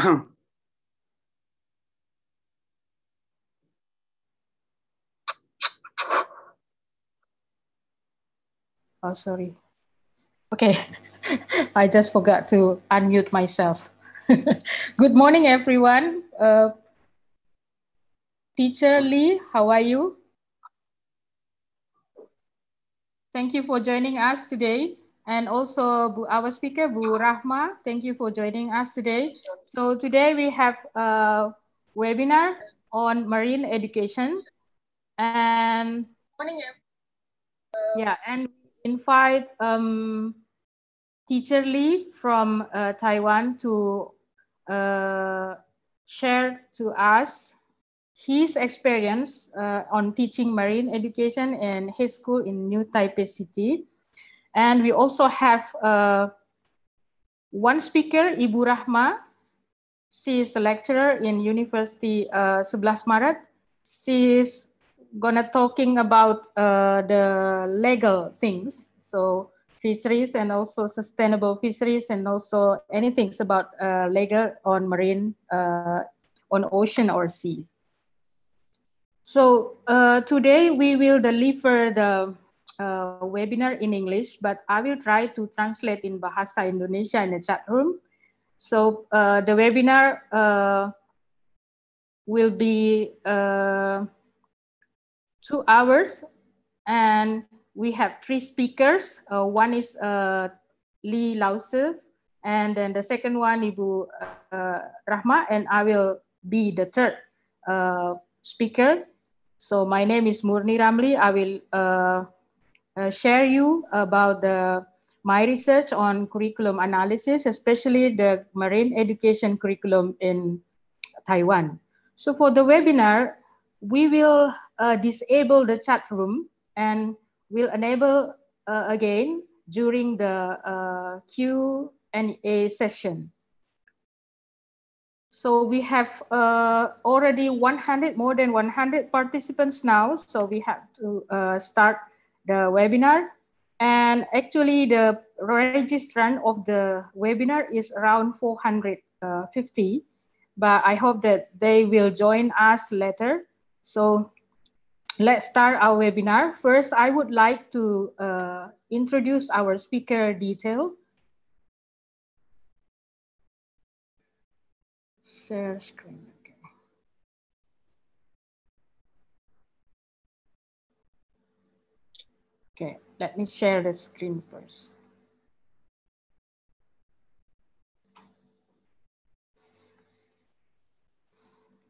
oh, sorry. Okay, I just forgot to unmute myself. Good morning, everyone. Uh, Teacher Lee, how are you? Thank you for joining us today and also our speaker, Bu Rahma. Thank you for joining us today. So today we have a webinar on marine education. And Morning, yeah, and invite um, teacher Lee from uh, Taiwan to uh, share to us his experience uh, on teaching marine education in his school in New Taipei City. And we also have uh, one speaker, Ibu Rahma. She is the lecturer in University uh, 11 Maret. She is gonna talking about uh, the legal things. So fisheries and also sustainable fisheries and also anything about uh, legal on marine, uh, on ocean or sea. So uh, today we will deliver the uh, webinar in English, but I will try to translate in Bahasa Indonesia in the chat room. So uh, the webinar uh, will be uh, two hours and we have three speakers. Uh, one is uh, Lee Lause, and then the second one, Ibu Rahma, and I will be the third speaker. So my name is Murni Ramli. I will uh, share you about the my research on curriculum analysis, especially the marine education curriculum in Taiwan. So for the webinar, we will uh, disable the chat room and will enable uh, again during the uh, Q&A session. So we have uh, already 100, more than 100 participants now. So we have to uh, start the webinar. And actually the registrant of the webinar is around 450, but I hope that they will join us later. So let's start our webinar. First, I would like to uh, introduce our speaker detail. Share screen. Okay, let me share the screen first.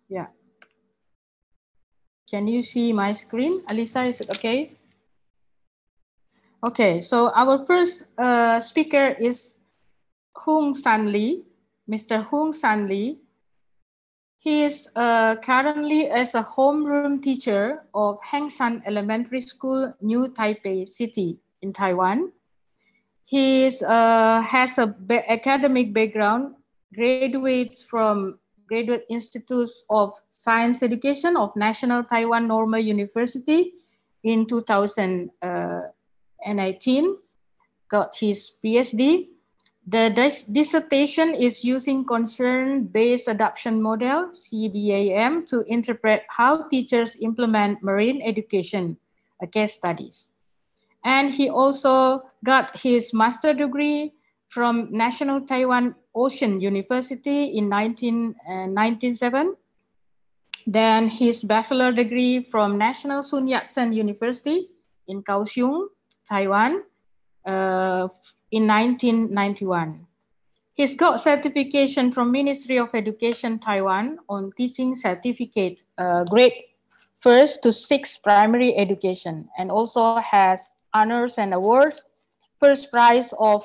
Yeah. Can you see my screen? Alisa, is it okay? Okay, so our first uh, speaker is Hung San Lee, Mr. Hung San Lee. He is uh, currently as a homeroom teacher of Hengsan Elementary School, New Taipei City in Taiwan. He is, uh, has a ba academic background, graduate from Graduate Institutes of Science Education of National Taiwan Normal University in 2019, uh, got his PhD the dissertation is using concern-based adoption model, CBAM, to interpret how teachers implement marine education case studies. And he also got his master degree from National Taiwan Ocean University in 1997. Uh, then his bachelor degree from National Sun Yat-sen University in Kaohsiung, Taiwan, uh, in 1991. He's got certification from Ministry of Education Taiwan on teaching certificate uh, grade first to sixth primary education and also has honors and awards, first prize of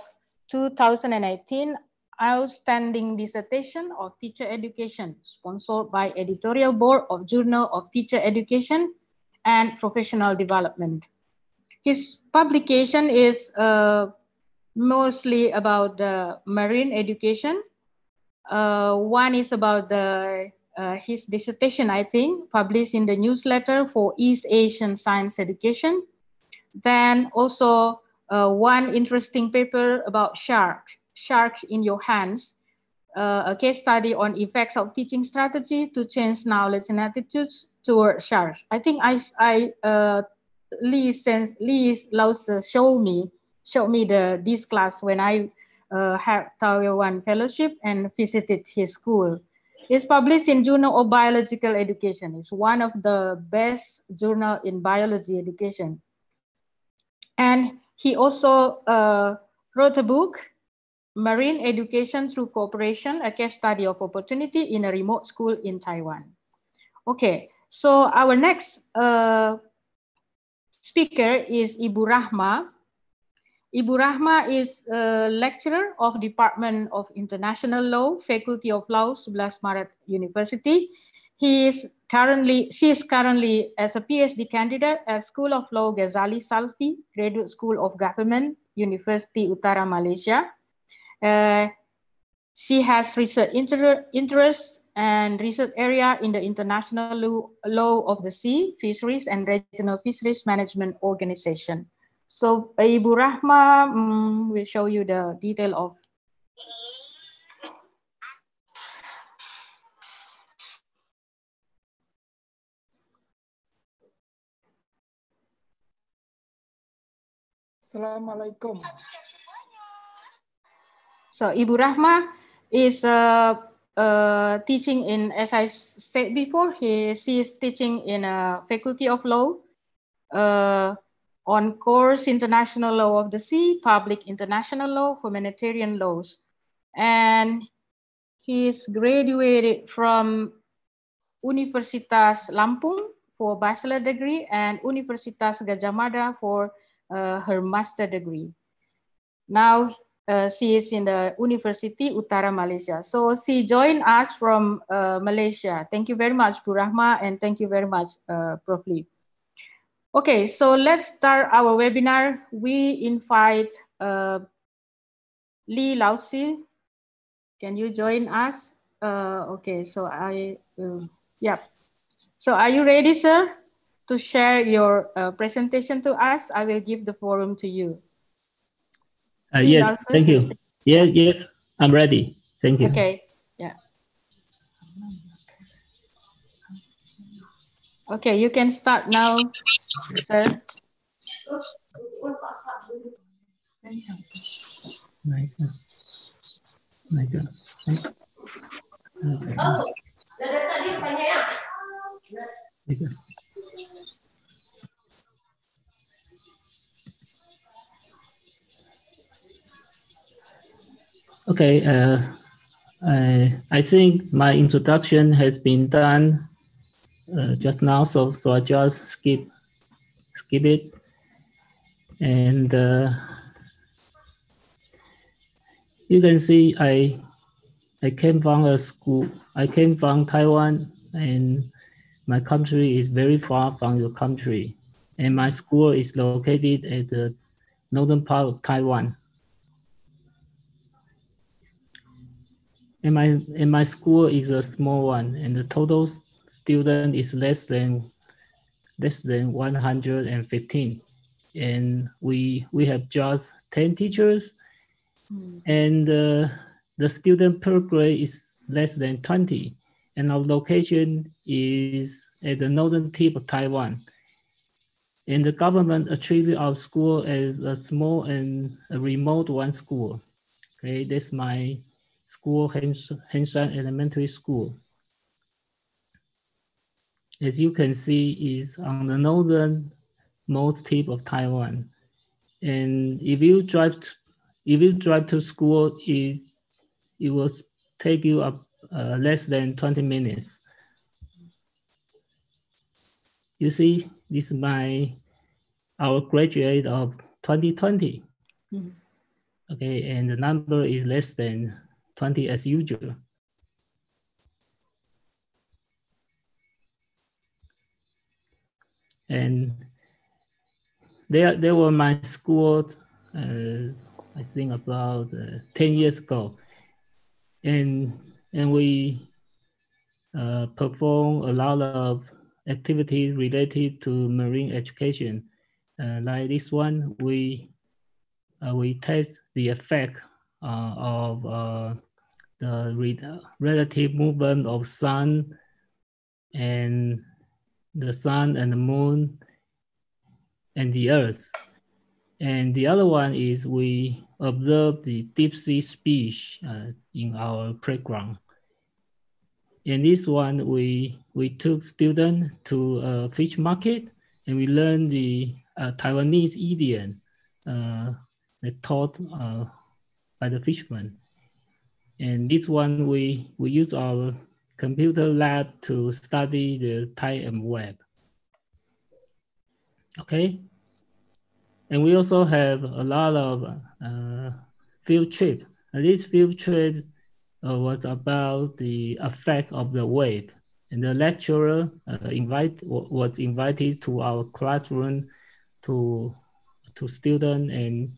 2018 outstanding dissertation of teacher education sponsored by editorial board of journal of teacher education and professional development. His publication is uh, mostly about the marine education. Uh, one is about the, uh, his dissertation, I think, published in the newsletter for East Asian science education. Then also uh, one interesting paper about sharks, sharks in your hands, uh, a case study on effects of teaching strategy to change knowledge and attitudes toward sharks. I think I, I uh, Lee, Lee Lauser showed me showed me the this class when I uh, had Taiwan fellowship and visited his school. It's published in Journal of Biological Education. It's one of the best journal in biology education. And he also uh, wrote a book, Marine Education Through Cooperation, a case study of opportunity in a remote school in Taiwan. Okay, so our next uh, speaker is Ibu Rahma. Ibu Rahma is a lecturer of Department of International Law, Faculty of Law, 11 Maret University. He is currently, she is currently as a PhD candidate at School of Law Ghazali Salfi, Graduate School of Government, University Utara Malaysia. Uh, she has research inter interests and research area in the International Law of the Sea, Fisheries and Regional Fisheries Management Organization. So uh, Ibu Rahma um, mm, will show you the detail of Assalamualaikum. So Ibu Rahma is uh, uh, teaching in, as I said before, he, she is teaching in a Faculty of Law. Uh, on course international law of the sea, public international law, humanitarian laws. And he's graduated from Universitas Lampung for bachelor degree and Universitas Gajah Mada for uh, her master degree. Now uh, she is in the University Utara Malaysia. So she joined us from uh, Malaysia. Thank you very much, Purahma, and thank you very much, uh, Prof. Lee. Okay, so let's start our webinar. We invite uh, Li Si. Can you join us? Uh, okay, so I, uh, yeah. So are you ready, sir, to share your uh, presentation to us? I will give the forum to you. Uh, yes, thank you. Yes, yes, I'm ready. Thank you. Okay, yeah. Okay, you can start now, sir. Okay, uh, I, I think my introduction has been done uh, just now, so, so I just skip skip it. And uh, you can see I I came from a school. I came from Taiwan, and my country is very far from your country. And my school is located at the northern part of Taiwan. And my and my school is a small one, and the total student is less than less than 115 and we we have just 10 teachers mm. and uh, the student per grade is less than 20 and our location is at the northern tip of taiwan and the government attribute our school as a small and a remote one school okay that's my school Hensan elementary school as you can see, is on the northernmost tip of Taiwan. And if you drive, to, if you drive to school, it it will take you up uh, less than 20 minutes. You see, this is my our graduate of 2020. Mm -hmm. Okay, and the number is less than 20 as usual. and they they were my school. Uh, I think about uh, ten years ago, and and we uh, perform a lot of activities related to marine education. Uh, like this one, we uh, we test the effect uh, of the relative movement of sun and the sun and the moon and the earth. And the other one is we observe the deep sea speech uh, in our playground. In this one, we, we took students to a fish market and we learned the uh, Taiwanese idiom uh, taught uh, by the fishermen. And this one, we, we use our computer lab to study the time web. Okay. And we also have a lot of uh, field trip. And this field trip uh, was about the effect of the wave. And the lecturer uh, invite, was invited to our classroom to, to student and,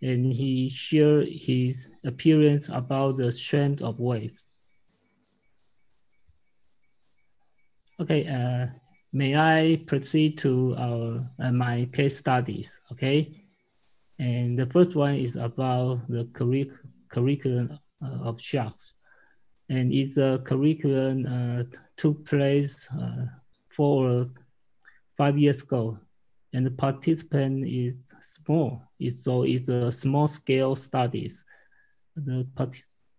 and he shared his appearance about the strength of waves. Okay, uh, may I proceed to our uh, my case studies, okay? And the first one is about the curric curriculum uh, of sharks. And it's a curriculum uh, took place uh, for five years ago. And the participant is small, it's, so it's a small scale studies. The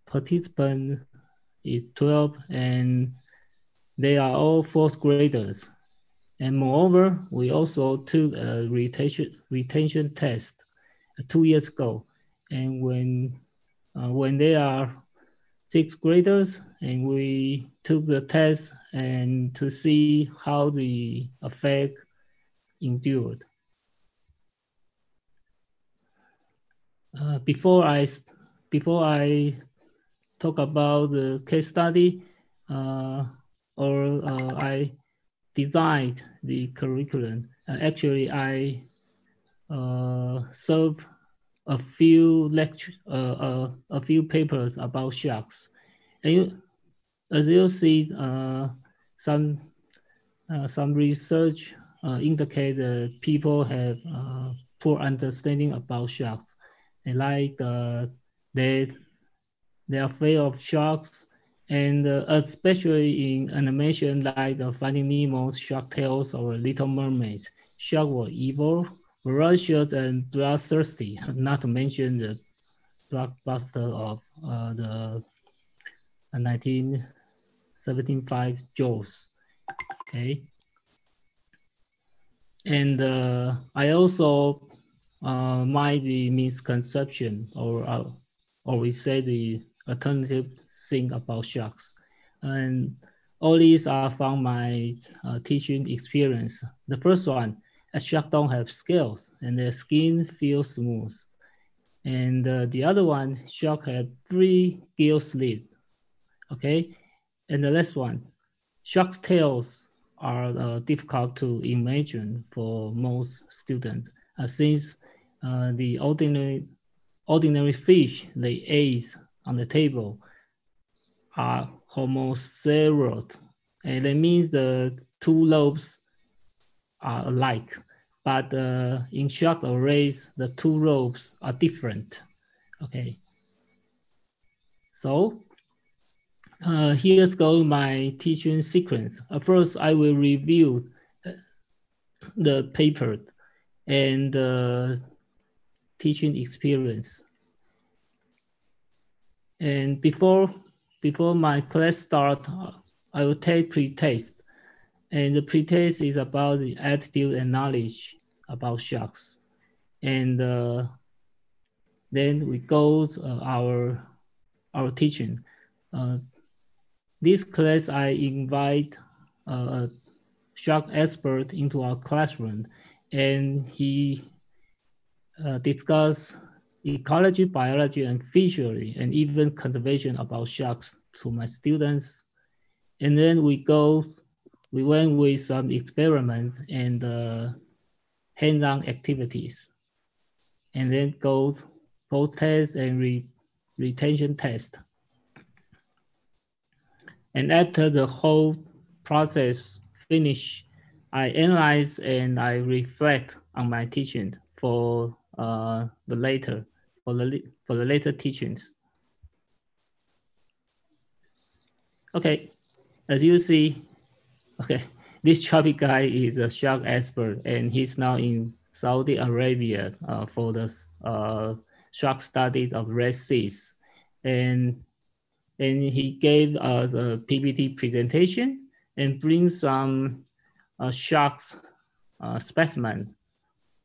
participant is 12 and they are all fourth graders. And moreover, we also took a retention, retention test uh, two years ago. And when, uh, when they are sixth graders, and we took the test and to see how the effect endured. Uh, before I before I talk about the case study, uh, or uh, I designed the curriculum. actually, I uh, served a few lecture, uh, uh, a few papers about sharks. And you, as you see, uh, some uh, some research indicate that people have poor understanding about sharks, and like they are fear of sharks and uh, especially in animation like uh, Finding Nemo, Shark Tales, or Little Mermaids, sharks were evil, voracious, and bloodthirsty, not to mention the blockbuster of uh, the 1975 Jaws. Okay. And uh, I also uh, my the misconception, or, uh, or we say the alternative think about sharks. And all these are from my uh, teaching experience. The first one, a shark don't have scales and their skin feels smooth. And uh, the other one, shark have three gill slits. Okay. And the last one, shark's tails are uh, difficult to imagine for most students uh, since uh, the ordinary ordinary fish they ate on the table are homozygous. And that means the two lobes are alike, but uh, in short arrays, the two lobes are different. Okay. So uh, here's go my teaching sequence. Uh, first, I will review uh, the paper and uh, teaching experience. And before before my class start, I will take pre test And the pre test is about the attitude and knowledge about sharks. And uh, then we go uh, our our teaching. Uh, this class, I invite uh, a shark expert into our classroom, and he uh, discuss ecology, biology, and fishery, and even conservation about sharks to my students. And then we go, we went with some experiments and uh, hands-on activities, and then go both test and re retention test. And after the whole process finished, I analyze and I reflect on my teaching for uh, the later for the for the later teachings. Okay, as you see, okay, this chubby guy is a shark expert, and he's now in Saudi Arabia uh, for the uh, shark studies of Red Seas, and and he gave us a PPT presentation and bring some uh, sharks uh, specimen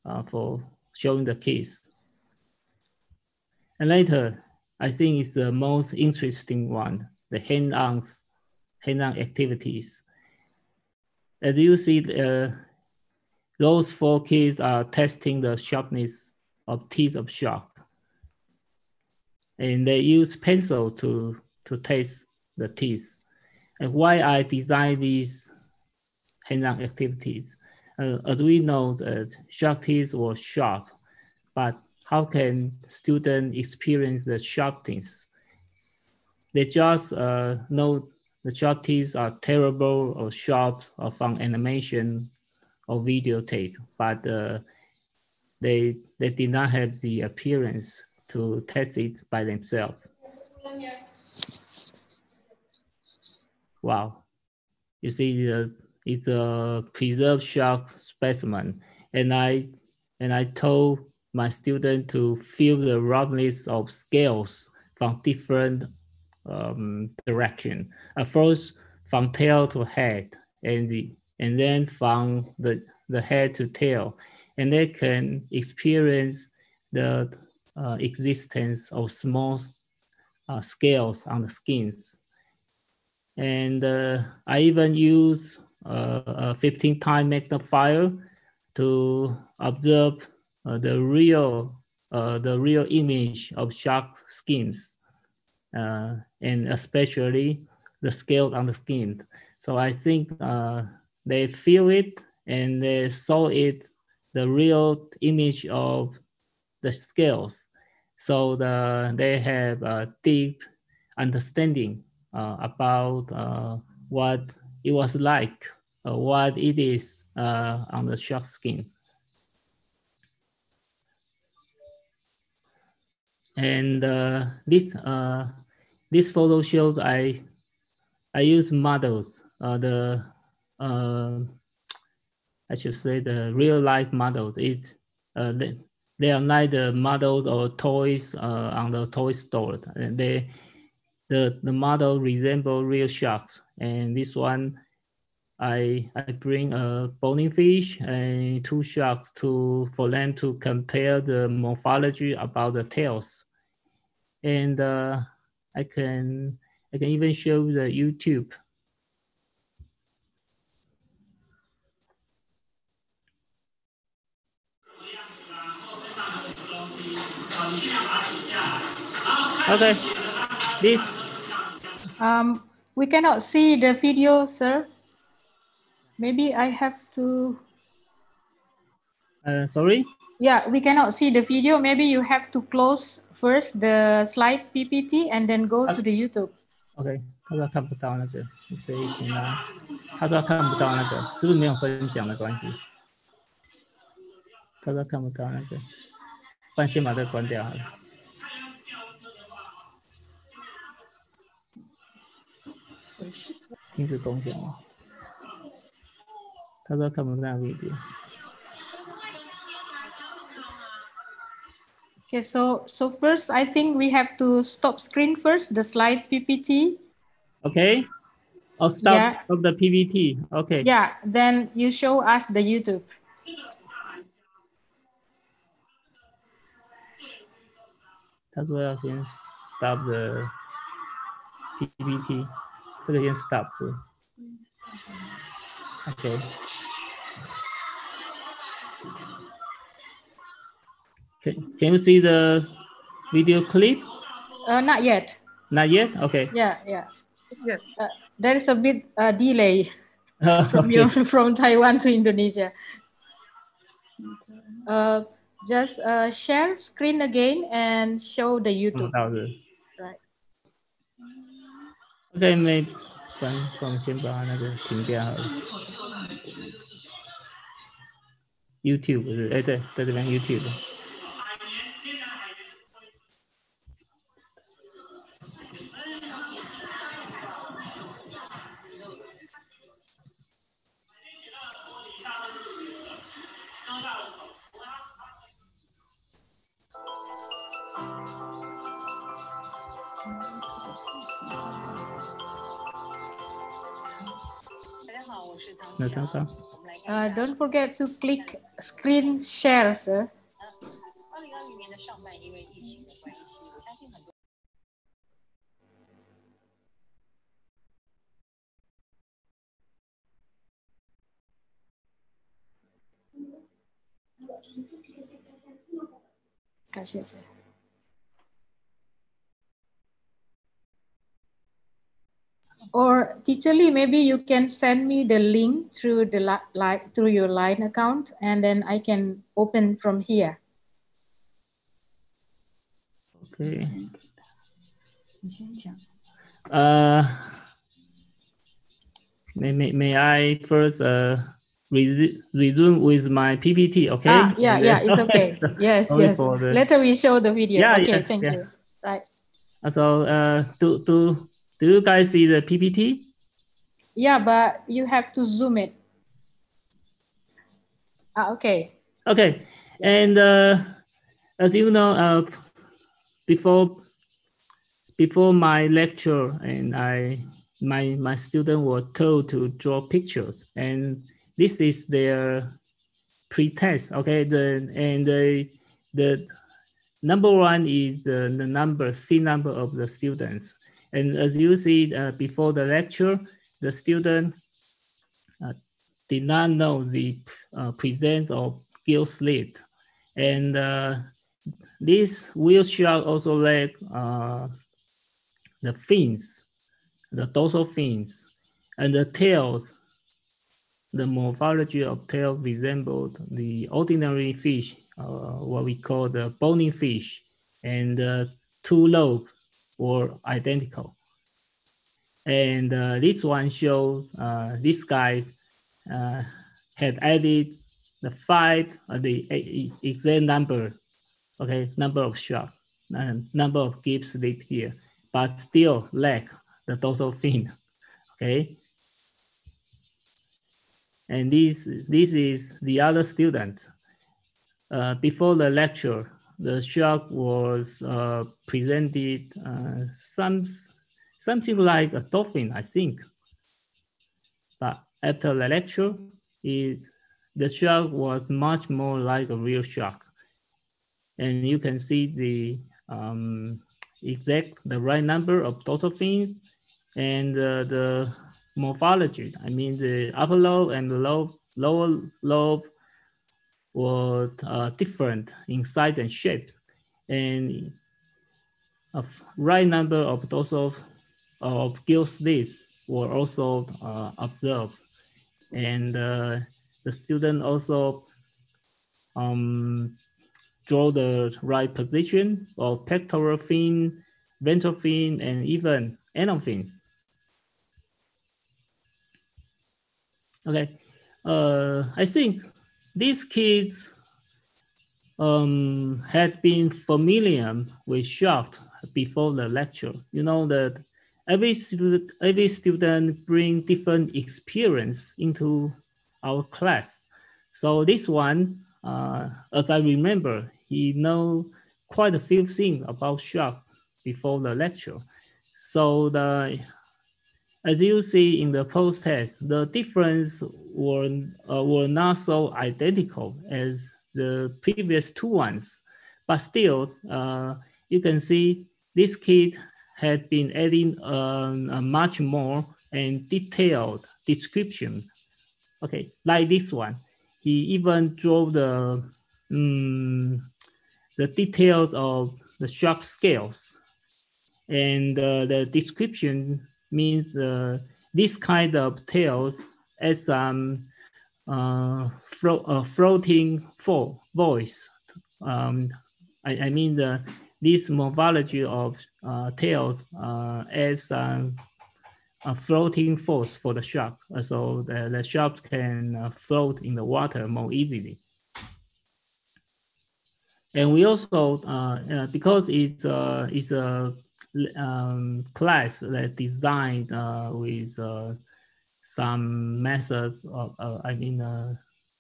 uh, for showing the keys. And later, I think it's the most interesting one, the hand-on hand-on activities. As you see, uh, those four kids are testing the sharpness of teeth of shark. And they use pencil to, to test the teeth. And why I design these hand-on activities, uh, as we know that shark teeth were sharp but how can students experience the sharp things? They just uh, know the sharp things are terrible or sharp or from animation or videotape, but uh, they, they did not have the appearance to test it by themselves. Wow. You see, uh, it's a preserved shark specimen. And I, and I told my student to feel the roughness of scales from different um, direction. At first, from tail to head, and the, and then from the, the head to tail, and they can experience the uh, existence of small uh, scales on the skins. And uh, I even use uh, a 15 time magnifier to observe uh, the real uh, the real image of shark skins, uh, and especially the scales on the skin. So I think they feel it and they saw it, the real image of the scales. So the, they have a deep understanding uh, about uh, what it was like, uh, what it is on the shark skin. And uh, this uh, this photo shows I I use models uh, the uh, I should say the real life models. It uh, they, they are not the models or toys uh, on the toy store. And they the the model resemble real sharks, and this one I, I bring a bony fish and two sharks to for them to compare the morphology about the tails. And uh, I can I can even show the YouTube. Okay. This. Um, we cannot see the video, sir. Maybe I have to. Uh, sorry? Yeah, we cannot see the video. Maybe you have to close first the slide PPT and then go uh, to the YouTube. OK，他说看不到那个，谁请他？他说看不到那个，是不是没有分享的关系？他说看不到那个，不然先把这关掉好了。停止共享了。Okay, so, so first, I think we have to stop screen first, the slide PPT. Okay. I'll stop yeah. of the PPT. Okay. Yeah, then you show us the YouTube. That's why I was Stop the PPT. 这个先 stop Okay. Okay. Can you see the video clip? Uh, not yet. Not yet? Okay. Yeah, yeah. yeah. Uh, there is a bit uh, delay from, from Taiwan to Indonesia. Uh, just uh, share screen again and show the mm, YouTube. Right. Okay, maybe. 放放先把那个停掉好了。YouTube 不是？哎，对，在这边 YouTube。Uh, don't forget to click screen share, sir. Gracias. Or teacherly maybe you can send me the link through the li, through your line account, and then I can open from here. Okay. Uh, may, may, may I first uh, resume, resume with my PPT, okay? Ah, yeah, yeah, it's okay. yes, yes. The... Later we show the video. Yeah, okay, thank you. Right. So uh, to, to do you guys see the PPT? Yeah, but you have to zoom it. Ah, okay. Okay. And uh, as you know, uh, before before my lecture, and I my my student were told to draw pictures, and this is their pretest. Okay, the and the the number one is the number C number of the students, and as you see uh, before the lecture, the student uh, did not know the uh, or of gill slit. And uh, this wheel shark also lack uh, the fins, the dorsal fins, and the tails. The morphology of tail resembled the ordinary fish, uh, what we call the bony fish, and two lobes were identical. And uh, this one shows uh, this guy uh, had added the five, the exact number, okay, number of shots number of gigs leap here, but still lack the dorsal fin, okay? And this, this is the other student. Uh, before the lecture, the shark was uh, presented uh, some, something like a dolphin, I think. But after the lecture, it, the shark was much more like a real shark. And you can see the um, exact, the right number of fins and uh, the morphology. I mean, the upper lobe and the lobe, lower lobe were uh, different in size and shape. And a right number of those of, of gill slits were also uh, observed. And uh, the student also um, draw the right position of pectoral fin, ventral fin, and even anal fins. Okay, uh, I think these kids um, had been familiar with shot before the lecture. You know that every student, every student bring different experience into our class. So this one, uh, as I remember, he know quite a few things about shop before the lecture. So the as you see in the post test, the difference were, uh, were not so identical as the previous two ones. But still, uh, you can see this kit had been adding um, a uh, much more and detailed description. Okay, like this one. He even drew the, um, the details of the sharp scales. And uh, the description means uh, this kind of tails as um, uh, flo uh, floating fo voice. Um, I, I, mean the, this morphology of uh, tail uh, as um, a floating force for the shark. Uh, so the, the sharks can uh, float in the water more easily. And we also, because it's, it's a um, class that designed with some methods of, uh, I mean, uh,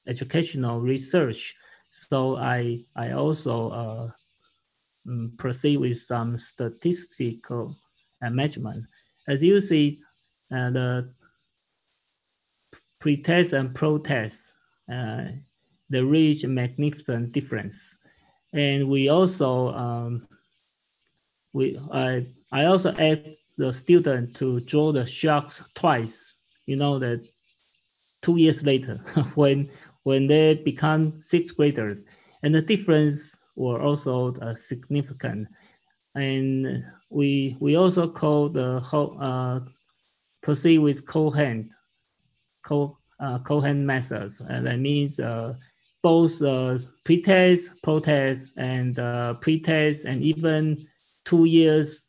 educational research. So I, I also uh, mm, proceed with some statistical measurement. As you see, uh, the pretest and protest, uh, they reach magnificent difference. And we also, um, we, I, I also asked the student to draw the sharks twice you know that two years later when when they become sixth graders and the difference were also uh, significant and we we also call the whole uh, proceed with cohen co uh, cohen methods and uh, that means uh, both uh, pretest protest and uh, pretest and even two years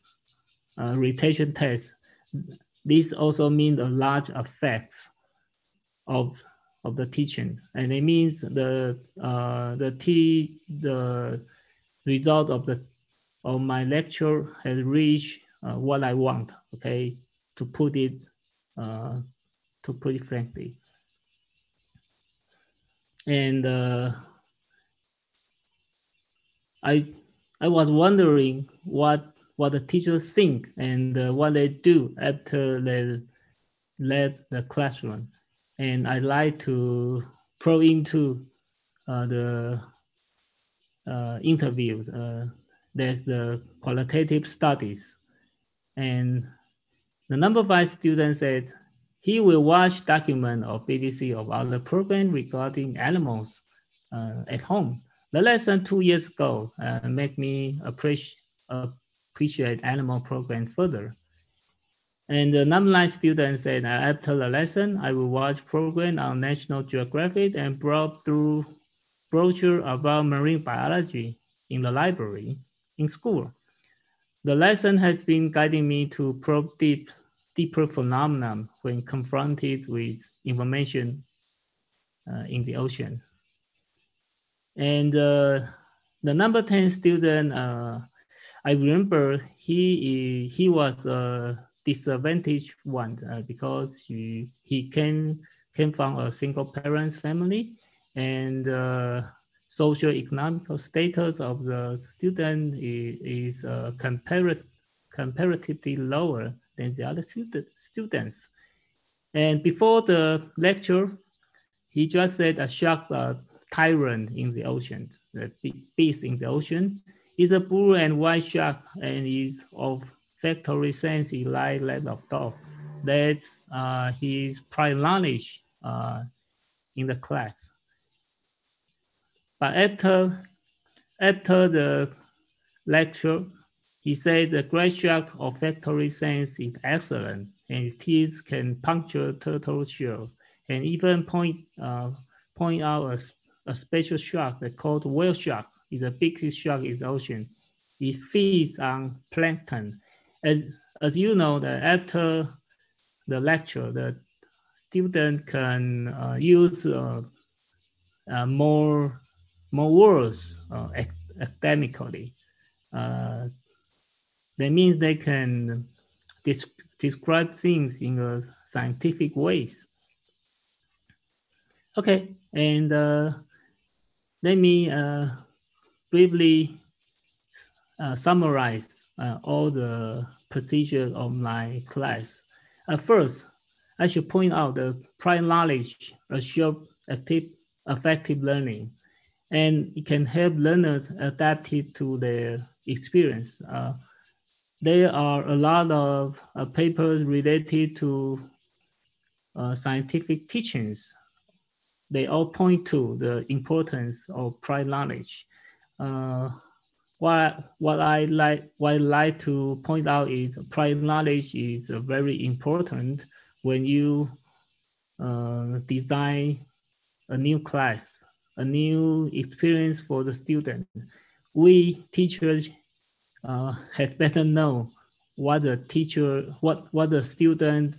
uh, retention test this also means a large effects of of the teaching, and it means the uh, the t the result of the of my lecture has reached uh, what I want. Okay, to put it uh, to put it frankly, and uh, I I was wondering what what the teachers think and uh, what they do after they left the classroom. And I like to probe into uh, the uh, interviews. Uh, there's the qualitative studies. And the number five student said he will watch document or BBC of other program regarding animals uh, at home. The lesson two years ago uh, made me appreciate appreciate animal programs further. And the Namline student said, after the lesson, I will watch program on National Geographic and brought through brochure about marine biology in the library in school. The lesson has been guiding me to probe deep, deeper phenomena when confronted with information uh, in the ocean. And uh, the number 10 student, uh, I remember he he was a disadvantaged one uh, because he, he came came from a single parents family, and uh, social economical status of the student is, uh, comparatively lower than the other student, students. And before the lecture, he just said a shark a uh, tyrant in the ocean, the beast in the ocean is a blue and white shark and is of factory sense light like of dog. That's uh, his prior knowledge uh, in the class. But after, after the lecture, he said the great shark of factory sense is excellent and his teeth can puncture turtle shell and even point, uh, point out a a special shark called whale shark is the biggest shark in the ocean. It feeds on plankton. And as you know, that after the lecture, the student can uh, use uh, uh, more more words uh, academically. Uh, that means they can des describe things in a scientific ways. Okay, and uh, let me uh, briefly uh, summarize uh, all the procedures of my class. Uh, first, I should point out the prior knowledge assures active, effective learning, and it can help learners adapt it to their experience. Uh, there are a lot of uh, papers related to uh, scientific teachings they all point to the importance of prior knowledge. Uh, what, what I like what I like to point out is prior knowledge is very important when you uh, design a new class, a new experience for the student. We teachers uh, have better know what the teacher, what, what the student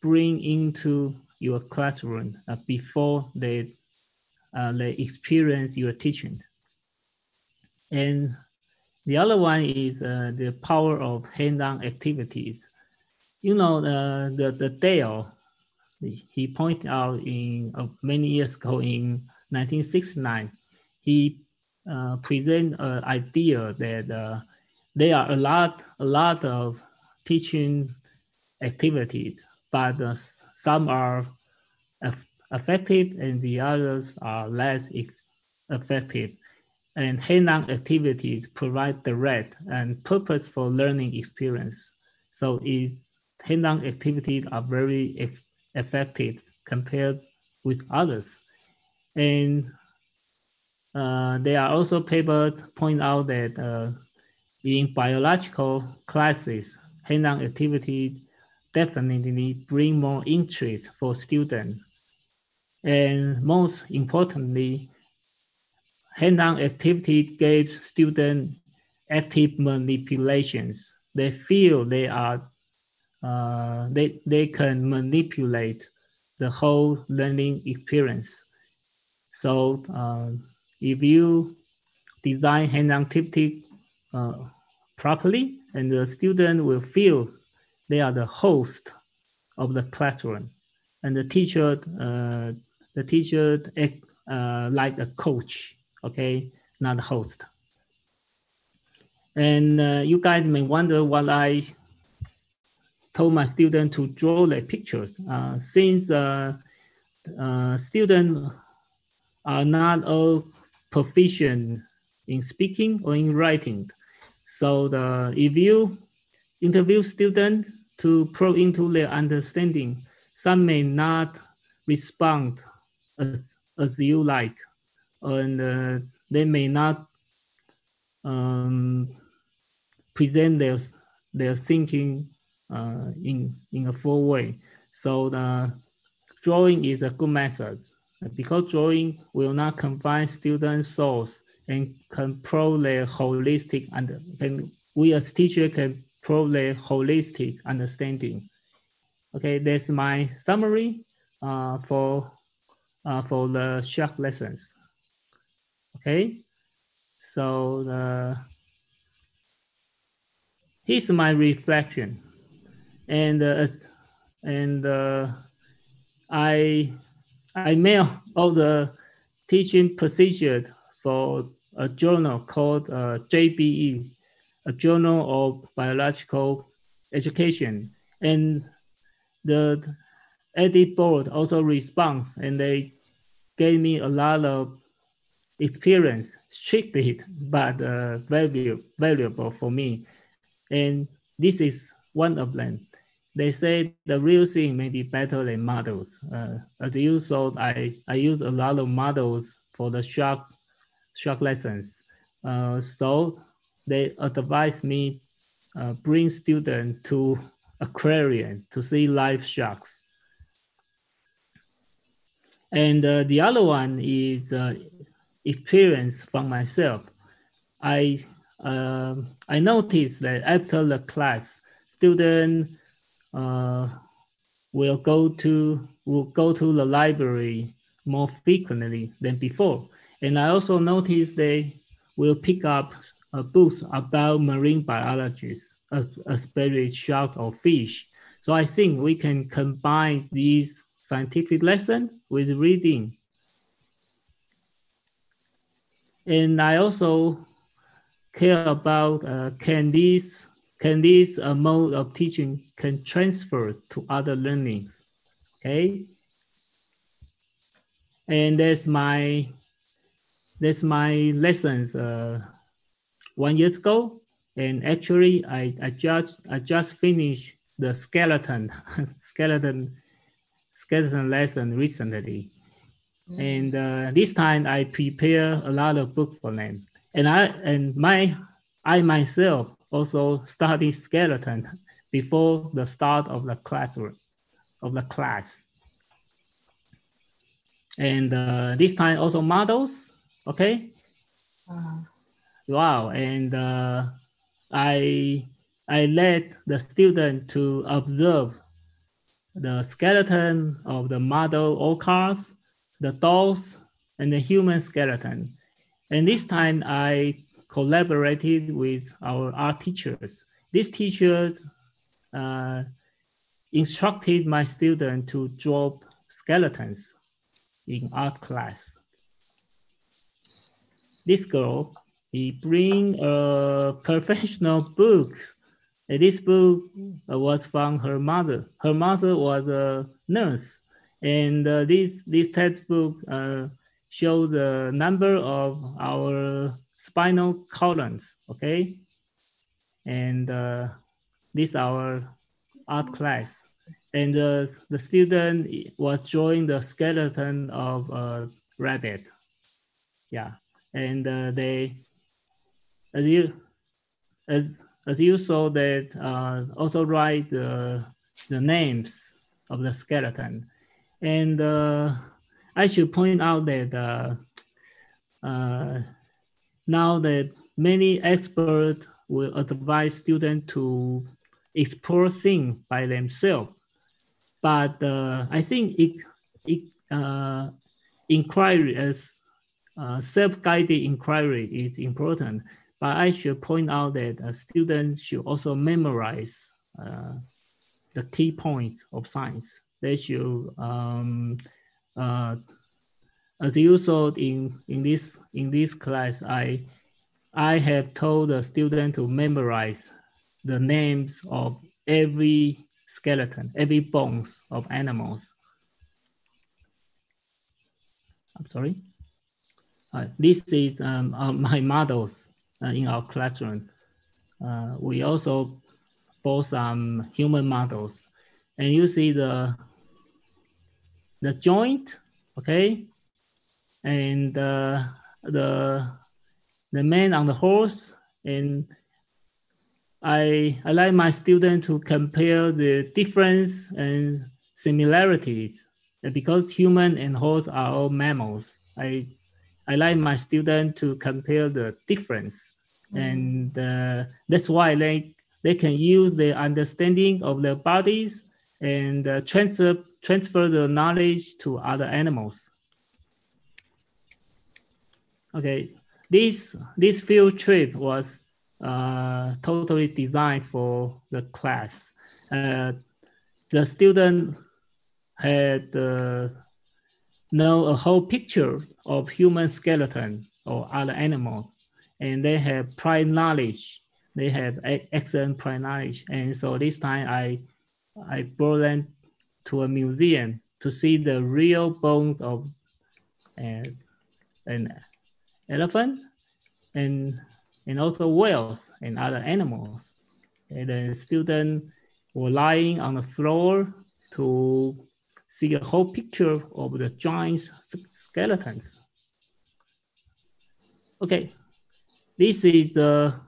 bring into your classroom uh, before they, uh, they experience your teaching. And the other one is uh, the power of hands-on activities. You know, uh, the, the Dale, he pointed out in uh, many years ago in 1969, he uh, present an idea that uh, there are a lot, a lot of teaching activities, but some are affected and the others are less affected. And Hainan activities provide the right and purposeful learning experience. So is Hainan activities are very effective compared with others. And uh, there are also papers point out that uh, in biological classes, Hainan activities definitely bring more interest for students. And most importantly, hands-on activity gives students active manipulations. They feel they are uh, they, they can manipulate the whole learning experience. So uh, if you design hands-on activity uh, properly, and the student will feel they are the host of the classroom, and the teacher, uh, the teacher uh, like a coach, okay, not a host. And uh, you guys may wonder what I told my student to draw their pictures. Uh, since uh, uh, students are not all proficient in speaking or in writing, so the, if you interview students to probe into their understanding. Some may not respond as, as you like, and uh, they may not um, present their their thinking uh, in in a full way. So the drawing is a good method because drawing will not confine students' souls and can probe their holistic and, and we as teacher can provide holistic understanding. Okay, that's my summary uh, for uh, for the shark lessons. Okay, so the here's my reflection, and uh, and uh, I I mail all the teaching procedures for a journal called uh, JBE a Journal of Biological Education, and the edit board also responds, and they gave me a lot of experience, strictly, but uh, valuable, valuable for me. And this is one of them. They say the real thing may be better than models. Uh, as you saw, I, I use a lot of models for the shark, shark lessons. Uh, so they advise me uh, bring students to aquarium to see live sharks. And uh, the other one is uh, experience for myself. I um, I noticed that after the class, students uh, will go to will go to the library more frequently than before. And I also noticed they will pick up a uh, books about marine biologists, especially shark or fish. So I think we can combine these scientific lessons with reading. And I also care about uh, can this can this uh, mode of teaching can transfer to other learnings, okay? And that's my that's my lessons. Uh, one years ago, and actually I, I just I just finished the skeleton skeleton skeleton lesson recently, mm-hmm. and uh, this time I prepare a lot of book for them, and I and my I myself also study skeleton before the start of the classroom of the class. And uh, this time also models, okay? Uh-huh. Wow. And uh, I, I led the student to observe the skeleton of the model cars, the dolls, and the human skeleton. And this time I collaborated with our art teachers. These teachers uh, instructed my student to draw skeletons in art class. This girl he bring a professional book. this book uh, was from her mother. Her mother was a nurse, and uh, this this textbook uh, shows the number of our spinal columns. Okay, and uh, this our art class, and uh, the student was drawing the skeleton of a rabbit. Yeah, and uh, they as you as as you saw that uh, also write the the names of the skeleton, and uh, I should point out that uh, uh now that many experts will advise students to explore things by themselves, but uh, I think it it uh, inquiry as self-guided inquiry is important but I should point out that uh, students should also memorize uh, the key points of science. They should, um, uh, as you saw in, in, this, in this class, I, I have told the student to memorize the names of every skeleton, every bones of animals. I'm sorry. Uh, this is um, uh, my models. Uh, in our classroom. Uh, we also bought some human models and you see the the joint okay and uh, the the man on the horse and i i like my student to compare the difference and similarities and because human and horse are all mammals i I like my students to compare the difference. Mm. And uh, that's why they, they can use their understanding of their bodies and uh, transfer, transfer the knowledge to other animals. Okay, this, this field trip was uh, totally designed for the class. Uh, the student had uh, know a whole picture of human skeleton or other animal, and they have prior knowledge. They have excellent prior knowledge, and so this time I I brought them to a museum to see the real bones of uh, an elephant and and also whales and other animals. And the student were lying on the floor to see a whole picture of the joints skeletons. Okay, this is the,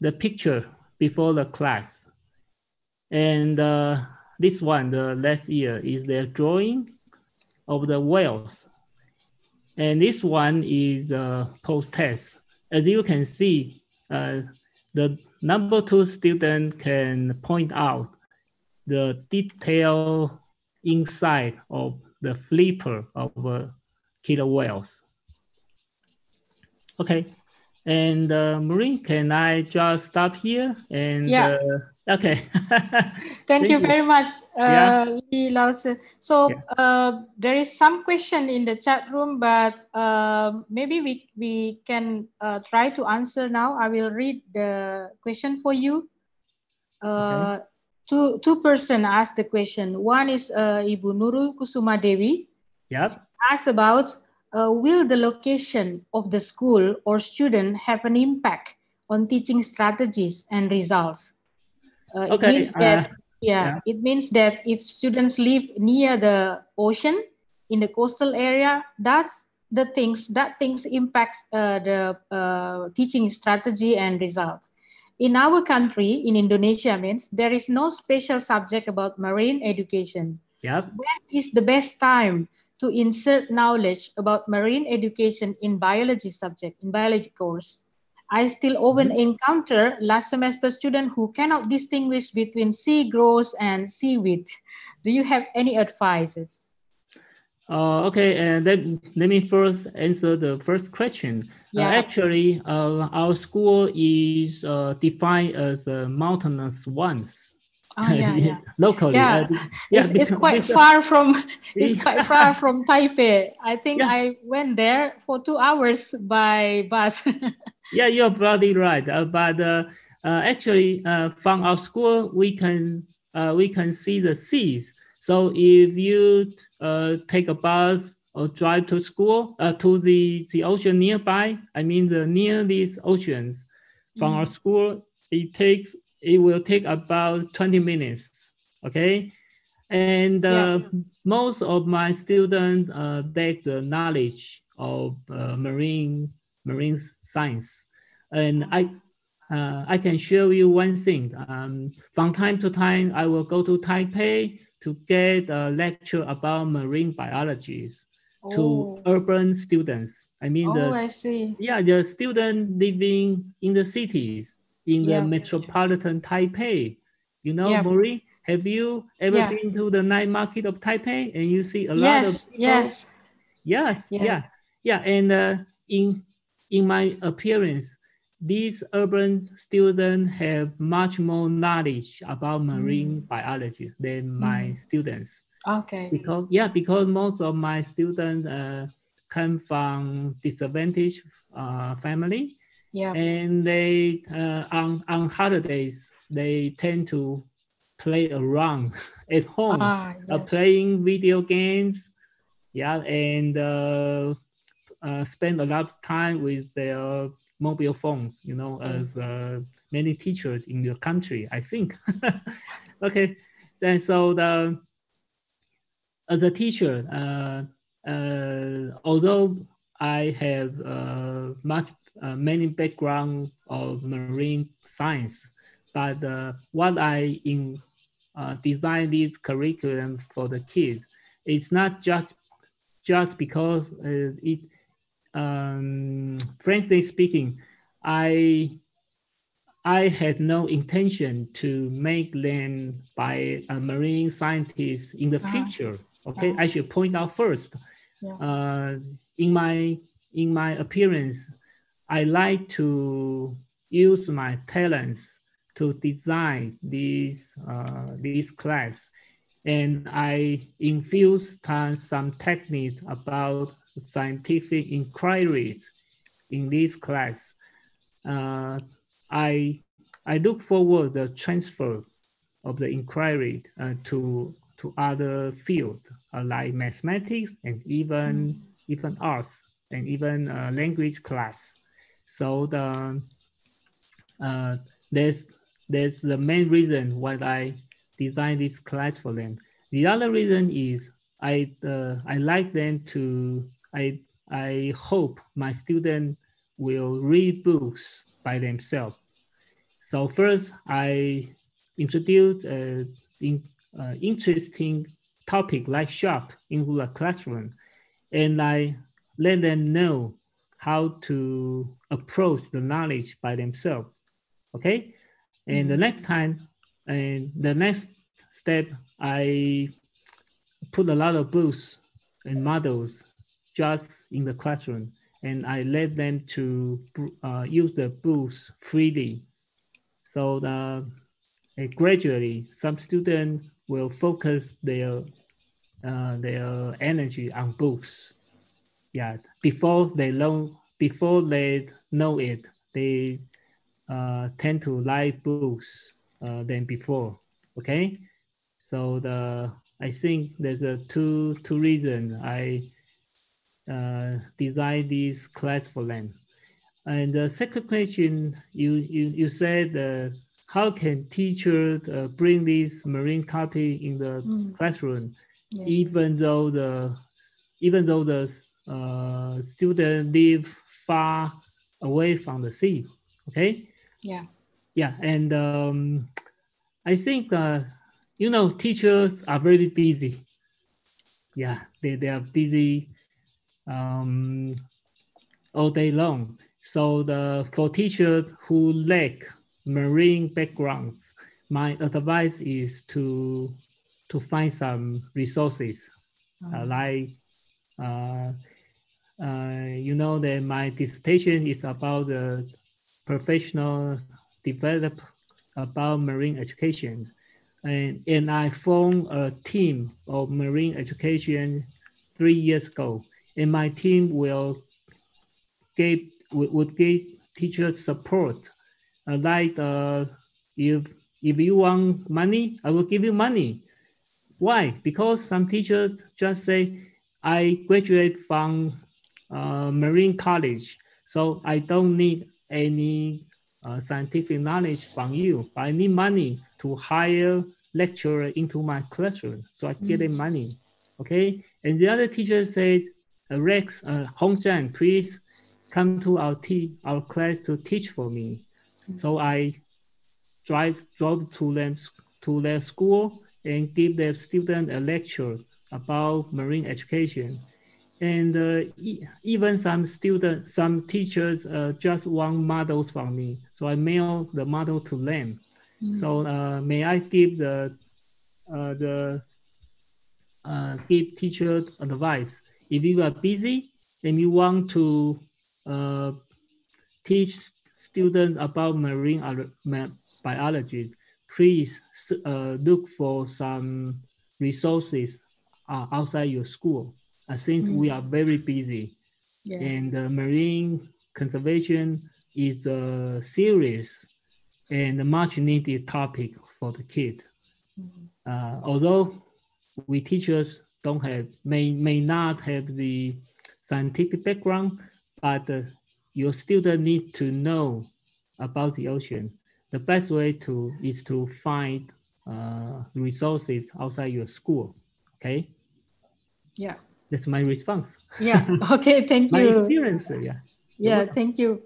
the picture before the class. And uh, this one, the last year, is the drawing of the whales. And this one is the post-test. As you can see, uh, the number two student can point out the detail inside of the flipper of uh, killer whales. Okay, and uh, Marie, can I just stop here? And yeah. Uh, okay. Thank, Thank you, you very much, uh, yeah. Lee Lawson. So yeah. uh, there is some question in the chat room, but uh, maybe we we can uh, try to answer now. I will read the question for you. Uh, okay two two person asked the question. One is uh, Ibu Nurul Kusuma Dewi. Yes. asked about uh, will the location of the school or student have an impact on teaching strategies and results? Uh, okay. It means that, uh, yeah, yeah, it means that if students live near the ocean in the coastal area, that's the things that things impacts uh, the uh, teaching strategy and results in our country, in Indonesia means, there is no special subject about marine education. Yep. When is the best time to insert knowledge about marine education in biology subject, in biology course? I still often mm-hmm. encounter last semester students who cannot distinguish between sea gross and seaweed. Do you have any advices? Uh, okay, uh, let, let me first answer the first question. Uh, yeah. Uh, actually, uh, our school is uh, defined as a uh, mountainous ones. Oh, yeah, yeah. locally. Yeah, uh, yeah it's, it's quite far from it's quite far from Taipei. I think I went there for two hours by bus. yeah, you're bloody right. Uh, but uh, uh, actually, from our school, we can we can see the seas. So if you take a bus or drive to school uh, to the, the ocean nearby. I mean the near these oceans. From mm. our school, it takes it will take about 20 minutes. Okay. And uh, yeah. most of my students uh, take the knowledge of uh, marine marine science. And I uh, I can show you one thing. Um, from time to time, I will go to Taipei to get a lecture about marine biologies to oh. urban students. I mean, the, oh, I see. Yeah, the student living in the cities, in yeah. the metropolitan Taipei. You know, yeah. Marie, have you ever yeah. been to the night market of Taipei and you see a yes, lot of people? Yes. Yes, yes. yeah, yeah. And uh, in in my appearance, these urban students have much more knowledge about marine mm. biology than my mm. students. Okay. Because yeah, because most of my students uh, come from disadvantaged uh, family. Yeah. And they uh, on on holidays they tend to play around at home, ah, uh, yes. uh, playing video games. Yeah, and uh, uh, spend a lot of time with their mobile phones, you know, mm. as uh, many teachers in your country, I think. okay, then so the as a teacher, uh, uh, although I have uh, much many background of marine science, but what I in design this curriculum for the kids, it's not just just because it. Um, frankly speaking, I I had no intention to make them by a marine scientist in the wow. Ah. future. Okay, I should point out first, uh, in my in my appearance, I like to use my talents to design uh, this uh, class, and I infuse some techniques about scientific inquiries in this class. Uh, I I look forward the transfer of the inquiry uh, to to other fields uh, like mathematics and even mm. even arts and even uh, language class. So the uh, there's there's the main reason why I designed this class for them. The other reason is I uh, I like them to I I hope my students will read books by themselves. So first I introduce uh, in, uh, interesting topic like shop into the classroom, and I let them know how to approach the knowledge by themselves. Okay, and mm-hmm. the next time, and the next step, I put a lot of books and models just in the classroom, and I let them to uh, use the books freely. So the, uh, gradually, some students will focus their uh, their energy on books. Yeah, before they learn, before they know it, they uh, tend to like books uh, than before. Okay, so the I think there's a two two reasons I uh, this class for them. And the second question, you you you said the uh, how can teachers uh, bring this marine copy in the mm. classroom, yeah. even though the even though the uh, students live far away from the sea? Okay. Yeah. Yeah, and um, I think uh, you know teachers are very busy. Yeah, they, they are busy um, all day long. So the for teachers who lack marine backgrounds, my advice is to to find some resources uh, mm. like uh, uh, you know that my dissertation is about the professional develop about marine education and, and i formed a team of marine education three years ago and my team will give would give teacher support uh, like uh, if if you want money, I will give you money. Why? Because some teachers just say, I graduate from uh, Marine College, so I don't need any uh, scientific knowledge from you. I need money to hire lecturer into my classroom, so I get mm. money. Okay. And the other teacher said, uh, Rex, uh, Hong please come to our, t- our class to teach for me. Mm. So I drive drove to them to their school and give the student a lecture about marine education. And uh, e even some students, some teachers uh, just want models from me. So I mail the model to them. Mm. So uh, may I give the uh, the uh, give teachers advice? If you are busy and you want to uh, teach students about marine biology, please uh, look for some resources uh, outside your school. I uh, since mm -hmm. we are very busy, yeah. and marine conservation is a serious and much needed topic for the kids. Mm-hmm. Uh, although we teachers don't have may may not have the scientific background, but uh, your student need to know about the ocean, the best way to is to find uh, resources outside your school. Okay. Yeah. That's my response. Yeah. Okay. Thank you. My experience. Yeah. Yeah. Thank you,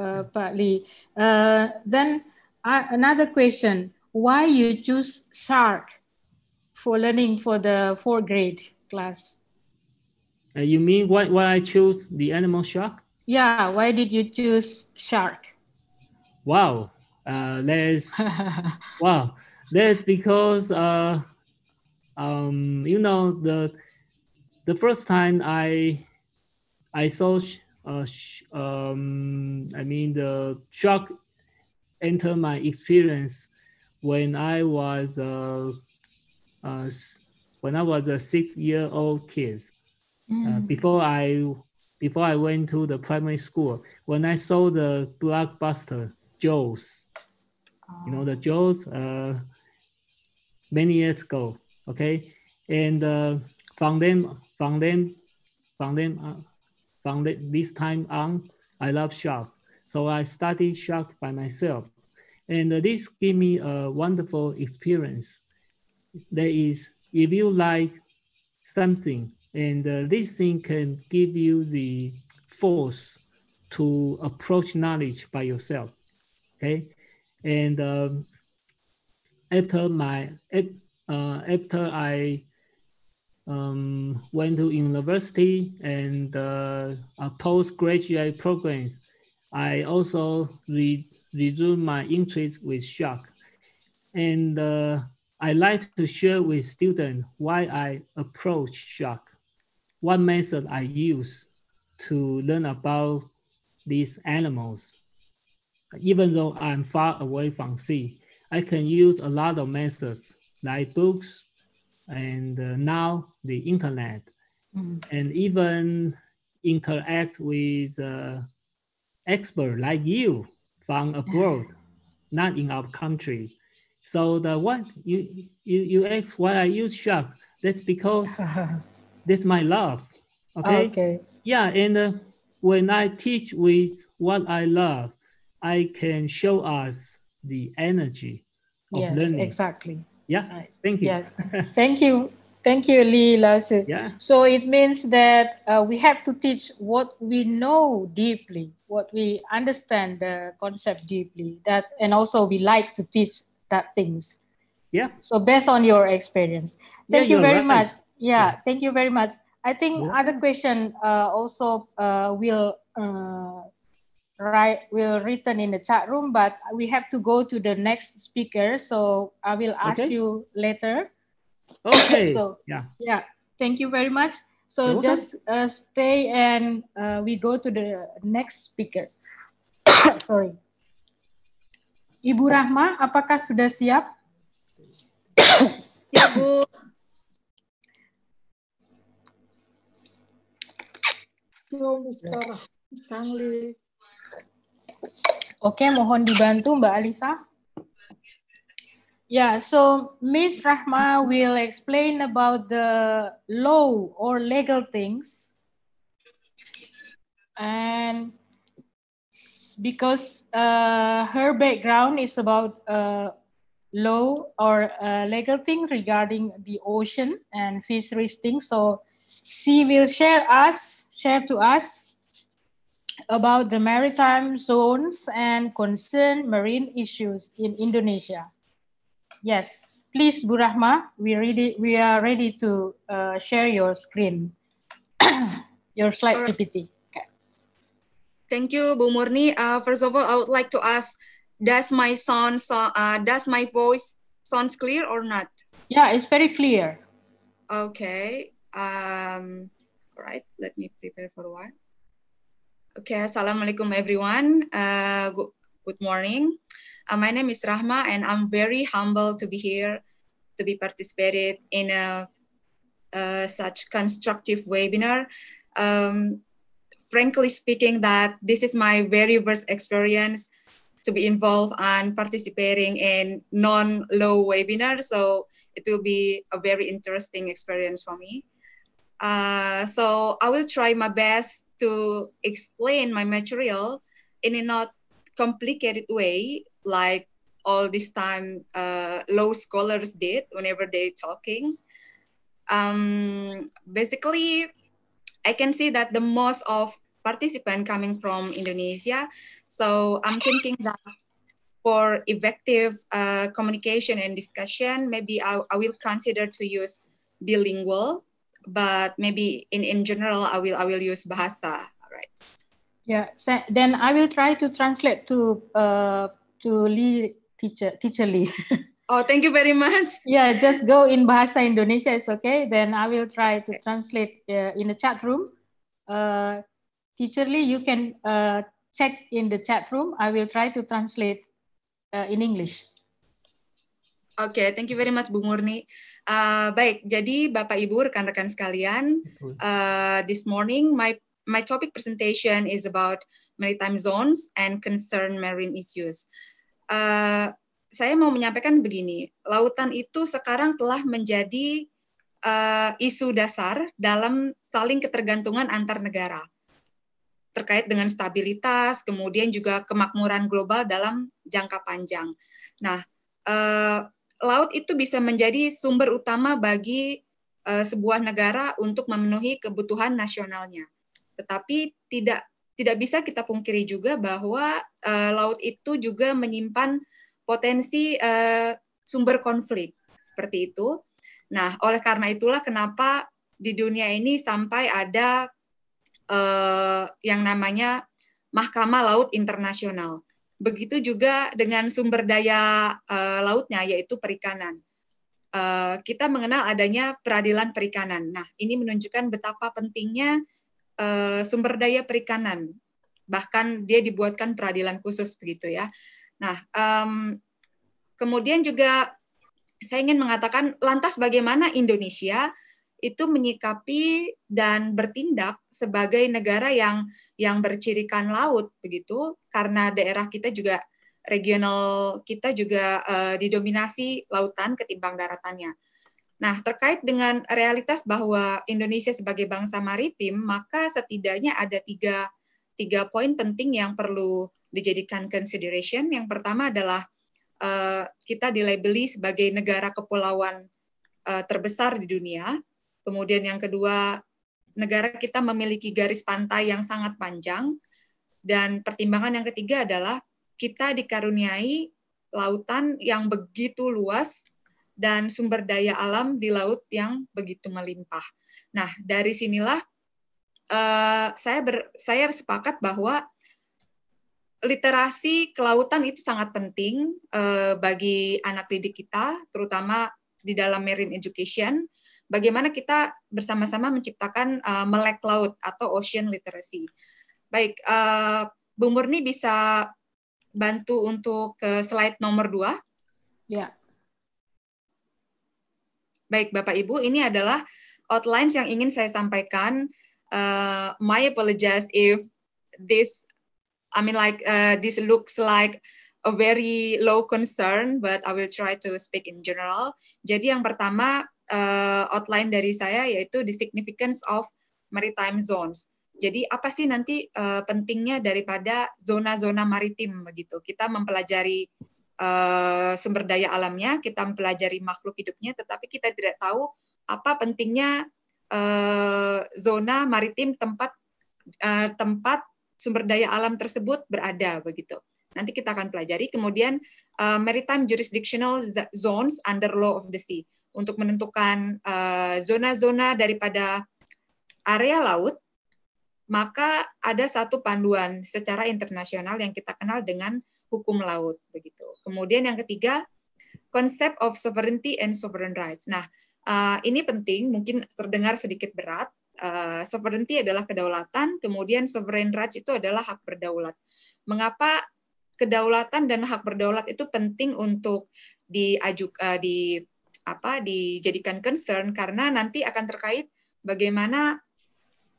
uh, partly. Uh, then uh, another question: Why you choose shark for learning for the fourth grade class? Uh, you mean why why I choose the animal shark? yeah why did you choose shark wow uh, that's wow that's because uh, um, you know the the first time i i saw uh, um, i mean the shark entered my experience when i was uh, uh when i was a six year old kid uh, mm. before i before I went to the primary school when I saw the blockbuster Jaws. You know the oh. Jaws uh, many years ago. Okay, and uh, from then, from then, from then, uh, from the, this time on, I love shark. So I study shark by myself, and uh, this gave me a wonderful experience. That is, if you like something and uh, this thing can give you the force to approach knowledge by yourself. Okay. And um, after my, uh, after I um, went to university and uh, a postgraduate programs, I also re- resumed my interest with shark. And uh, I like to share with students why I approach shark one method I use to learn about these animals. Even though I'm far away from sea, I can use a lot of methods like books and uh, now the internet, mm-hmm. and even interact with uh, experts like you from abroad, not in our country. So the what you you you ask why I use shark? That's because That's my love. Okay. Okay. Yeah, and uh, when I teach with what I love, I can show us the energy of yes, learning. Exactly. Yeah. Right. Thank you. Yes. Thank you. Thank you, Lee Lasse. Yeah. So it means that uh, we have to teach what we know deeply, what we understand the concept deeply. That and also we like to teach that things. Yeah. So based on your experience, thank yeah, you very right. much. Yeah, thank you very much. I think yeah. other question uh, also uh, will uh, write will written in the chat room, but we have to go to the next speaker, so I will ask okay. you later. Okay. so yeah, yeah. Thank you very much. So You're just uh, stay and uh, we go to the next speaker. Sorry. Ibu Rahma, apakah sudah siap? Ya Bu. Oke, okay, mohon dibantu Mbak Alisa. Yeah, so Ms. Rahma will explain about the law or legal things. And because uh, her background is about uh, law or uh, legal things regarding the ocean and fisheries things. So she will share us Share to us about the maritime zones and concern marine issues in Indonesia. Yes, please, Burahma, we, ready, we are ready to uh, share your screen, your slide right. PPT. Okay. Thank you, Bu Murni. Uh, first of all, I would like to ask, does my sound, so, uh, does my voice sounds clear or not? Yeah, it's very clear. Okay. Um, all right, let me prepare for a while. Okay, Assalamualaikum everyone. Uh, good, good morning. Uh, my name is Rahma and I'm very humble to be here, to be participated in a, such constructive webinar. Um, frankly speaking that this is my very first experience to be involved and participating in non-low webinar. So it will be a very interesting experience for me. Uh, so I will try my best to explain my material in a not complicated way, like all this time uh, low scholars did whenever they talking. Um, basically, I can see that the most of participant coming from Indonesia. So I'm thinking that for effective uh, communication and discussion, maybe I, I will consider to use bilingual but maybe in, in general, I will I will use bahasa. All right. Yeah. So then I will try to translate to uh, to Lee teacher teacher Lee. oh, thank you very much. Yeah, just go in bahasa Indonesia. It's okay. Then I will try to translate uh, in the chat room. Uh, teacher Lee, you can uh, check in the chat room. I will try to translate uh, in English. Oke, okay, thank you very much Bu Murni. Uh, baik, jadi Bapak Ibu rekan-rekan sekalian, uh, this morning my my topic presentation is about maritime zones and concern marine issues. Uh, saya mau menyampaikan begini, lautan itu sekarang telah menjadi uh, isu dasar dalam saling ketergantungan antar negara terkait dengan stabilitas, kemudian juga kemakmuran global dalam jangka panjang. Nah, uh, laut itu bisa menjadi sumber utama bagi uh, sebuah negara untuk memenuhi kebutuhan nasionalnya. Tetapi tidak tidak bisa kita pungkiri juga bahwa uh, laut itu juga menyimpan potensi uh, sumber konflik seperti itu. Nah, oleh karena itulah kenapa di dunia ini sampai ada uh, yang namanya Mahkamah Laut Internasional Begitu juga dengan sumber daya uh, lautnya yaitu perikanan. Uh, kita mengenal adanya peradilan perikanan. Nah, ini menunjukkan betapa pentingnya uh, sumber daya perikanan. Bahkan dia dibuatkan peradilan khusus begitu ya. Nah, um, kemudian juga saya ingin mengatakan lantas bagaimana Indonesia itu menyikapi dan bertindak sebagai negara yang yang bercirikan laut begitu karena daerah kita juga regional kita juga uh, didominasi lautan ketimbang daratannya. Nah, terkait dengan realitas bahwa Indonesia sebagai bangsa maritim, maka setidaknya ada tiga, tiga poin penting yang perlu dijadikan consideration. Yang pertama adalah uh, kita dilabeli sebagai negara kepulauan uh, terbesar di dunia. Kemudian yang kedua, negara kita memiliki garis pantai yang sangat panjang. Dan pertimbangan yang ketiga adalah kita dikaruniai lautan yang begitu luas dan sumber daya alam di laut yang begitu melimpah. Nah, dari sinilah uh, saya ber, saya sepakat bahwa literasi kelautan itu sangat penting uh, bagi anak didik kita, terutama di dalam marine education bagaimana kita bersama-sama menciptakan uh, melek laut atau ocean literacy. Baik, uh, Bu Murni bisa bantu untuk ke slide nomor dua. Ya. Baik, Bapak Ibu, ini adalah outlines yang ingin saya sampaikan. Uh, my apologies if this, I mean like uh, this looks like a very low concern, but I will try to speak in general. Jadi yang pertama uh, outline dari saya yaitu the significance of maritime zones. Jadi apa sih nanti uh, pentingnya daripada zona-zona maritim begitu? Kita mempelajari uh, sumber daya alamnya, kita mempelajari makhluk hidupnya, tetapi kita tidak tahu apa pentingnya uh, zona maritim tempat uh, tempat sumber daya alam tersebut berada begitu. Nanti kita akan pelajari. Kemudian uh, maritime jurisdictional zones under law of the sea untuk menentukan eh, zona-zona uh, daripada area laut, maka ada satu panduan secara internasional yang kita kenal dengan hukum laut begitu. Kemudian yang ketiga, konsep of sovereignty and sovereign rights. Nah, uh, ini penting, mungkin terdengar sedikit berat. Uh, sovereignty adalah kedaulatan, kemudian sovereign rights itu adalah hak berdaulat. Mengapa kedaulatan dan hak berdaulat itu penting untuk diajuk uh, di apa dijadikan concern karena nanti akan terkait bagaimana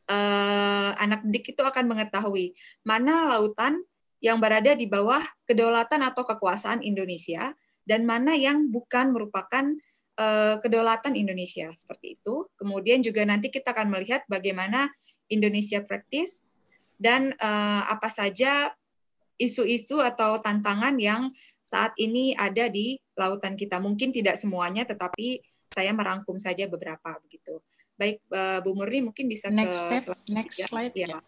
eh, anak didik itu akan mengetahui mana lautan yang berada di bawah kedaulatan atau kekuasaan Indonesia dan mana yang bukan merupakan eh, kedaulatan Indonesia seperti itu. Kemudian juga nanti kita akan melihat bagaimana Indonesia praktis dan eh, apa saja isu-isu atau tantangan yang saat ini ada di lautan kita. Mungkin tidak semuanya, tetapi saya merangkum saja beberapa begitu. Baik, eh, Bu Murni mungkin bisa next ke step, next ya. slide iya. ya.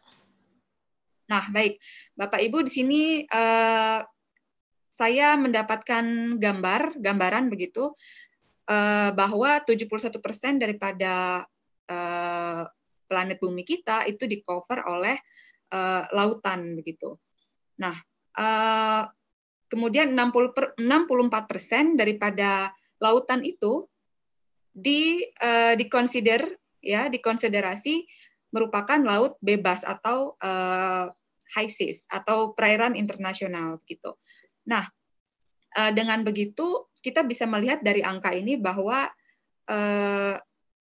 Nah, baik. Bapak Ibu di sini uh, saya mendapatkan gambar, gambaran begitu uh, bahwa 71% daripada uh, planet bumi kita itu di cover oleh uh, lautan begitu. Nah, uh, Kemudian 60 per, 64 persen daripada lautan itu di uh, dikonsider ya dikonsiderasi merupakan laut bebas atau uh, high seas atau perairan internasional gitu. Nah uh, dengan begitu kita bisa melihat dari angka ini bahwa uh,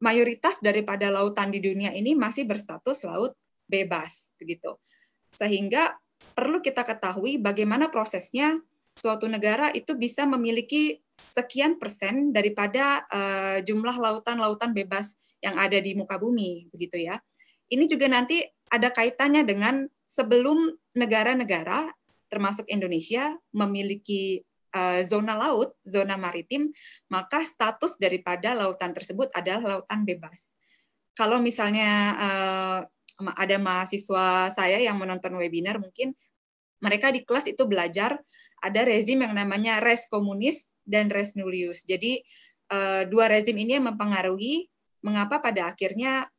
mayoritas daripada lautan di dunia ini masih berstatus laut bebas begitu. Sehingga perlu kita ketahui bagaimana prosesnya suatu negara itu bisa memiliki sekian persen daripada uh, jumlah lautan-lautan bebas yang ada di muka bumi, begitu ya. Ini juga nanti ada kaitannya dengan sebelum negara-negara, termasuk Indonesia, memiliki uh, zona laut, zona maritim, maka status daripada lautan tersebut adalah lautan bebas. Kalau misalnya uh, ada mahasiswa saya yang menonton webinar, mungkin mereka di kelas itu belajar ada rezim yang namanya res komunis dan res nullius. Jadi eh, dua rezim ini yang mempengaruhi mengapa pada akhirnya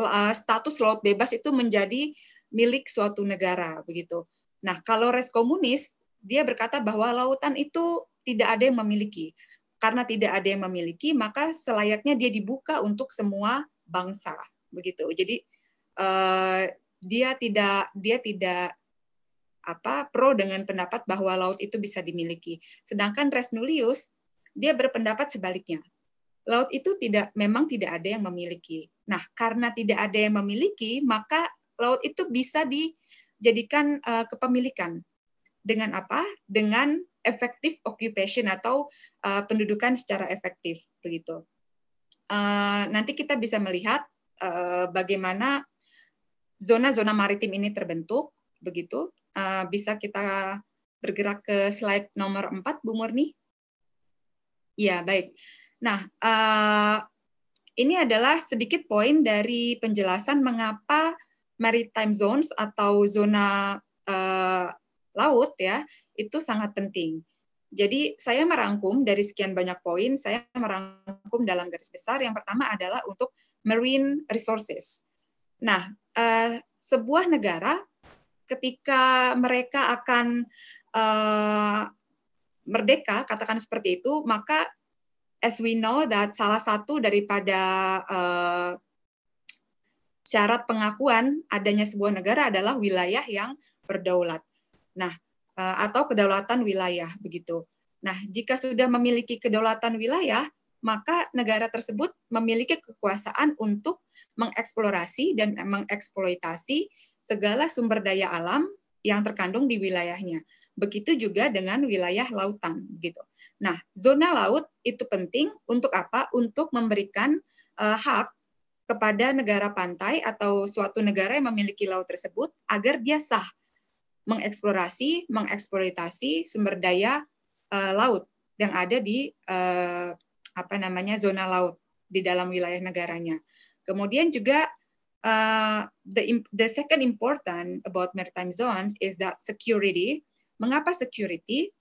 eh, status laut bebas itu menjadi milik suatu negara begitu. Nah, kalau res komunis dia berkata bahwa lautan itu tidak ada yang memiliki. Karena tidak ada yang memiliki, maka selayaknya dia dibuka untuk semua bangsa begitu. Jadi eh, dia tidak dia tidak apa pro dengan pendapat bahwa laut itu bisa dimiliki. Sedangkan Resnulius dia berpendapat sebaliknya. Laut itu tidak memang tidak ada yang memiliki. Nah, karena tidak ada yang memiliki, maka laut itu bisa dijadikan uh, kepemilikan. Dengan apa? Dengan efektif occupation atau uh, pendudukan secara efektif begitu. Uh, nanti kita bisa melihat uh, bagaimana zona-zona maritim ini terbentuk begitu Eh, bisa kita bergerak ke slide nomor 4, Bu Murni? Ya, baik. Nah, uh, ini adalah sedikit poin dari penjelasan mengapa maritime zones atau zona uh, laut ya itu sangat penting. Jadi saya merangkum dari sekian banyak poin, saya merangkum dalam garis besar. Yang pertama adalah untuk marine resources. Nah, uh, sebuah negara ketika mereka akan uh, merdeka, katakan seperti itu, maka as we know that salah satu daripada uh, syarat pengakuan adanya sebuah negara adalah wilayah yang berdaulat. Nah, uh, atau kedaulatan wilayah begitu. Nah, jika sudah memiliki kedaulatan wilayah, maka negara tersebut memiliki kekuasaan untuk mengeksplorasi dan mengeksploitasi segala sumber daya alam yang terkandung di wilayahnya. Begitu juga dengan wilayah lautan gitu. Nah, zona laut itu penting untuk apa? Untuk memberikan uh, hak kepada negara pantai atau suatu negara yang memiliki laut tersebut agar dia sah mengeksplorasi, mengeksploitasi sumber daya uh, laut yang ada di uh, apa namanya zona laut di dalam wilayah negaranya. Kemudian juga Uh, the, the second important about maritime zones is that security. Mengapa security?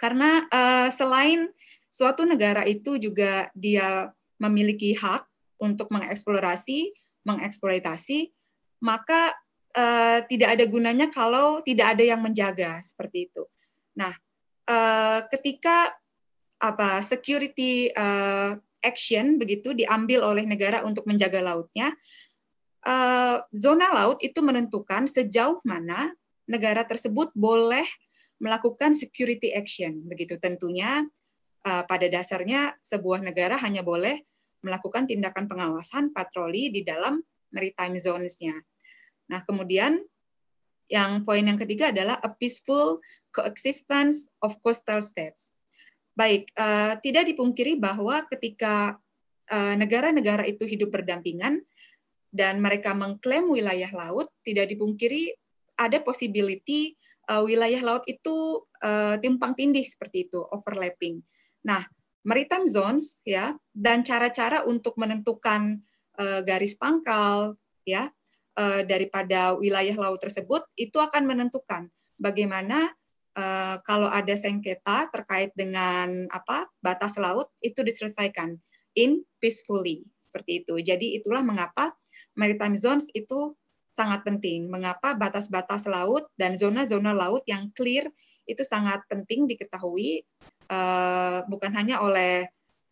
Karena uh, selain suatu negara itu juga dia memiliki hak untuk mengeksplorasi, mengeksploitasi, maka uh, tidak ada gunanya kalau tidak ada yang menjaga seperti itu. Nah, uh, ketika apa security uh, action begitu diambil oleh negara untuk menjaga lautnya, Eh, zona laut itu menentukan sejauh mana negara tersebut boleh melakukan security action. Begitu tentunya eh, pada dasarnya sebuah negara hanya boleh melakukan tindakan pengawasan patroli di dalam maritime zones-nya. Nah, kemudian yang poin yang ketiga adalah a peaceful coexistence of coastal states. Baik, uh, tidak dipungkiri bahwa ketika negara-negara uh, negara -negara itu hidup berdampingan, dan mereka mengklaim wilayah laut, tidak dipungkiri ada possibility uh, wilayah laut itu uh, timpang tindih seperti itu, overlapping. Nah, maritime zones ya dan cara-cara untuk menentukan uh, garis pangkal ya uh, daripada wilayah laut tersebut itu akan menentukan bagaimana uh, kalau ada sengketa terkait dengan apa batas laut itu diselesaikan in peacefully seperti itu. Jadi itulah mengapa maritime zones itu sangat penting. Mengapa batas-batas laut dan zona-zona laut yang clear itu sangat penting diketahui uh, bukan hanya oleh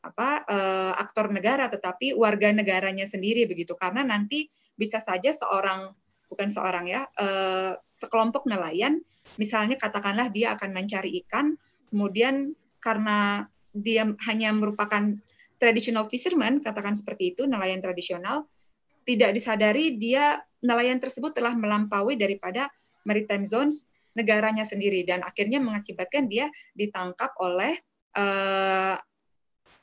apa uh, aktor negara tetapi warga negaranya sendiri begitu karena nanti bisa saja seorang bukan seorang ya uh, sekelompok nelayan misalnya katakanlah dia akan mencari ikan kemudian karena dia hanya merupakan traditional fisherman katakan seperti itu nelayan tradisional tidak disadari dia nelayan tersebut telah melampaui daripada maritime zones negaranya sendiri dan akhirnya mengakibatkan dia ditangkap oleh uh,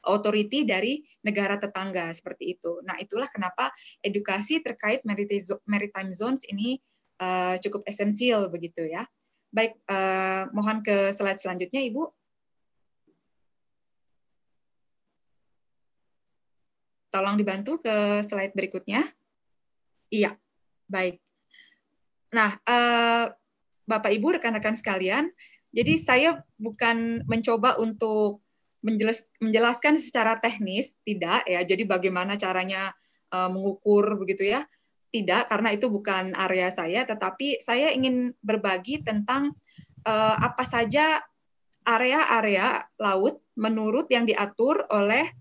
authority dari negara tetangga seperti itu. Nah, itulah kenapa edukasi terkait maritime zones ini uh, cukup esensial begitu ya. Baik, uh, mohon ke slide selanjutnya Ibu. Tolong dibantu ke slide berikutnya. Iya, baik. Nah, eh, Bapak Ibu rekan-rekan sekalian, jadi saya bukan mencoba untuk menjelaskan secara teknis, tidak ya. Jadi bagaimana caranya eh, mengukur begitu ya? Tidak, karena itu bukan area saya. Tetapi saya ingin berbagi tentang eh, apa saja area-area laut menurut yang diatur oleh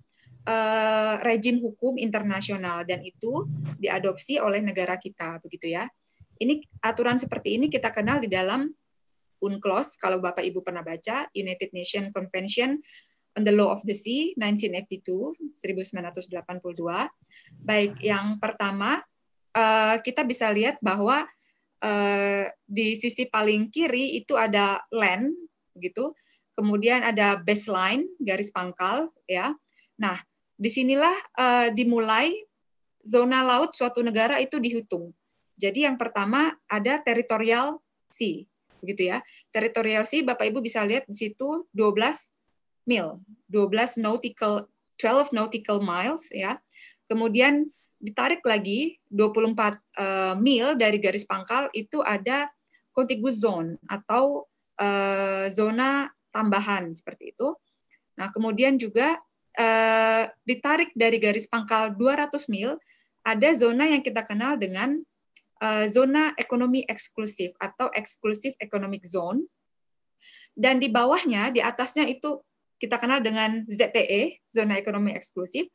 Eh, rejim hukum internasional dan itu diadopsi oleh negara kita begitu ya. Ini aturan seperti ini kita kenal di dalam UNCLOS kalau Bapak Ibu pernah baca United Nations Convention on the Law of the Sea 1982 1982. Baik, yang pertama eh, kita bisa lihat bahwa eh, di sisi paling kiri itu ada land gitu. Kemudian ada baseline garis pangkal ya. Nah, Disinilah uh, dimulai zona laut suatu negara itu dihitung. Jadi yang pertama ada teritorial sea, begitu ya. Teritorial sea Bapak Ibu bisa lihat di situ 12 mil, 12 nautical 12 nautical miles ya. Kemudian ditarik lagi 24 uh, eh, mil dari garis pangkal itu ada contiguous zone atau uh, zona tambahan seperti itu. Nah, kemudian juga Eh, ditarik dari garis pangkal 200 mil, ada zona yang kita kenal dengan eh, zona ekonomi eksklusif atau eksklusif economic zone. Dan di bawahnya, di atasnya itu kita kenal dengan ZTE, zona ekonomi eksklusif,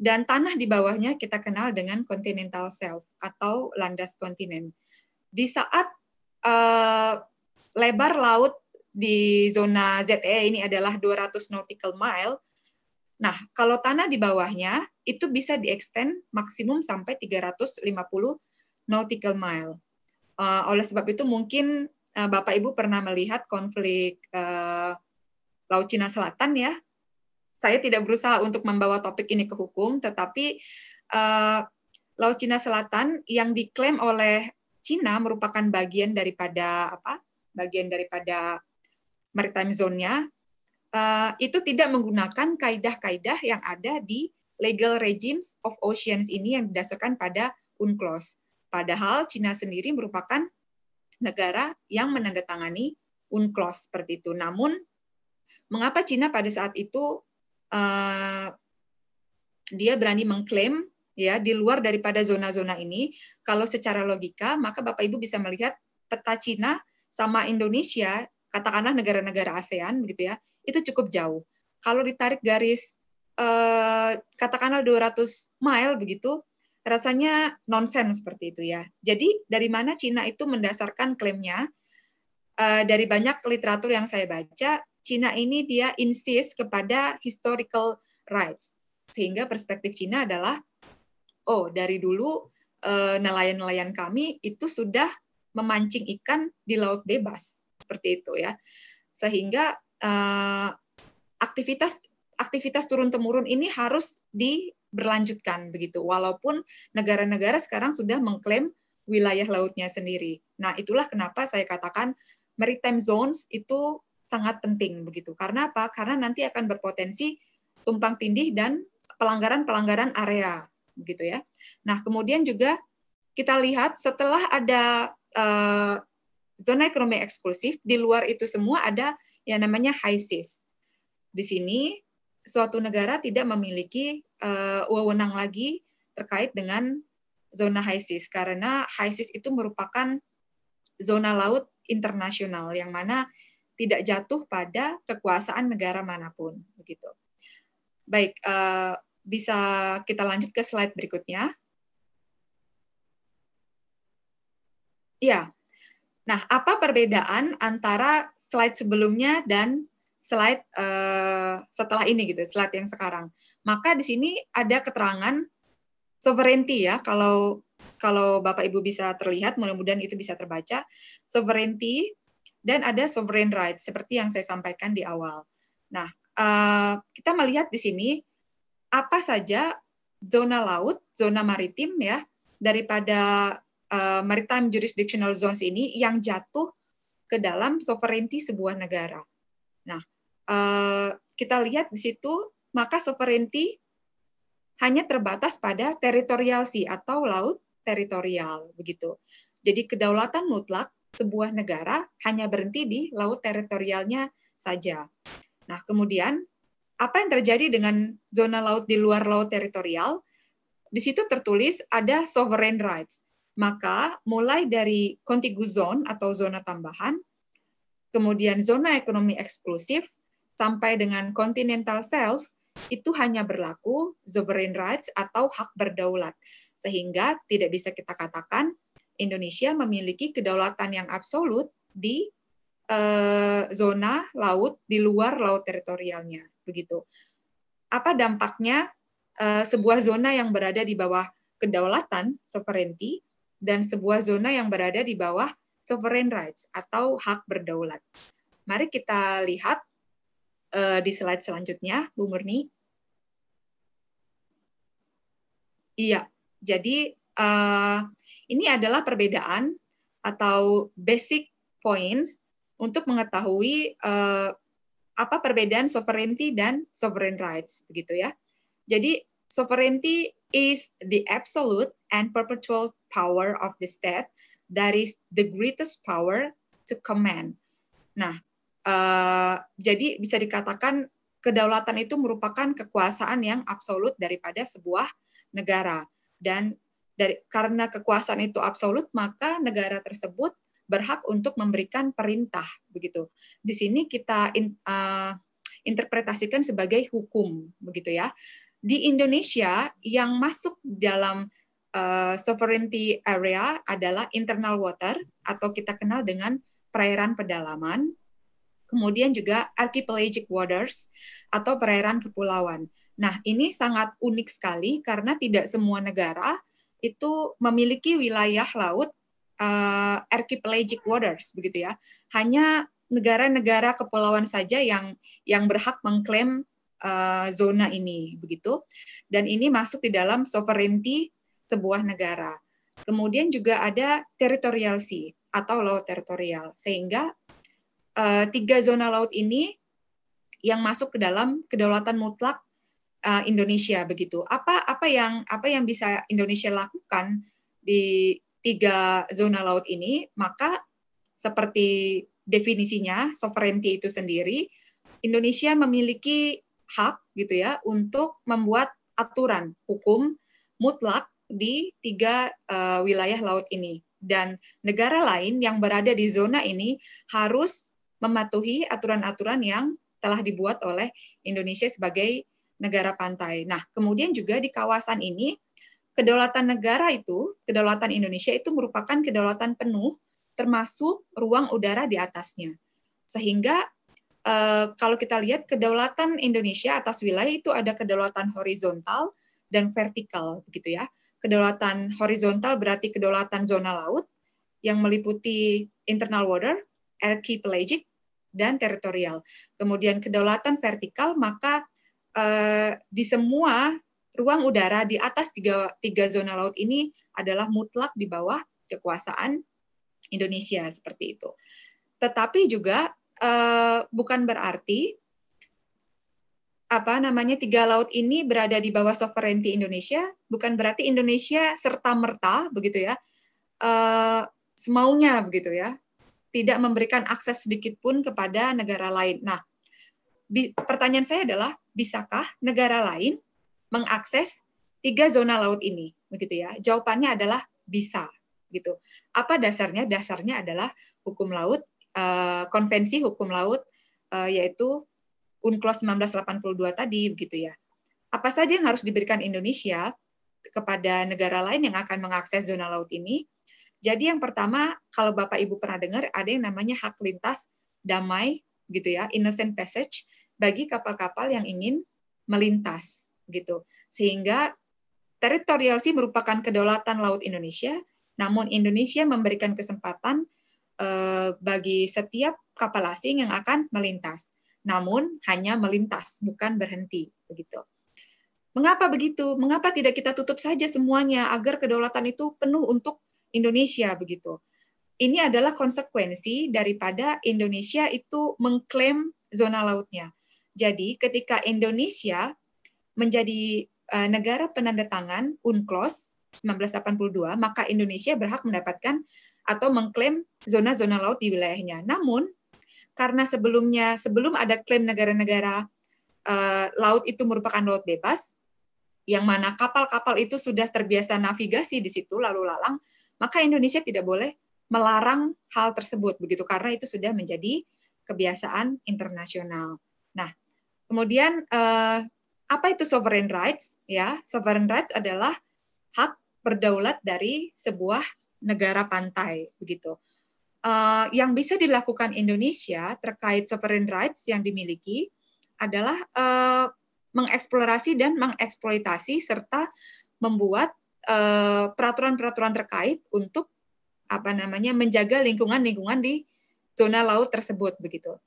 dan tanah di bawahnya kita kenal dengan continental shelf atau landas kontinen. Di saat eh, lebar laut di zona ZTE ini adalah 200 nautical mile, Nah, kalau tanah di bawahnya itu bisa diextend maksimum sampai 350 nautical mile. Uh, oleh sebab itu mungkin uh, Bapak Ibu pernah melihat konflik uh, Laut Cina Selatan ya. Saya tidak berusaha untuk membawa topik ini ke hukum, tetapi uh, Laut Cina Selatan yang diklaim oleh Cina merupakan bagian daripada apa? Bagian daripada maritime zone-nya Eh, itu tidak menggunakan kaedah-kaedah yang ada di legal regimes of oceans ini yang didasarkan pada UNCLOS. Padahal Cina sendiri merupakan negara yang menandatangani UNCLOS seperti itu. Namun mengapa Cina pada saat itu uh, dia berani mengklaim ya di luar daripada zona-zona ini? Kalau secara logika maka Bapak Ibu bisa melihat peta Cina sama Indonesia, katakanlah negara-negara ASEAN begitu ya itu cukup jauh. Kalau ditarik garis eh, katakanlah 200 mile begitu, rasanya nonsens seperti itu ya. Jadi dari mana Cina itu mendasarkan klaimnya? Eh, dari banyak literatur yang saya baca, Cina ini dia insist kepada historical rights. Sehingga perspektif Cina adalah, oh dari dulu eh, nelayan-nelayan kami itu sudah memancing ikan di laut bebas. Seperti itu ya. Sehingga Eh, aktivitas aktivitas turun temurun ini harus diberlanjutkan begitu walaupun negara-negara sekarang sudah mengklaim wilayah lautnya sendiri. Nah, itulah kenapa saya katakan maritime zones itu sangat penting begitu. Karena apa? Karena nanti akan berpotensi tumpang tindih dan pelanggaran-pelanggaran area begitu ya. Nah, kemudian juga kita lihat setelah ada uh, zona ekonomi eksklusif di luar itu semua ada yang namanya high seas. Di sini suatu negara tidak memiliki uh, wewenang lagi terkait dengan zona high seas karena high seas itu merupakan zona laut internasional yang mana tidak jatuh pada kekuasaan negara manapun begitu. Baik, uh, bisa kita lanjut ke slide berikutnya. Ya, Nah, apa perbedaan antara slide sebelumnya dan slide uh, setelah ini gitu, slide yang sekarang. Maka di sini ada keterangan sovereignty ya, kalau kalau Bapak Ibu bisa terlihat, mudah-mudahan itu bisa terbaca. Sovereignty dan ada sovereign rights seperti yang saya sampaikan di awal. Nah, uh, kita melihat di sini apa saja zona laut, zona maritim ya daripada Eh, maritime jurisdictional zones ini yang jatuh ke dalam sovereignty sebuah negara. Nah, eh, kita lihat di situ maka sovereignty hanya terbatas pada teritorial sea atau laut teritorial begitu. Jadi kedaulatan mutlak sebuah negara hanya berhenti di laut teritorialnya saja. Nah, kemudian apa yang terjadi dengan zona laut di luar laut teritorial? Di situ tertulis ada sovereign rights. Maka mulai dari kontigu zone atau zona tambahan, kemudian zona ekonomi eksklusif, sampai dengan continental self, itu hanya berlaku sovereign rights atau hak berdaulat. Sehingga tidak bisa kita katakan Indonesia memiliki kedaulatan yang absolut di eh, zona laut di luar laut teritorialnya. Begitu. Apa dampaknya eh, sebuah zona yang berada di bawah kedaulatan, sovereignty, dan sebuah zona yang berada di bawah sovereign rights atau hak berdaulat. Mari kita lihat uh, di slide selanjutnya, Bu Murni. Iya, jadi uh, ini adalah perbedaan atau basic points untuk mengetahui uh, apa perbedaan sovereignty dan sovereign rights begitu ya. Jadi sovereignty is the absolute and perpetual power of the state, that is the greatest power to command. Nah, uh, jadi bisa dikatakan kedaulatan itu merupakan kekuasaan yang absolut daripada sebuah negara dan dari karena kekuasaan itu absolut maka negara tersebut berhak untuk memberikan perintah begitu. Di sini kita in, uh, interpretasikan sebagai hukum begitu ya. Di Indonesia yang masuk dalam Eh, sovereignty area adalah internal water atau kita kenal dengan perairan pedalaman, kemudian juga archipelagic waters atau perairan kepulauan. Nah, ini sangat unik sekali karena tidak semua negara itu memiliki wilayah laut uh, archipelagic waters begitu ya. Hanya negara-negara kepulauan saja yang yang berhak mengklaim uh, zona ini begitu dan ini masuk di dalam sovereignty sebuah negara. Kemudian juga ada teritorial sea atau laut teritorial, sehingga uh, tiga zona laut ini yang masuk ke dalam kedaulatan mutlak uh, Indonesia begitu. Apa apa yang apa yang bisa Indonesia lakukan di tiga zona laut ini? Maka seperti definisinya sovereignty itu sendiri, Indonesia memiliki hak gitu ya untuk membuat aturan hukum mutlak di tiga uh, wilayah laut ini dan negara lain yang berada di zona ini harus mematuhi aturan-aturan yang telah dibuat oleh Indonesia sebagai negara pantai. Nah, kemudian juga di kawasan ini kedaulatan negara itu, kedaulatan Indonesia itu merupakan kedaulatan penuh termasuk ruang udara di atasnya. Sehingga eh, kalau kita lihat kedaulatan Indonesia atas wilayah itu ada kedaulatan horizontal dan vertikal begitu ya kedaulatan horizontal berarti kedaulatan zona laut yang meliputi internal water, air archipelagic, dan teritorial. Kemudian kedaulatan vertikal maka eh, di semua ruang udara di atas tiga, tiga zona laut ini adalah mutlak di bawah kekuasaan Indonesia seperti itu. Tetapi juga eh, bukan berarti apa namanya tiga laut ini berada di bawah sovereignty Indonesia bukan berarti Indonesia serta merta begitu ya uh, semaunya begitu ya tidak memberikan akses sedikit pun kepada negara lain. Nah, pertanyaan saya adalah bisakah negara lain mengakses tiga zona laut ini begitu ya? Jawabannya adalah bisa gitu. Apa dasarnya? Dasarnya adalah hukum laut, eh, konvensi hukum laut eh, yaitu UNCLOS 1982 tadi begitu ya. Apa saja yang harus diberikan Indonesia kepada negara lain yang akan mengakses zona laut ini? Jadi yang pertama, kalau Bapak Ibu pernah dengar ada yang namanya hak lintas damai gitu ya, innocent passage bagi kapal-kapal yang ingin melintas gitu. Sehingga teritorial sih merupakan kedaulatan laut Indonesia, namun Indonesia memberikan kesempatan eh, bagi setiap kapal asing yang akan melintas namun hanya melintas, bukan berhenti. Begitu. Mengapa begitu? Mengapa tidak kita tutup saja semuanya agar kedaulatan itu penuh untuk Indonesia begitu? Ini adalah konsekuensi daripada Indonesia itu mengklaim zona lautnya. Jadi ketika Indonesia menjadi eh, negara penandatangan UNCLOS 1982, maka Indonesia berhak mendapatkan atau mengklaim zona-zona laut di wilayahnya. Namun karena sebelumnya sebelum ada klaim negara-negara uh, laut itu merupakan laut bebas yang mana kapal-kapal itu sudah terbiasa navigasi di situ lalu lalang maka Indonesia tidak boleh melarang hal tersebut begitu karena itu sudah menjadi kebiasaan internasional. Nah, kemudian uh, apa itu sovereign rights ya? Sovereign rights adalah hak berdaulat dari sebuah negara pantai begitu. Eh, yang bisa dilakukan Indonesia terkait sovereign rights yang dimiliki adalah eh, mengeksplorasi dan mengeksploitasi serta membuat eh, peraturan-peraturan terkait untuk apa namanya menjaga lingkungan-lingkungan di zona laut tersebut begitu.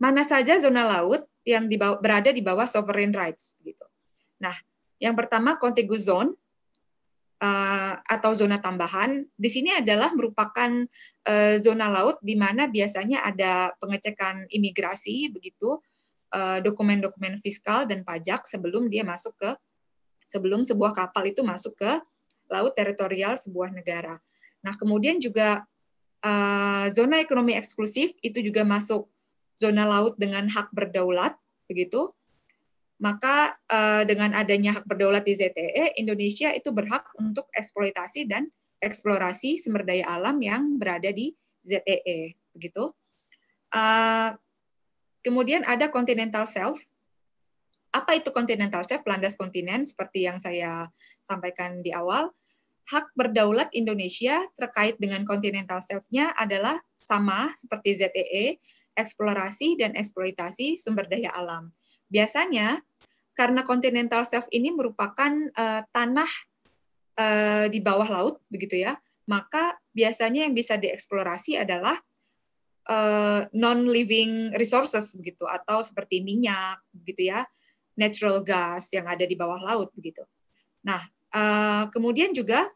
Mana saja zona laut yang berada di bawah sovereign rights begitu. Nah, yang pertama contiguous zone Eh, atau zona tambahan di sini adalah merupakan eh, zona laut di mana biasanya ada pengecekan imigrasi begitu eh, dokumen-dokumen fiskal dan pajak sebelum dia masuk ke sebelum sebuah kapal itu masuk ke laut teritorial sebuah negara. Nah, kemudian juga zona ekonomi eksklusif itu juga masuk zona laut dengan hak berdaulat begitu maka uh, dengan adanya hak berdaulat di ZTE, Indonesia itu berhak untuk eksploitasi dan eksplorasi sumber daya alam yang berada di ZTE, begitu. Uh, kemudian ada continental self. Apa itu continental self? Landas kontinen seperti yang saya sampaikan di awal. Hak berdaulat Indonesia terkait dengan continental self nya adalah sama seperti ZEE, eksplorasi dan eksploitasi sumber daya alam. Biasanya karena continental shelf ini merupakan uh, tanah uh, di bawah laut begitu ya, maka biasanya yang bisa dieksplorasi adalah uh, non-living resources begitu atau seperti minyak begitu ya, natural gas yang ada di bawah laut begitu. Nah, uh, kemudian juga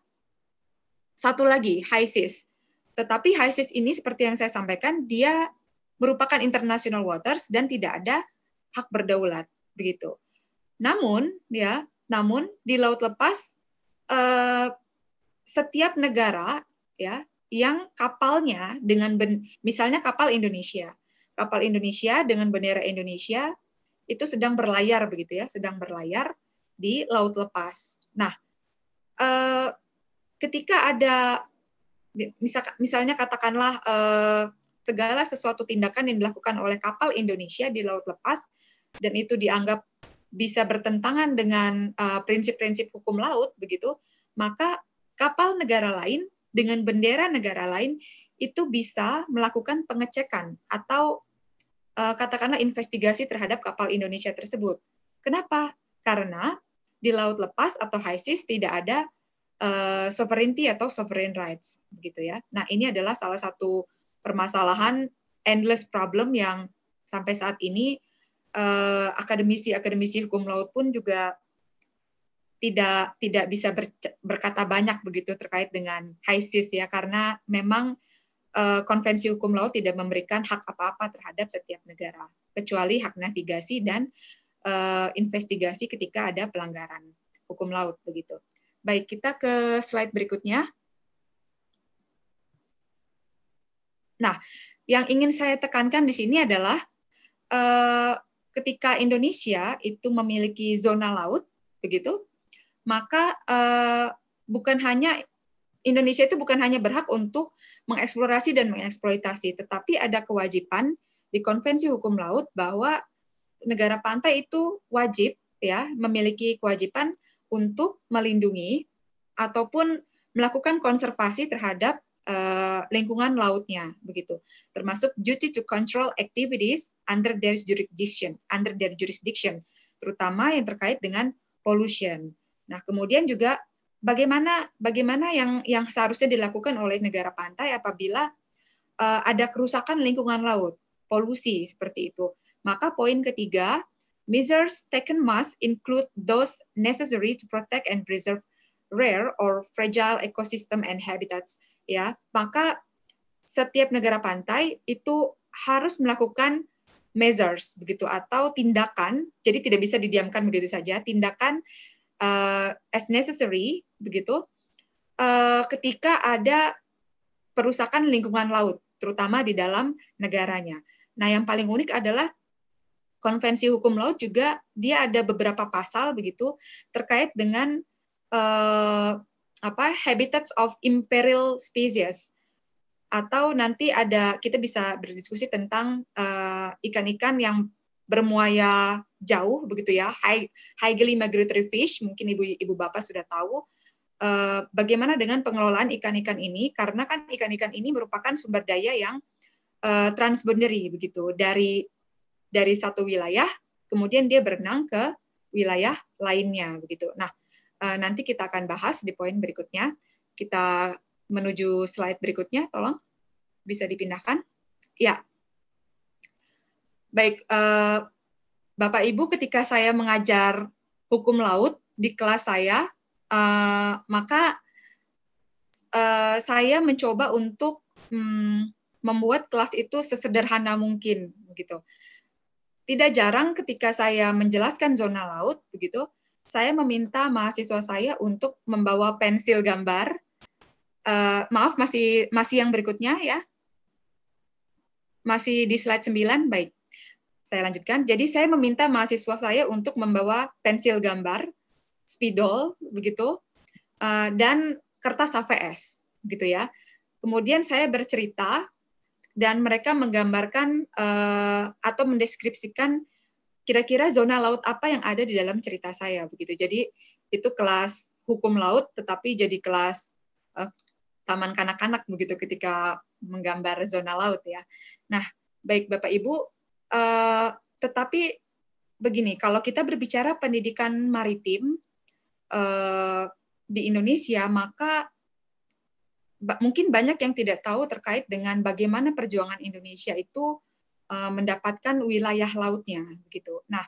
satu lagi high seas. Tetapi high seas ini seperti yang saya sampaikan dia merupakan international waters dan tidak ada hak berdaulat begitu. Namun ya, namun di laut lepas eh, setiap negara ya yang kapalnya dengan ben, misalnya kapal Indonesia, kapal Indonesia dengan bendera Indonesia itu sedang berlayar begitu ya, sedang berlayar di laut lepas. Nah, eh, ketika ada misal, misalnya katakanlah eh, segala sesuatu tindakan yang dilakukan oleh kapal Indonesia di laut lepas dan itu dianggap bisa bertentangan dengan eh, prinsip-prinsip uh, hukum laut begitu, maka kapal negara lain dengan bendera negara lain itu bisa melakukan pengecekan atau uh, katakanlah investigasi terhadap kapal Indonesia tersebut. Kenapa? Karena di laut lepas atau high seas tidak ada uh, sovereignty atau sovereign rights begitu ya. Nah, ini adalah salah satu permasalahan endless problem yang sampai saat ini akademisi-akademisi eh, hukum laut pun juga tidak tidak bisa berkata banyak begitu terkait dengan HISIS ya karena memang eh, konvensi hukum laut tidak memberikan hak apa-apa terhadap setiap negara kecuali hak navigasi dan eh, investigasi ketika ada pelanggaran hukum laut begitu. Baik, kita ke slide berikutnya. Nah, yang ingin saya tekankan di sini adalah eh, ketika Indonesia itu memiliki zona laut begitu maka uh, bukan hanya Indonesia itu bukan hanya berhak untuk mengeksplorasi dan mengeksploitasi tetapi ada kewajiban di konvensi hukum laut bahwa negara pantai itu wajib ya memiliki kewajiban untuk melindungi ataupun melakukan konservasi terhadap uh, lingkungan lautnya begitu termasuk duty to control activities under their jurisdiction under their jurisdiction terutama yang terkait dengan pollution nah kemudian juga bagaimana bagaimana yang yang seharusnya dilakukan oleh negara pantai apabila uh, ada kerusakan lingkungan laut polusi seperti itu maka poin ketiga measures taken must include those necessary to protect and preserve rare or fragile ecosystem and habitats ya maka setiap negara pantai itu harus melakukan measures begitu atau tindakan jadi tidak bisa didiamkan begitu saja tindakan uh, as necessary begitu uh, ketika ada perusakan lingkungan laut terutama di dalam negaranya nah yang paling unik adalah konvensi hukum laut juga dia ada beberapa pasal begitu terkait dengan uh, apa habitats of imperial species atau nanti ada kita bisa berdiskusi tentang eh, ikan-ikan uh, yang bermuaya jauh begitu ya high, highly migratory fish mungkin ibu ibu bapak sudah tahu uh, bagaimana dengan pengelolaan ikan-ikan ini karena kan ikan-ikan ini merupakan sumber daya yang uh, transboundary begitu dari dari satu wilayah kemudian dia berenang ke wilayah lainnya begitu nah Eh, nanti kita akan bahas di poin berikutnya. Kita menuju slide berikutnya, tolong bisa dipindahkan. Ya, baik eh, Bapak Ibu, ketika saya mengajar hukum laut di kelas saya, eh, maka saya mencoba untuk hmm, membuat kelas itu sesederhana mungkin begitu. Tidak jarang ketika saya menjelaskan zona laut begitu, saya meminta mahasiswa saya untuk membawa pensil gambar. Uh, maaf, masih masih yang berikutnya ya. Masih di slide 9, baik. Saya lanjutkan. Jadi saya meminta mahasiswa saya untuk membawa pensil gambar, spidol, begitu, uh, dan kertas AVS, gitu ya. Kemudian saya bercerita dan mereka menggambarkan uh, atau mendeskripsikan kira-kira zona laut apa yang ada di dalam cerita saya begitu. Jadi itu kelas hukum laut tetapi jadi kelas uh, taman kanak-kanak begitu ketika menggambar zona laut ya. Nah, baik Bapak Ibu, uh, tetapi begini, kalau kita berbicara pendidikan maritim uh, di Indonesia maka mungkin banyak yang tidak tahu terkait dengan bagaimana perjuangan Indonesia itu Eh, mendapatkan wilayah lautnya gitu. Nah,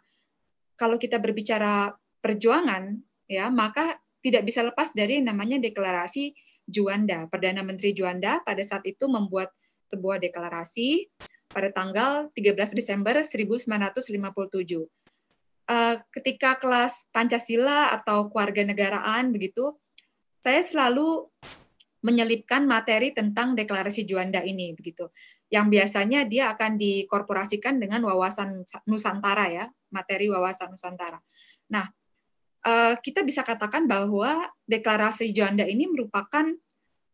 kalau kita berbicara perjuangan ya, maka tidak bisa lepas dari namanya deklarasi Juanda. Perdana Menteri Juanda pada saat itu membuat sebuah deklarasi pada tanggal 13 Desember 1957. Eh, ketika kelas Pancasila atau keluarga negaraan begitu, saya selalu menyelipkan materi tentang deklarasi Juanda ini begitu yang biasanya dia akan dikorporasikan dengan wawasan Nusantara ya, materi wawasan Nusantara. Nah, eh, kita bisa katakan bahwa deklarasi Juanda ini merupakan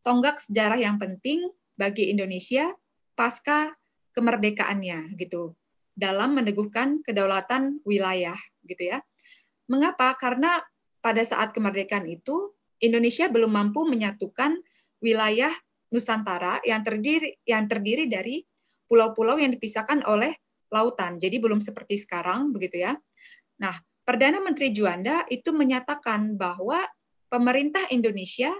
tonggak sejarah yang penting bagi Indonesia pasca kemerdekaannya gitu dalam meneguhkan kedaulatan wilayah gitu ya. Mengapa? Karena pada saat kemerdekaan itu Indonesia belum mampu menyatukan wilayah Nusantara yang terdiri yang terdiri dari pulau-pulau yang dipisahkan oleh lautan. Jadi belum seperti sekarang begitu ya. Nah, Perdana Menteri Juanda itu menyatakan bahwa pemerintah Indonesia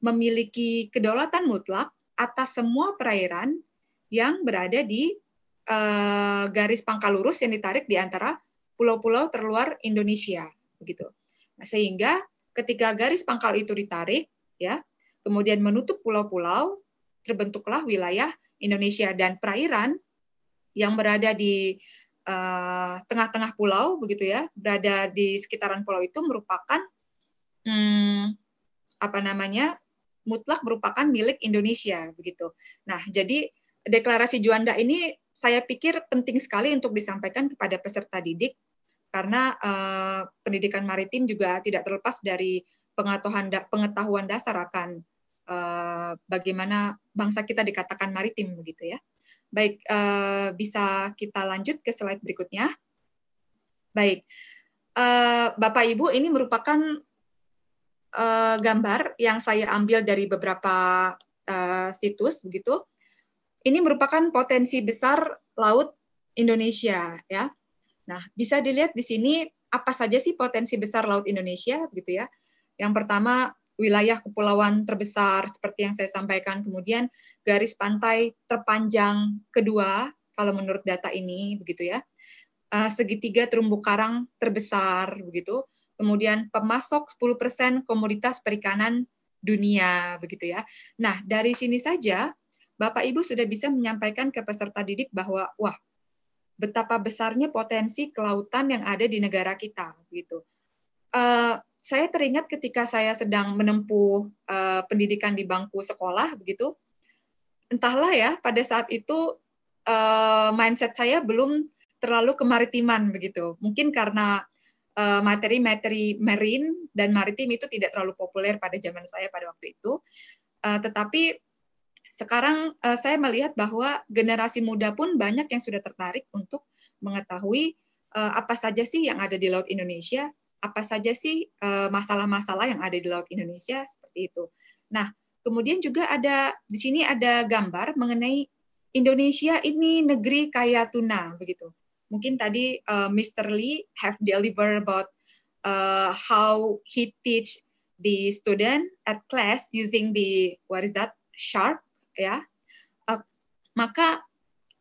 memiliki kedaulatan mutlak atas semua perairan yang berada di uh, garis pangkal lurus yang ditarik di antara pulau-pulau terluar Indonesia begitu. Nah, sehingga ketika garis pangkal itu ditarik ya kemudian menutup pulau-pulau, terbentuklah wilayah Indonesia dan perairan yang berada di eh, tengah-tengah uh, pulau begitu ya, berada di sekitaran pulau itu merupakan hmm, apa namanya mutlak merupakan milik Indonesia begitu. Nah, jadi deklarasi Juanda ini saya pikir penting sekali untuk disampaikan kepada peserta didik karena eh, pendidikan maritim juga tidak terlepas dari pengetahuan dasar akan Eh, bagaimana bangsa kita dikatakan maritim begitu ya. Baik, eh, bisa kita lanjut ke slide berikutnya. Baik, eh, Bapak Ibu ini merupakan gambar yang saya ambil dari beberapa situs begitu. Ini merupakan potensi besar laut Indonesia ya. Nah, bisa dilihat di sini apa saja sih potensi besar laut Indonesia begitu ya. Yang pertama wilayah kepulauan terbesar seperti yang saya sampaikan. Kemudian garis pantai terpanjang kedua kalau menurut data ini begitu ya. Eh, segitiga terumbu karang terbesar begitu. Kemudian pemasok 10% komoditas perikanan dunia begitu ya. Nah, dari sini saja Bapak Ibu sudah bisa menyampaikan ke peserta didik bahwa wah betapa besarnya potensi kelautan yang ada di negara kita begitu eh, saya teringat ketika saya sedang menempuh uh, pendidikan di bangku sekolah begitu entahlah ya pada saat itu uh, mindset saya belum terlalu kemaritiman begitu mungkin karena eh, materi-materi uh, marine dan maritim itu tidak terlalu populer pada zaman saya pada waktu itu uh, tetapi sekarang uh, saya melihat bahwa generasi muda pun banyak yang sudah tertarik untuk mengetahui uh, apa saja sih yang ada di laut Indonesia apa saja sih eh, masalah-masalah yang ada di Laut Indonesia seperti itu. Nah, kemudian juga ada di sini ada gambar mengenai Indonesia ini negeri kaya tuna begitu. Mungkin tadi uh, eh, Mr. Lee have delivered about uh, how he teach the student at class using the what is that shark ya. Yeah. Uh, maka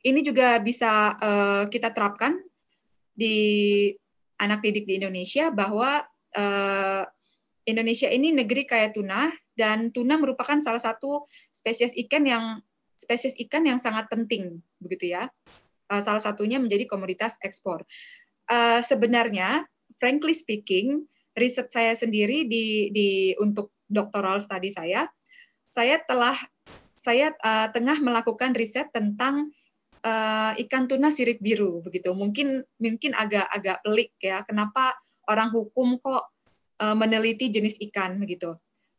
ini juga bisa uh, kita terapkan di anak didik di Indonesia bahwa uh, Indonesia ini negeri kaya tuna dan tuna merupakan salah satu spesies ikan yang spesies ikan yang sangat penting begitu ya. Uh, salah satunya menjadi komoditas ekspor. Uh, sebenarnya frankly speaking, riset saya sendiri di di untuk doktoral study saya, saya telah saya uh, tengah melakukan riset tentang uh, ikan tuna sirip biru begitu. Mungkin mungkin agak agak pelik ya. Kenapa orang hukum kok uh, meneliti jenis ikan begitu?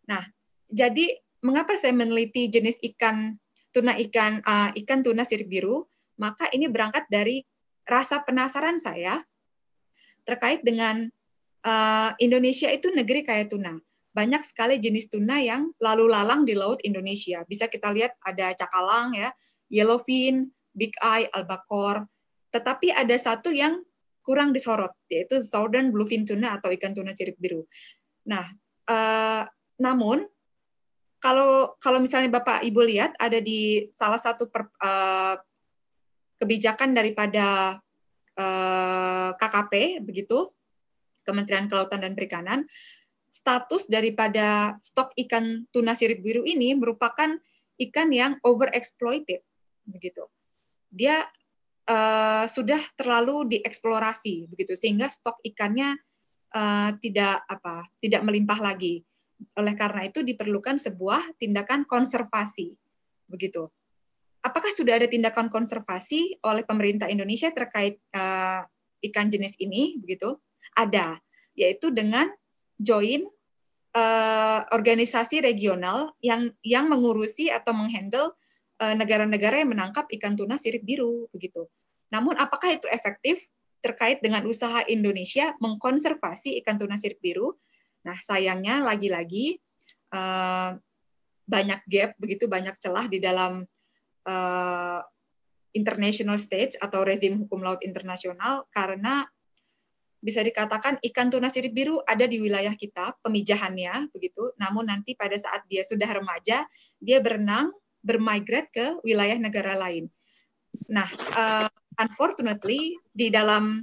Nah, jadi mengapa saya meneliti jenis ikan tuna ikan uh, ikan tuna sirip biru? Maka ini berangkat dari rasa penasaran saya terkait dengan uh, Indonesia itu negeri kaya tuna. Banyak sekali jenis tuna yang lalu lalang di laut Indonesia. Bisa kita lihat ada cakalang ya, yellowfin, Big Eye, Albacore. Tetapi ada satu yang kurang disorot, yaitu Southern Bluefin Tuna atau ikan tuna sirip biru. Nah, eh, namun kalau kalau misalnya Bapak Ibu lihat ada di salah satu per, eh, kebijakan daripada eh, KKP begitu Kementerian Kelautan dan Perikanan status daripada stok ikan tuna sirip biru ini merupakan ikan yang overexploited begitu dia uh, sudah terlalu dieksplorasi begitu sehingga stok ikannya uh, tidak apa tidak melimpah lagi. Oleh karena itu diperlukan sebuah tindakan konservasi begitu. Apakah sudah ada tindakan konservasi oleh pemerintah Indonesia terkait uh, ikan jenis ini begitu? Ada, yaitu dengan join uh, organisasi regional yang yang mengurusi atau menghandle Eh, negara-negara yang menangkap ikan tuna sirip biru begitu. Namun apakah itu efektif terkait dengan usaha Indonesia mengkonservasi ikan tuna sirip biru? Nah, sayangnya lagi-lagi eh, banyak gap begitu banyak celah di dalam eh, international stage atau rezim hukum laut internasional karena bisa dikatakan ikan tuna sirip biru ada di wilayah kita pemijahannya begitu namun nanti pada saat dia sudah remaja dia berenang bermigrate ke wilayah negara lain. Nah, uh, unfortunately di dalam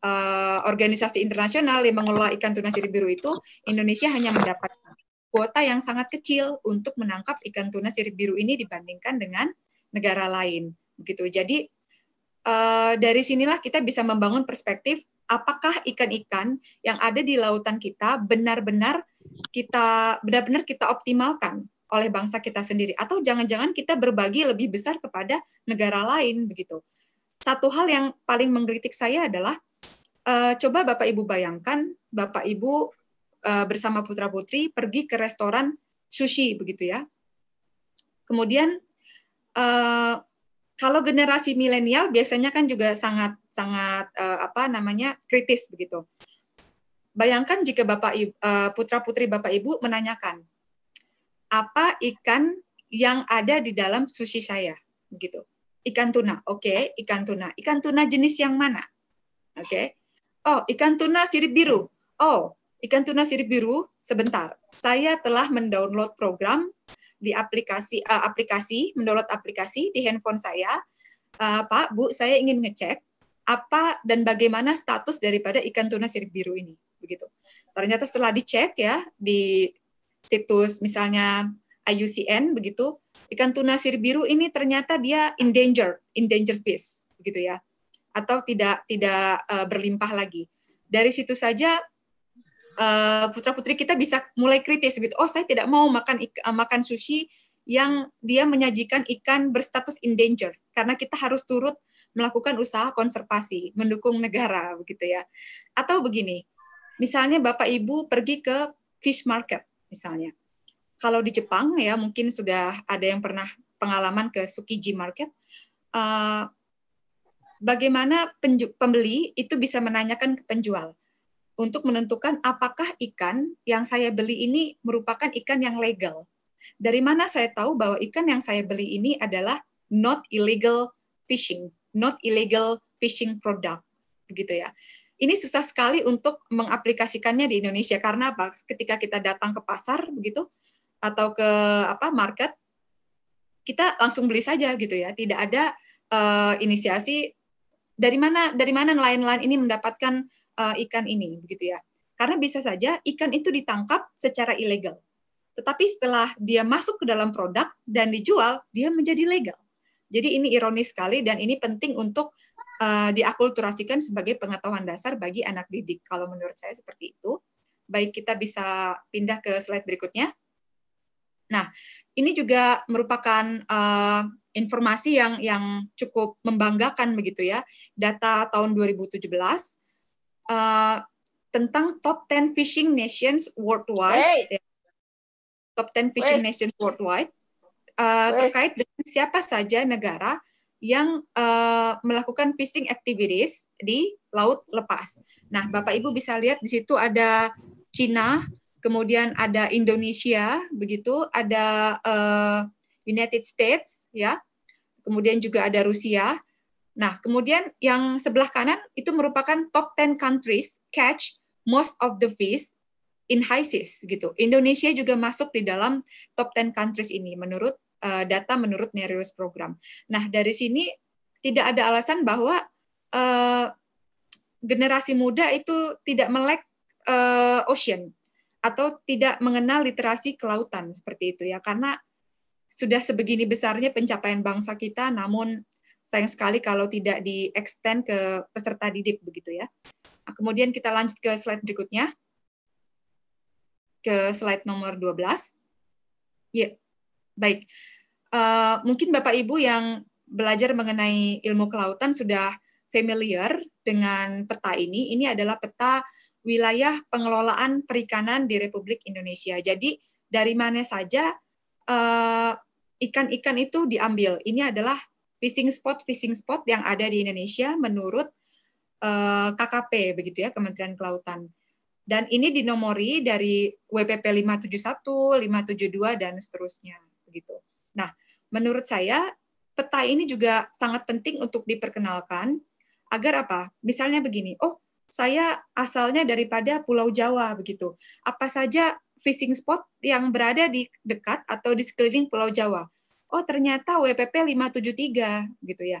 uh, organisasi internasional yang mengelola ikan tuna sirip biru itu, Indonesia hanya mendapat kuota yang sangat kecil untuk menangkap ikan tuna sirip biru ini dibandingkan dengan negara lain. Begitu. Jadi uh, dari sinilah kita bisa membangun perspektif apakah ikan-ikan yang ada di lautan kita benar-benar kita benar-benar kita optimalkan oleh bangsa kita sendiri atau jangan-jangan kita berbagi lebih besar kepada negara lain begitu. Satu hal yang paling mengkritik saya adalah uh, coba Bapak Ibu bayangkan Bapak Ibu uh, bersama putra-putri pergi ke restoran sushi begitu ya. Kemudian uh, kalau generasi milenial biasanya kan juga sangat sangat uh, apa namanya kritis begitu. Bayangkan jika Bapak Ibu, uh, putra-putri Bapak Ibu menanyakan apa ikan yang ada di dalam sushi saya begitu ikan tuna oke okay, ikan tuna ikan tuna jenis yang mana oke okay. oh ikan tuna sirip biru oh ikan tuna sirip biru sebentar saya telah mendownload program di aplikasi uh, aplikasi mendownload aplikasi di handphone saya uh, pak bu saya ingin ngecek apa dan bagaimana status daripada ikan tuna sirip biru ini begitu ternyata setelah dicek ya di situs misalnya IUCN begitu, ikan tuna sir biru ini ternyata dia endangered, endangered fish begitu ya. Atau tidak tidak uh, berlimpah lagi. Dari situ saja uh, putra-putri kita bisa mulai kritis gitu. Oh, saya tidak mau makan uh, makan sushi yang dia menyajikan ikan berstatus endangered karena kita harus turut melakukan usaha konservasi, mendukung negara begitu ya. Atau begini, misalnya Bapak Ibu pergi ke fish market misalnya. Kalau di Jepang ya mungkin sudah ada yang pernah pengalaman ke Sukiji Market. Uh, bagaimana pembeli itu bisa menanyakan ke penjual untuk menentukan apakah ikan yang saya beli ini merupakan ikan yang legal. Dari mana saya tahu bahwa ikan yang saya beli ini adalah not illegal fishing, not illegal fishing product, begitu ya ini susah sekali untuk mengaplikasikannya di Indonesia karena apa? Ketika kita datang ke pasar begitu atau ke apa market kita langsung beli saja gitu ya. Tidak ada uh, inisiasi dari mana dari mana nelayan-nelayan ini mendapatkan uh, ikan ini begitu ya. Karena bisa saja ikan itu ditangkap secara ilegal. Tetapi setelah dia masuk ke dalam produk dan dijual, dia menjadi legal. Jadi ini ironis sekali dan ini penting untuk Eh, diakulturasikan sebagai pengetahuan dasar bagi anak didik. Kalau menurut saya seperti itu. Baik, kita bisa pindah ke slide berikutnya. Nah, ini juga merupakan uh, informasi yang yang cukup membanggakan begitu ya. Data tahun 2017 uh, eh, tentang top 10 fishing nations worldwide. Hey. Ya. Top 10 fishing hey. nations worldwide uh, terkait dengan siapa saja negara yang uh, melakukan fishing activities di laut lepas. Nah, Bapak Ibu bisa lihat di situ ada Cina, kemudian ada Indonesia, begitu, ada uh, United States, ya, kemudian juga ada Rusia. Nah, kemudian yang sebelah kanan itu merupakan top 10 countries catch most of the fish in high seas gitu. Indonesia juga masuk di dalam top 10 countries ini menurut uh, data menurut Nereus program. Nah, dari sini tidak ada alasan bahwa uh, generasi muda itu tidak melek uh, ocean atau tidak mengenal literasi kelautan seperti itu ya karena sudah sebegini besarnya pencapaian bangsa kita namun sayang sekali kalau tidak di extend ke peserta didik begitu ya. Nah, kemudian kita lanjut ke slide berikutnya. Ke slide nomor 12. Ya, Baik, uh, mungkin Bapak Ibu yang belajar mengenai ilmu kelautan sudah familiar dengan peta ini. Ini adalah peta wilayah pengelolaan perikanan di Republik Indonesia. Jadi dari mana saja eh, ikan-ikan uh, itu diambil. Ini adalah fishing spot fishing spot yang ada di Indonesia menurut uh, eh, KKP begitu ya Kementerian Kelautan. Dan ini dinomori dari WPP 571, 572 dan seterusnya gitu. Nah, menurut saya peta ini juga sangat penting untuk diperkenalkan agar apa? Misalnya begini, oh saya asalnya daripada Pulau Jawa begitu. Apa saja fishing spot yang berada di dekat atau di sekeliling Pulau Jawa? Oh ternyata WPP 573 gitu ya.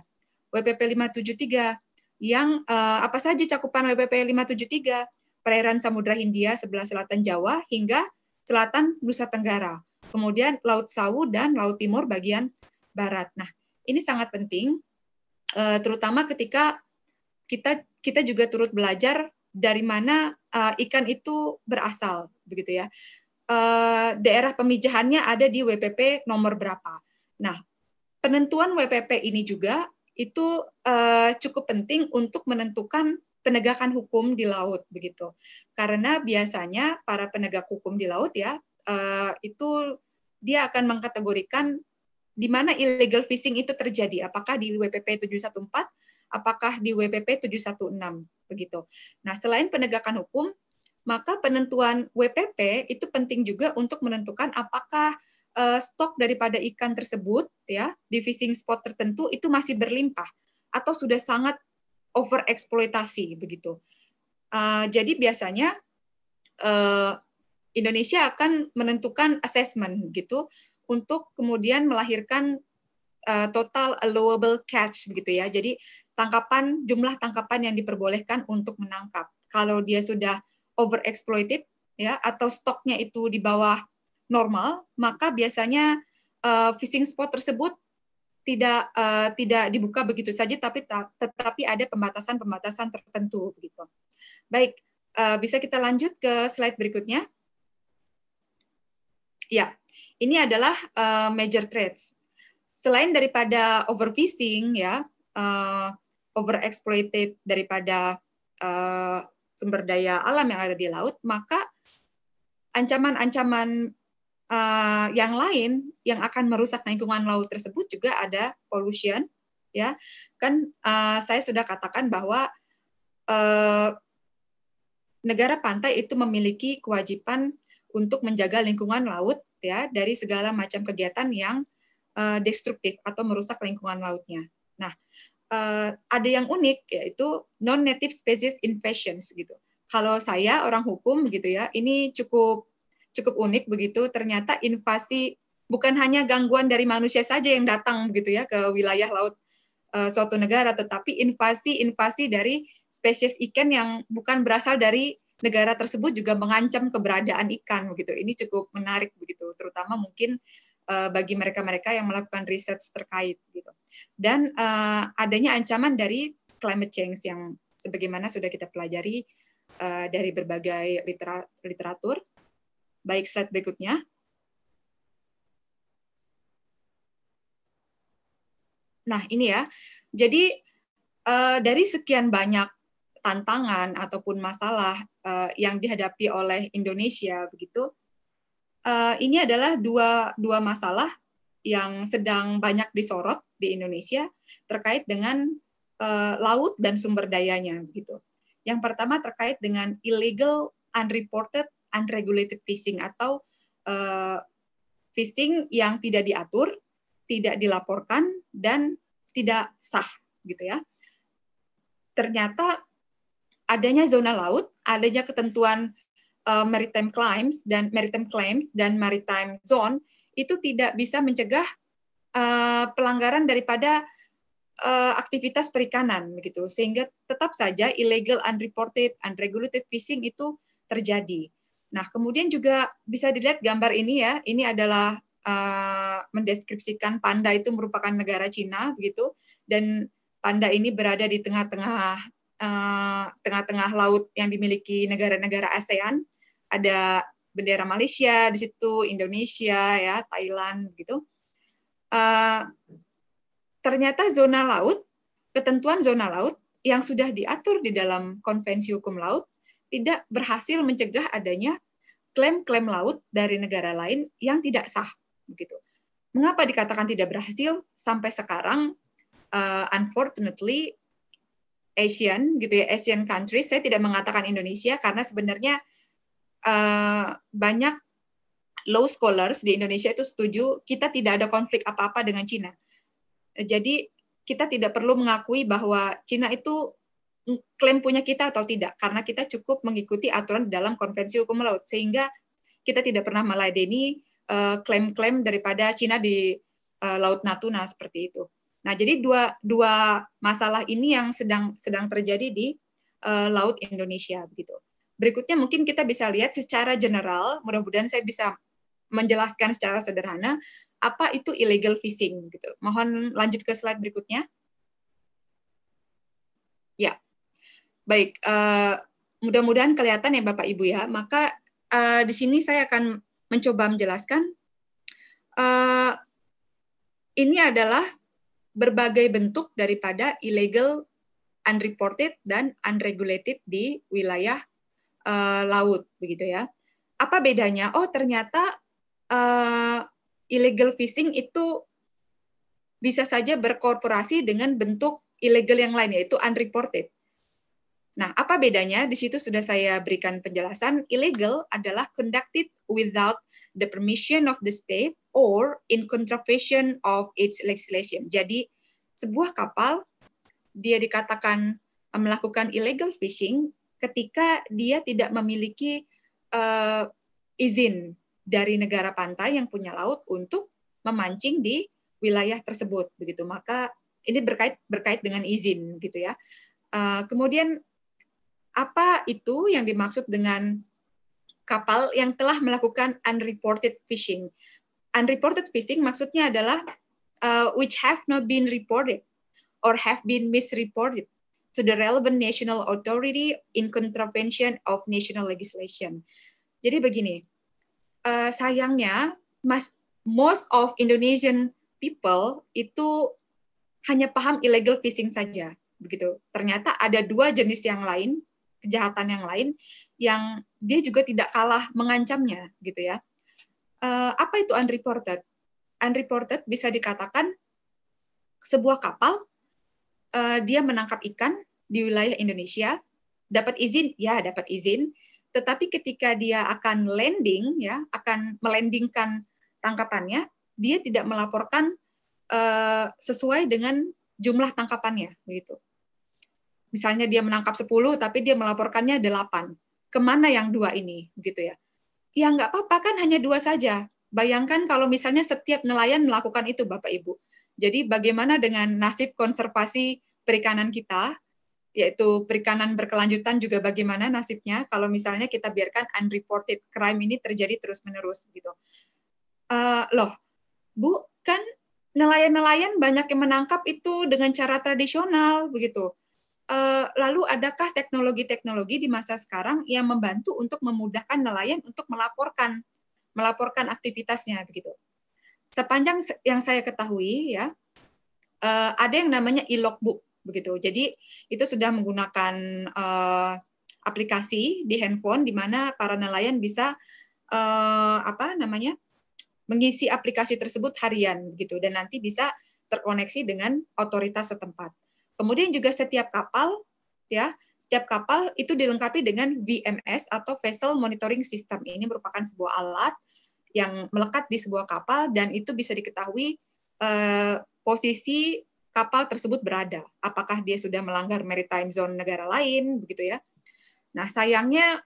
WPP 573 yang eh, apa saja cakupan WPP 573? Perairan Samudra Hindia sebelah selatan Jawa hingga selatan Nusa Tenggara kemudian Laut Sawu dan Laut Timur bagian barat. Nah, ini sangat penting eh, terutama ketika kita kita juga turut belajar dari mana eh, ikan itu berasal begitu ya. Eh, daerah pemijahannya ada di WPP nomor berapa. Nah, penentuan WPP ini juga itu cukup penting untuk menentukan penegakan hukum di laut begitu. Karena biasanya para penegak hukum di laut ya Eh, itu dia akan mengkategorikan di mana illegal fishing itu terjadi, apakah di WPP 714, apakah di WPP 716 begitu. Nah, selain penegakan hukum, maka penentuan WPP itu penting juga untuk menentukan apakah uh, stok daripada ikan tersebut ya di fishing spot tertentu itu masih berlimpah atau sudah sangat over eksploitasi begitu. Uh, jadi biasanya uh, Indonesia akan menentukan assessment gitu untuk kemudian melahirkan uh, total allowable catch begitu ya. Jadi tangkapan jumlah tangkapan yang diperbolehkan untuk menangkap. Kalau dia sudah overexploited ya atau stoknya itu di bawah normal, maka biasanya uh, fishing spot tersebut tidak uh, tidak dibuka begitu saja tapi tetapi ada pembatasan-pembatasan tertentu begitu. Baik, uh, bisa kita lanjut ke slide berikutnya. Ya, ini adalah uh, major threats. Selain daripada overfishing ya, uh, overexploited daripada uh, sumber daya alam yang ada di laut, maka ancaman-ancaman uh, yang lain yang akan merusak lingkungan laut tersebut juga ada pollution, ya. Kan uh, saya sudah katakan bahwa uh, negara pantai itu memiliki kewajiban untuk menjaga lingkungan laut ya dari segala macam kegiatan yang uh, destruktif atau merusak lingkungan lautnya. Nah, uh, ada yang unik yaitu non-native species invasions gitu. Kalau saya orang hukum gitu ya, ini cukup cukup unik begitu. Ternyata invasi bukan hanya gangguan dari manusia saja yang datang gitu ya ke wilayah laut uh, suatu negara, tetapi invasi-invasi dari spesies ikan yang bukan berasal dari negara tersebut juga mengancam keberadaan ikan begitu. Ini cukup menarik begitu, terutama mungkin uh, bagi mereka-mereka yang melakukan riset terkait gitu. Dan uh, adanya ancaman dari climate change yang sebagaimana sudah kita pelajari uh, dari berbagai litera literatur. Baik slide berikutnya. Nah, ini ya. Jadi uh, dari sekian banyak tantangan ataupun masalah Eh, yang dihadapi oleh Indonesia begitu. Uh, ini adalah dua dua masalah yang sedang banyak disorot di Indonesia terkait dengan uh, laut dan sumber dayanya begitu. Yang pertama terkait dengan illegal, unreported, unregulated fishing atau uh, fishing yang tidak diatur, tidak dilaporkan dan tidak sah gitu ya. Ternyata adanya zona laut, adanya ketentuan uh, maritime claims dan maritime claims dan maritime zone itu tidak bisa mencegah uh, pelanggaran daripada uh, aktivitas perikanan begitu sehingga tetap saja illegal unreported unregulated fishing itu terjadi. Nah, kemudian juga bisa dilihat gambar ini ya. Ini adalah uh, mendeskripsikan panda itu merupakan negara Cina begitu dan panda ini berada di tengah-tengah Eh, tengah-tengah laut yang dimiliki negara-negara ASEAN. Ada bendera Malaysia di situ, Indonesia, ya Thailand gitu. Uh, ternyata zona laut, ketentuan zona laut yang sudah diatur di dalam konvensi hukum laut tidak berhasil mencegah adanya klaim-klaim laut dari negara lain yang tidak sah begitu. Mengapa dikatakan tidak berhasil? Sampai sekarang, uh, unfortunately, Asian gitu ya Asian countries saya tidak mengatakan Indonesia karena sebenarnya uh, banyak low scholars di Indonesia itu setuju kita tidak ada konflik apa-apa dengan Cina jadi kita tidak perlu mengakui bahwa Cina itu klaim punya kita atau tidak karena kita cukup mengikuti aturan dalam konvensi hukum laut sehingga kita tidak pernah meladeni eh, klaim-klaim daripada Cina di uh, Laut Natuna seperti itu. Nah, jadi dua dua masalah ini yang sedang sedang terjadi di uh, laut Indonesia begitu. Berikutnya mungkin kita bisa lihat secara general, mudah-mudahan saya bisa menjelaskan secara sederhana apa itu illegal fishing gitu. Mohon lanjut ke slide berikutnya. Ya. Baik, uh, mudah-mudahan kelihatan ya Bapak Ibu ya. Maka uh, di sini saya akan mencoba menjelaskan uh, ini adalah berbagai bentuk daripada illegal, unreported, dan unregulated di wilayah uh, laut, begitu ya. Apa bedanya? Oh, ternyata uh, illegal fishing itu bisa saja berkorporasi dengan bentuk illegal yang lain, yaitu unreported. Nah, apa bedanya? Di situ sudah saya berikan penjelasan. Illegal adalah conducted without the permission of the state or in contravention of its legislation. Jadi sebuah kapal dia dikatakan eh, melakukan illegal fishing ketika dia tidak memiliki uh, izin dari negara pantai yang punya laut untuk memancing di wilayah tersebut begitu maka ini berkait berkait dengan izin gitu ya uh, kemudian apa itu yang dimaksud dengan kapal yang telah melakukan unreported fishing. Unreported fishing maksudnya adalah uh, which have not been reported or have been misreported to the relevant national authority in contravention of national legislation. Jadi begini, uh, sayangnya mas, most of Indonesian people itu hanya paham illegal fishing saja begitu. Ternyata ada dua jenis yang lain, kejahatan yang lain yang dia juga tidak kalah mengancamnya gitu ya. Uh, apa itu unreported? Unreported bisa dikatakan sebuah kapal uh, dia menangkap ikan di wilayah Indonesia, dapat izin, ya dapat izin, tetapi ketika dia akan landing ya, akan melandingkan tangkapannya, dia tidak melaporkan uh, sesuai dengan jumlah tangkapannya begitu. Misalnya dia menangkap 10 tapi dia melaporkannya 8 kemana yang dua ini gitu ya ya nggak apa-apa kan hanya dua saja bayangkan kalau misalnya setiap nelayan melakukan itu bapak ibu jadi bagaimana dengan nasib konservasi perikanan kita yaitu perikanan berkelanjutan juga bagaimana nasibnya kalau misalnya kita biarkan unreported crime ini terjadi terus-menerus gitu. Uh, loh, Bu, kan nelayan-nelayan banyak yang menangkap itu dengan cara tradisional begitu. Eh, lalu adakah teknologi-teknologi di masa sekarang yang membantu untuk memudahkan nelayan untuk melaporkan melaporkan aktivitasnya begitu. Sepanjang yang saya ketahui ya eh, ada yang namanya e-logbook begitu. Jadi itu sudah menggunakan eh, aplikasi di handphone di mana para nelayan bisa apa namanya mengisi aplikasi tersebut harian begitu dan nanti bisa terkoneksi dengan otoritas setempat. Kemudian juga setiap kapal ya, setiap kapal itu dilengkapi dengan VMS atau Vessel Monitoring System. Ini merupakan sebuah alat yang melekat di sebuah kapal dan itu bisa diketahui eh, posisi kapal tersebut berada. Apakah dia sudah melanggar maritime zone negara lain begitu ya. Nah, sayangnya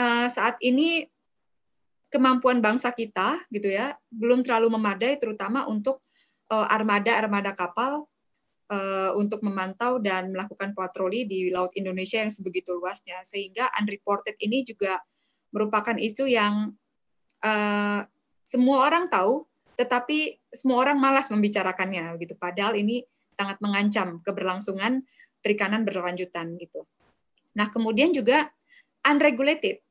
eh, saat ini kemampuan bangsa kita gitu ya belum terlalu memadai terutama untuk eh, armada-armada kapal Eh, untuk memantau dan melakukan patroli di laut Indonesia yang sebegitu luasnya sehingga unreported ini juga merupakan isu yang uh, semua orang tahu tetapi semua orang malas membicarakannya gitu padahal ini sangat mengancam keberlangsungan perikanan berlanjutan, gitu. Nah, kemudian juga unregulated.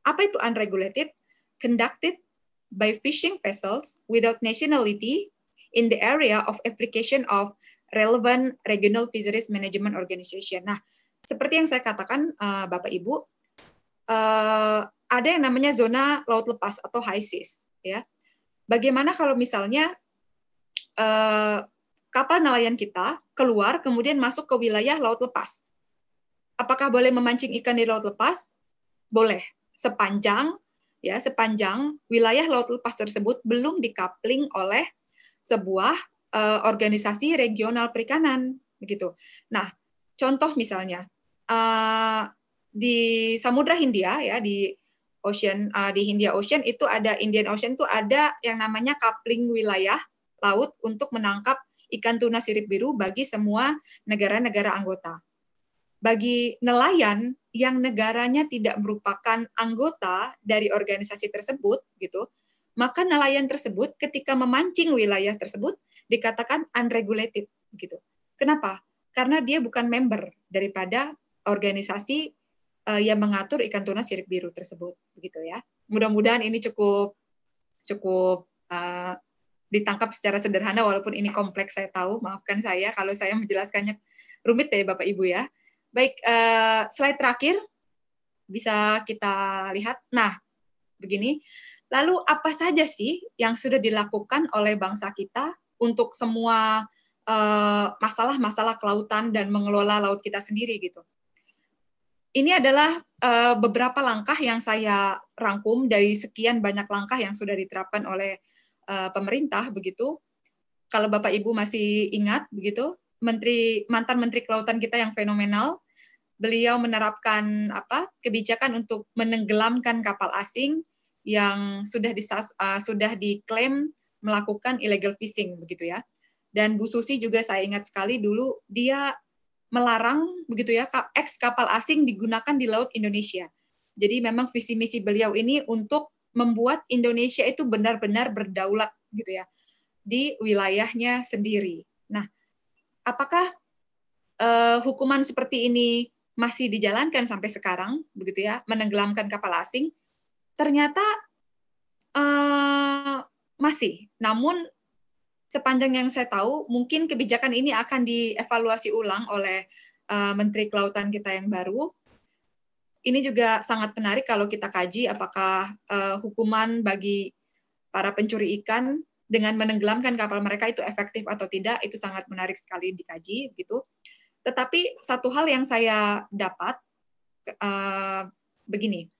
Apa itu unregulated? Conducted by fishing vessels without nationality in the area of application of relevant regional fisheries management organization. Nah, seperti yang saya katakan uh, Bapak Ibu, uh, ada yang namanya zona laut lepas atau high seas, ya. Bagaimana kalau misalnya uh, kapal nelayan kita keluar kemudian masuk ke wilayah laut lepas? Apakah boleh memancing ikan di laut lepas? Boleh, sepanjang ya sepanjang wilayah laut lepas tersebut belum dikapling oleh sebuah uh, organisasi regional perikanan begitu. Nah, contoh misalnya uh, di Samudra Hindia ya di Ocean uh, di Hindia Ocean itu ada Indian Ocean itu ada yang namanya coupling wilayah laut untuk menangkap ikan tuna sirip biru bagi semua negara-negara anggota. Bagi nelayan yang negaranya tidak merupakan anggota dari organisasi tersebut gitu, maka nelayan tersebut ketika memancing wilayah tersebut dikatakan unregulated gitu. Kenapa? Karena dia bukan member daripada organisasi uh, yang mengatur ikan tuna sirip biru tersebut begitu ya. Mudah-mudahan ini cukup cukup uh, ditangkap secara sederhana walaupun ini kompleks saya tahu, maafkan saya kalau saya menjelaskannya rumit ya Bapak Ibu ya. Baik, uh, slide terakhir bisa kita lihat. Nah, begini. Lalu apa saja sih yang sudah dilakukan oleh bangsa kita untuk semua eh, masalah-masalah uh, kelautan dan mengelola laut kita sendiri gitu. Ini adalah uh, beberapa langkah yang saya rangkum dari sekian banyak langkah yang sudah diterapkan oleh uh, pemerintah begitu. Kalau Bapak Ibu masih ingat begitu, menteri mantan menteri kelautan kita yang fenomenal, beliau menerapkan apa? kebijakan untuk menenggelamkan kapal asing yang sudah disas, uh, sudah diklaim melakukan illegal fishing begitu ya. Dan Bu Susi juga saya ingat sekali dulu dia melarang begitu ya ex kapal asing digunakan di laut Indonesia. Jadi memang visi misi beliau ini untuk membuat Indonesia itu benar-benar berdaulat gitu ya di wilayahnya sendiri. Nah, apakah uh, hukuman seperti ini masih dijalankan sampai sekarang begitu ya, menenggelamkan kapal asing? ternyata uh, masih. Namun sepanjang yang saya tahu, mungkin kebijakan ini akan dievaluasi ulang oleh uh, Menteri Kelautan kita yang baru. Ini juga sangat menarik kalau kita kaji apakah uh, hukuman bagi para pencuri ikan dengan menenggelamkan kapal mereka itu efektif atau tidak, itu sangat menarik sekali dikaji gitu. Tetapi satu hal yang saya dapat uh, begini,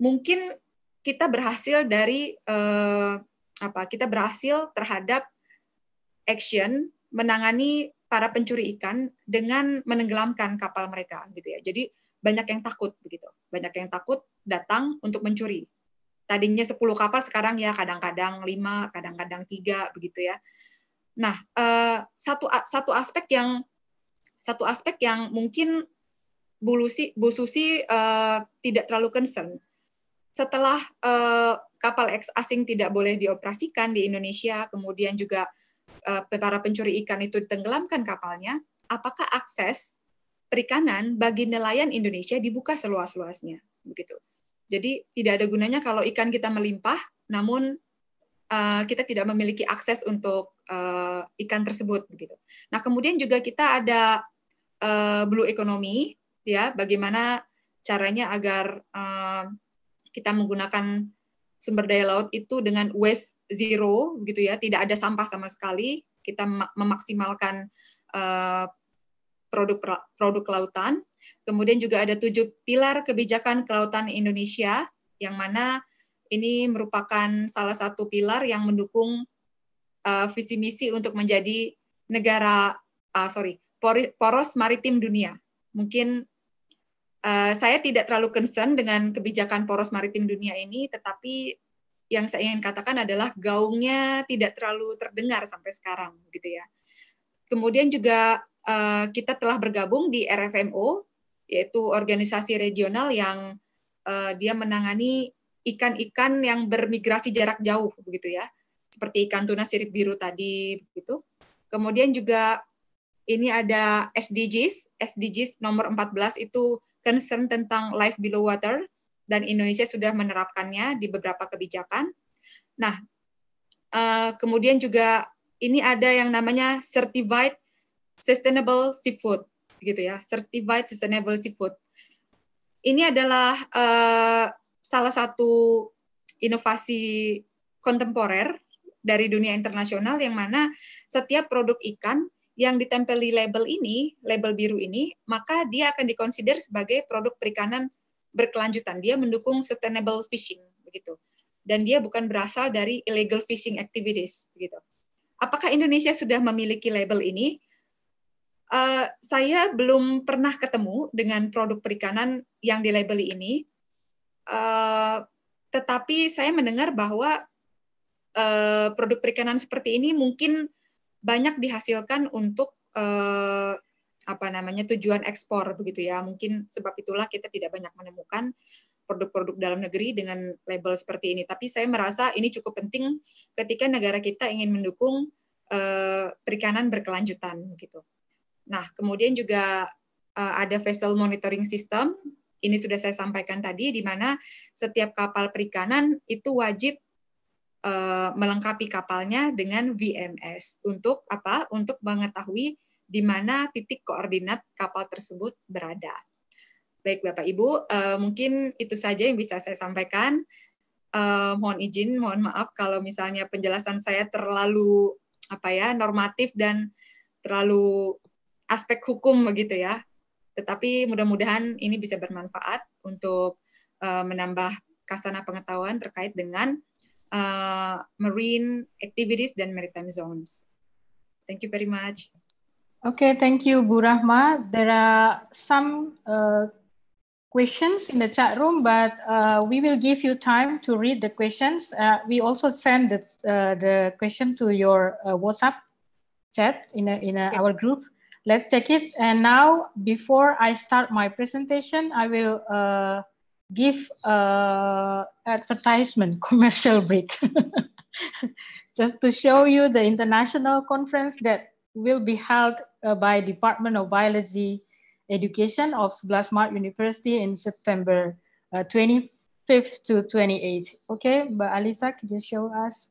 mungkin kita berhasil dari uh, apa kita berhasil terhadap action menangani para pencuri ikan dengan menenggelamkan kapal mereka gitu ya jadi banyak yang takut begitu banyak yang takut datang untuk mencuri tadinya 10 kapal sekarang ya kadang-kadang 5, kadang-kadang -kadang begitu ya. Nah, eh, satu satu aspek yang satu aspek yang mungkin Bu Lucy, Bu Susi uh, tidak terlalu concern setelah uh, kapal eks asing tidak boleh dioperasikan di Indonesia, kemudian juga uh, para pencuri ikan itu ditenggelamkan kapalnya, apakah akses perikanan bagi nelayan Indonesia dibuka seluas-luasnya, begitu? Jadi tidak ada gunanya kalau ikan kita melimpah, namun uh, kita tidak memiliki akses untuk uh, ikan tersebut, begitu. Nah kemudian juga kita ada uh, blue economy, ya, bagaimana caranya agar uh, kita menggunakan sumber daya laut itu dengan waste zero begitu ya tidak ada sampah sama sekali kita memaksimalkan produk-produk eh, uh, kelautan kemudian juga ada tujuh pilar kebijakan kelautan Indonesia yang mana ini merupakan salah satu pilar yang mendukung eh, visi misi untuk menjadi negara uh, sorry poros maritim dunia mungkin Eh, saya tidak terlalu concern dengan kebijakan poros maritim dunia ini, tetapi yang saya ingin katakan adalah gaungnya tidak terlalu terdengar sampai sekarang, gitu ya. Kemudian juga uh, kita telah bergabung di RFMO, yaitu organisasi regional yang uh, dia menangani ikan-ikan yang bermigrasi jarak jauh, begitu ya, seperti ikan tuna sirip biru tadi, begitu. Kemudian juga ini ada SDGs, SDGs nomor 14 itu concern tentang life below water dan Indonesia sudah menerapkannya di beberapa kebijakan. Nah, eh, kemudian juga ini ada yang namanya certified sustainable seafood, gitu ya, certified sustainable seafood. Ini adalah eh, salah satu inovasi kontemporer dari dunia internasional yang mana setiap produk ikan yang ditempel di label ini, label biru ini, maka dia akan dikonsider sebagai produk perikanan berkelanjutan. Dia mendukung sustainable fishing begitu. Dan dia bukan berasal dari illegal fishing activities begitu. Apakah Indonesia sudah memiliki label ini? Uh, saya belum pernah ketemu dengan produk perikanan yang dilabeli ini. Uh, tetapi saya mendengar bahwa uh, produk perikanan seperti ini mungkin banyak dihasilkan untuk eh, apa namanya tujuan ekspor begitu ya. Mungkin sebab itulah kita tidak banyak menemukan produk-produk dalam negeri dengan label seperti ini. Tapi saya merasa ini cukup penting ketika negara kita ingin mendukung eh, perikanan berkelanjutan gitu. Nah, kemudian juga eh, ada vessel monitoring system. Ini sudah saya sampaikan tadi di mana setiap kapal perikanan itu wajib Eh, melengkapi kapalnya dengan VMS untuk apa? Untuk mengetahui di mana titik koordinat kapal tersebut berada. Baik Bapak Ibu, eh, mungkin itu saja yang bisa saya sampaikan. Eh, mohon izin, mohon maaf kalau misalnya penjelasan saya terlalu apa ya normatif dan terlalu aspek hukum begitu ya. Tetapi mudah-mudahan ini bisa bermanfaat untuk menambah kasana pengetahuan terkait dengan uh, marine activities than maritime zones. Thank you very much. Okay, thank you, Bu Rahma. There are some uh, questions in the chat room, but uh, we will give you time to read the questions. Uh, we also send the, uh, the question to your uh, WhatsApp chat in, a, in a, yeah. our group. Let's check it. And now, before I start my presentation, I will give a advertisement commercial break just to show you the international conference that will be held uh, by Department of Biology Education of Smart University in September uh, 25th to 28th. Okay, but Alisa, could you show us?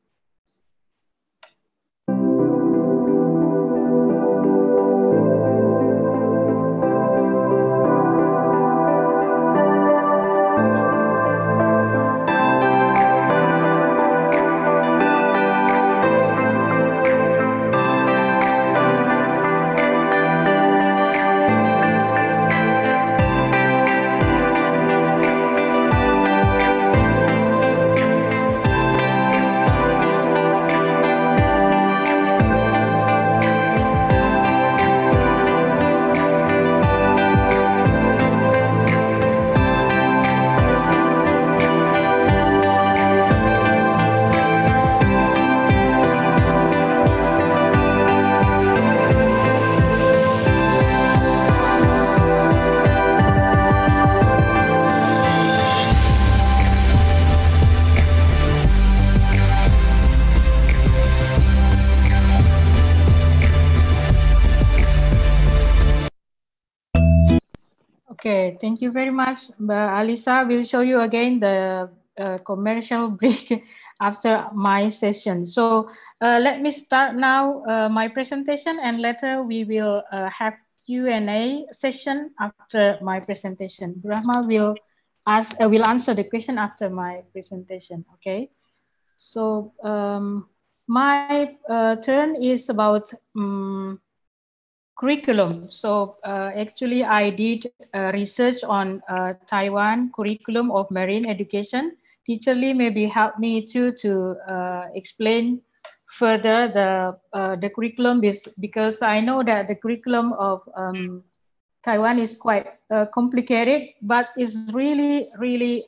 you very much, uh, Alisa. We'll show you again the uh, commercial break after my session. So uh, let me start now uh, my presentation and later we will uh, have Q&A session after my presentation. Brahma will ask, uh, will answer the question after my presentation, okay? So um, my turn is about um, curriculum. So uh, actually I did uh, research on uh, Taiwan curriculum of marine education. Teacher Lee maybe helped me too to uh, explain further the, uh, the curriculum because I know that the curriculum of um, Taiwan is quite uh, complicated, but it's really, really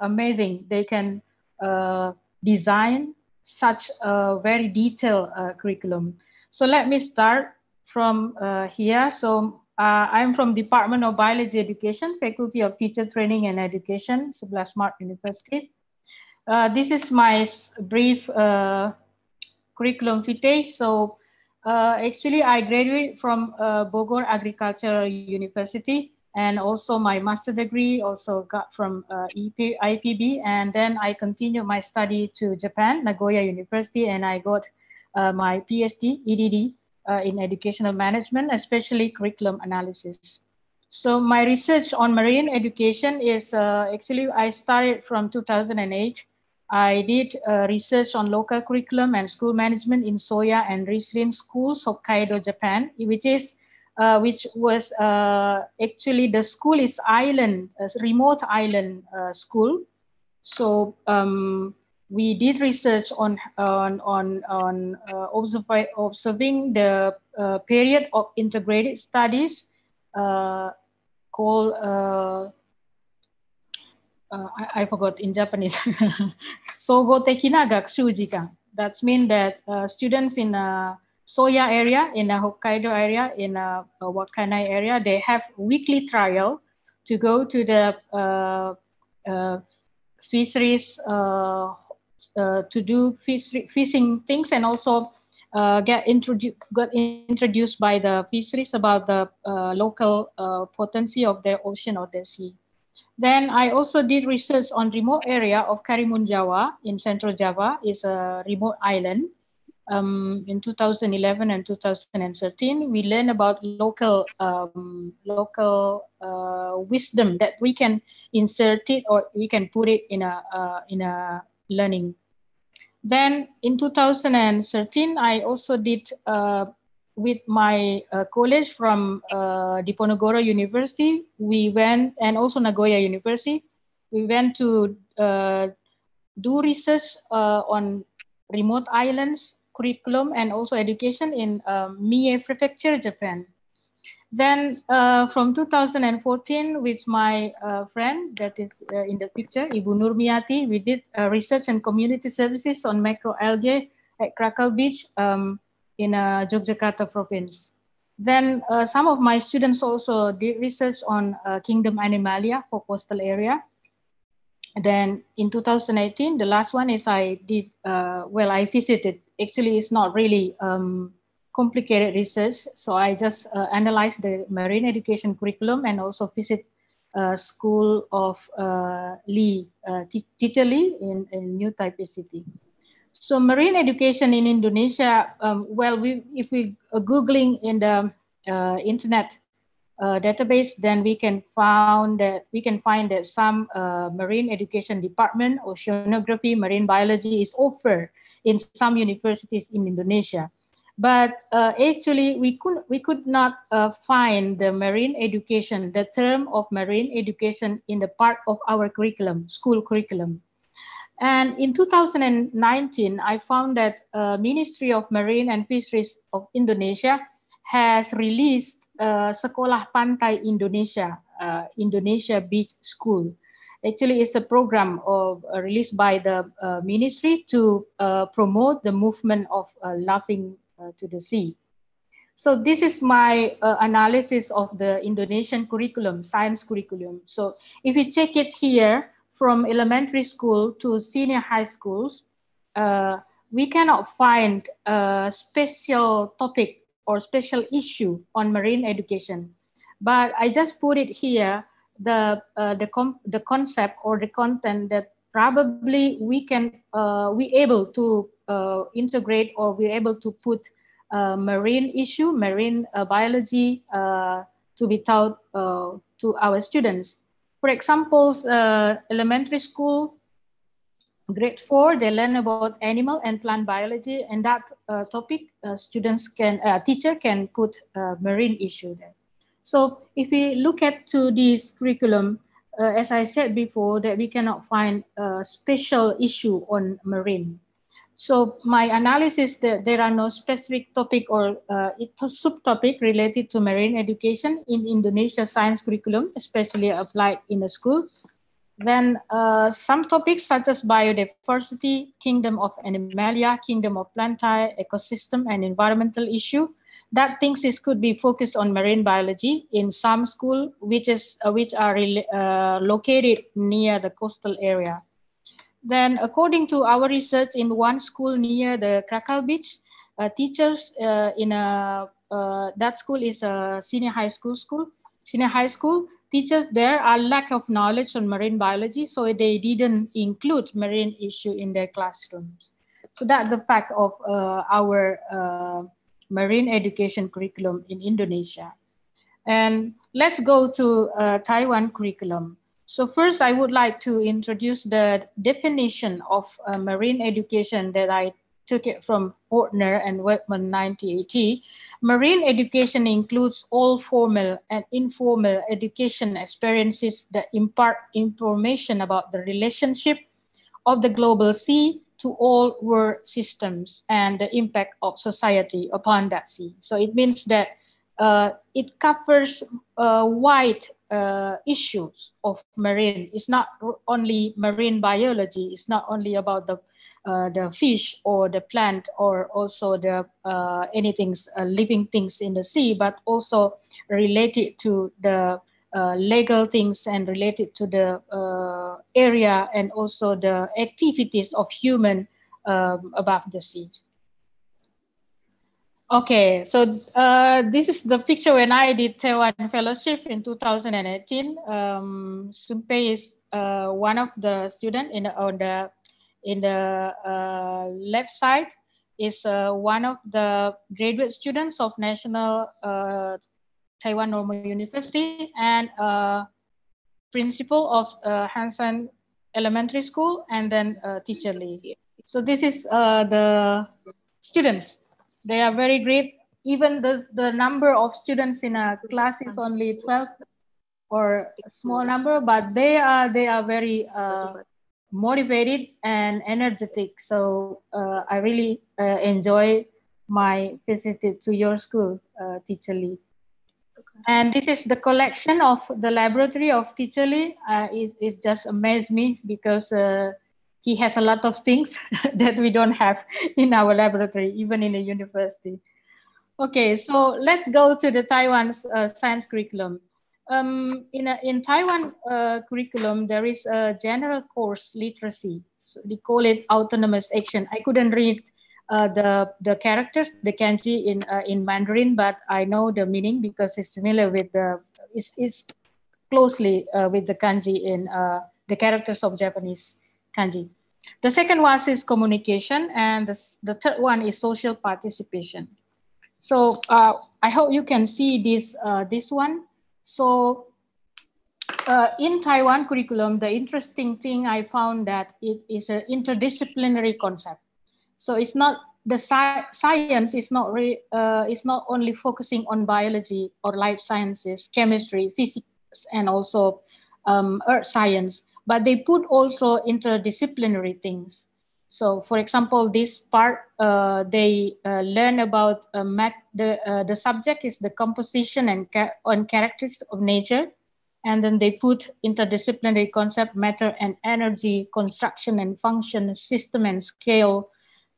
amazing. They can design such a very detailed curriculum. So let me start from uh, here. So uh, I'm from Department of Biology Education, Faculty of Teacher Training and Education, Sebelah Smart University. Uh, this is my brief uh, curriculum vitae. So uh, actually I graduated from uh, Bogor Agricultural University and also my master degree also got from uh, EP, IPB. And then I continued my study to Japan, Nagoya University, and I got uh, my PhD, EDD, uh, in educational management, especially curriculum analysis. So my research on marine education is uh, actually, I started from 2008. I did uh, research on local curriculum and school management in Soya and Risrin schools, Hokkaido, Japan, which is uh, which was uh, actually the school is island, uh, remote island school. So um, we did research on on on, on uh, observing the uh, period of integrated studies uh, called uh, uh, I, I, forgot in Japanese. Sogo tekina gakushuji That means uh, that students in a Soya area, in a Hokkaido area, in a, a area, they have weekly trial to go to the fisheries uh, to do fishing things and also uh, get introduced got introduced by the fisheries about the uh, local potency of their ocean or their sea. Then I also did research on remote area of Karimun Jawa in Central Java is a remote island. Um, in 2011 and 2013, we learned about local um, local uh, wisdom that we can insert it or we can put it in a uh, in a learning then in 2013, I also did uh, with my uh, college from uh, Diponegoro University. We went, and also Nagoya University, we went to uh, do research uh, on remote islands, curriculum, and also education in uh, Mie Prefecture, Japan. Then uh, from 2014, with my uh, friend that is uh, in the picture, Ibu Nurmiati, we did uh, research and community services on microalgae at krakow Beach um, in uh, Yogyakarta province. Then uh, some of my students also did research on uh, kingdom animalia for coastal area. And then in 2018, the last one is I did, well, I visited, actually it's not really um, complicated research. So I just uh, analyzed the marine education curriculum and also visit uh, school of uh, Lee, uh, teacher Lee in, in New Taipei City. So marine education in Indonesia, um, well, we, if we are Googling in the uh, internet uh, database, then we can found that we can find that some marine education department, oceanography, marine biology is offered in some universities in Indonesia. But uh, actually, we could we could not uh, find the marine education, the term of marine education in the part of our curriculum, school curriculum. And in 2019, I found that uh, Ministry of Marine and Fisheries of Indonesia has released uh, Sekolah Pantai Indonesia, uh, Indonesia Beach School. Actually, it's a program of, uh, released by the uh, ministry to uh, promote the movement of loving uh, to the sea. So this is my uh, analysis of the Indonesian curriculum, science curriculum. So if you check it here from elementary school to senior high schools, uh, we cannot find a special topic or special issue on marine education. But I just put it here, the, uh, the, the concept or the content that probably we can, uh, we able to uh, integrate or we're able to put uh, marine issue, marine uh, biology uh, to be taught uh, to our students. For example, elementary school, grade four, they learn about animal and plant biology and that topic students can, teacher can put marine issue there. So if we look at to this curriculum, uh, as I said before, that we cannot find a special issue on marine. So my analysis, that there are no specific topic or uh, subtopic related to marine education in Indonesia science curriculum, especially applied in the school. Then uh, some topics such as biodiversity, kingdom of animalia, kingdom of plantae, ecosystem and environmental issue, that thinks this could be focused on marine biology in some school, which, is, uh, which are uh, located near the coastal area. Then according to our research in one school near the Krakow Beach, uh, teachers uh, in a, uh, that school is a senior high school school, senior high school, teachers there are lack of knowledge on marine biology, so they didn't include marine issue in their classrooms. So that's the fact of uh, our uh, marine education curriculum in Indonesia. And let's go to uh, Taiwan curriculum. So first, I would like to introduce the definition of uh, marine education that I took it from Portner and Webman 1980. Marine education includes all formal and informal education experiences that impart information about the relationship of the global sea to all world systems and the impact of society upon that sea. So it means that uh, it covers a uh, wide uh, issues of marine. It's not only marine biology. It's not only about the uh, the fish or the plant or also the uh, anything uh, living things in the sea, but also related to the uh, legal things and related to the uh, area and also the activities of human um, above the sea. Okay, so uh, this is the picture when I did Taiwan Fellowship in 2018. Um, Sunpei is uh, one of the students in the, on the in the uh, left side is uh, one of the graduate students of National uh, Taiwan Normal University and uh, principal of uh, Hanson Elementary School and then uh, teacher Lee. So this is the students they are very great. Even the, the number of students in a class is only 12 or a small number, but they are, they are very uh, motivated and energetic. So uh, I really uh, enjoy my visit to your school, uh, Teacher Lee. And this is the collection of the laboratory of Teacher Lee. Uh, it, it just amazed me because uh, he has a lot of things that we don't have in our laboratory, even in the university. Okay, so let's go to the Taiwan's uh, science curriculum. Um, in, a, in Taiwan uh, curriculum, there is a general course literacy. So they call it autonomous action. I couldn't read uh, the, the characters, the kanji in, uh, in Mandarin, but I know the meaning because it's familiar with the, it's, it's closely uh, with the kanji in uh, the characters of Japanese kanji. The second one is communication, and the, the third one is social participation. So uh, I hope you can see this, uh, this one. So uh, in Taiwan curriculum, the interesting thing I found that it is an interdisciplinary concept. So it's not the sci science is not re, uh, is not only focusing on biology or life sciences, chemistry, physics, and also um, earth science, but they put also interdisciplinary things. So for example, this part, uh, they uh, learn about uh, mat the, uh, the subject is the composition and, ca and characteristics of nature. And then they put interdisciplinary concept, matter and energy, construction and function, system and scale,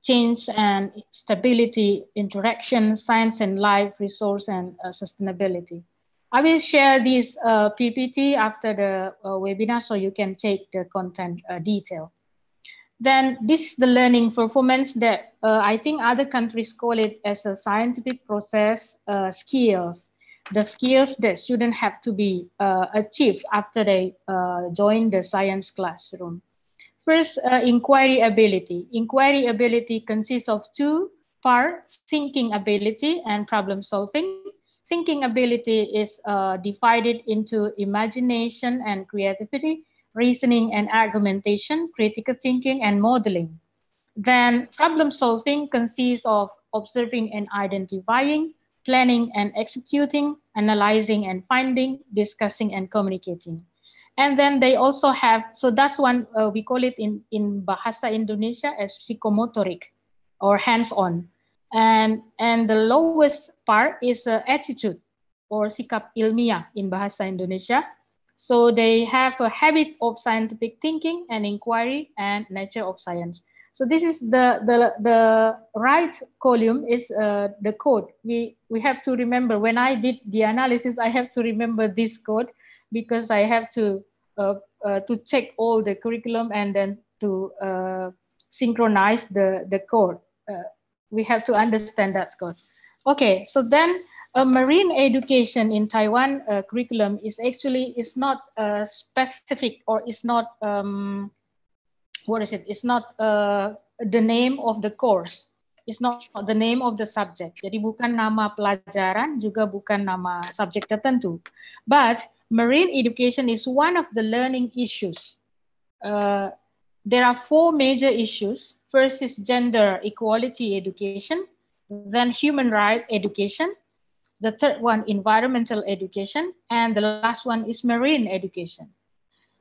change and stability, interaction, science and life, resource and uh, sustainability. I will share this uh, PPT after the uh, webinar so you can take the content uh, detail. Then this is the learning performance that uh, I think other countries call it as a scientific process uh, skills, the skills that students have to be uh, achieved after they join the science classroom. First, inquiry ability. Inquiry ability consists of two parts, thinking ability and problem solving thinking ability is uh, divided into imagination and creativity, reasoning and argumentation, critical thinking and modeling. Then problem solving consists of observing and identifying, planning and executing, analyzing and finding, discussing and communicating. And then they also have, so that's one, uh, we call it in, in Bahasa Indonesia as psychomotoric or hands-on. And, and the lowest part is uh, attitude or sikap ilmiah in Bahasa Indonesia. So they have a habit of scientific thinking and inquiry and nature of science. So this is the, the, the right column is uh, the code. We, we have to remember, when I did the analysis, I have to remember this code because I have to, uh, uh, to check all the curriculum and then to uh, synchronize the, the code. Uh, we have to understand that Scott. Okay, so then a marine education in Taiwan uh, curriculum is actually is not uh, specific or is not um, what is it? It's not uh, the name of the course. It's not the name of the subject. Jadi bukan nama pelajaran juga bukan nama subjek tertentu. But marine education is one of the learning issues. Uh, there are four major issues First is gender equality education, then human rights education, the third one, environmental education, and the last one is marine education.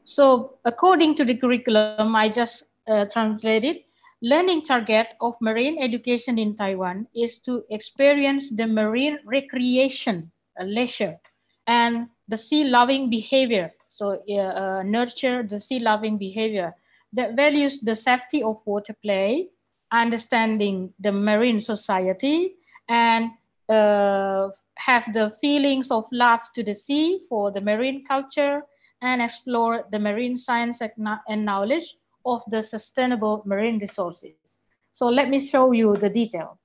So according to the curriculum, I just uh, translated, learning target of marine education in Taiwan is to experience the marine recreation, uh, leisure, and the sea loving behavior. So uh, uh, nurture the sea loving behavior that values the safety of water play, understanding the marine society, and uh, have the feelings of love to the sea for the marine culture and explore the marine science and knowledge of the sustainable marine resources. So let me show you the detail.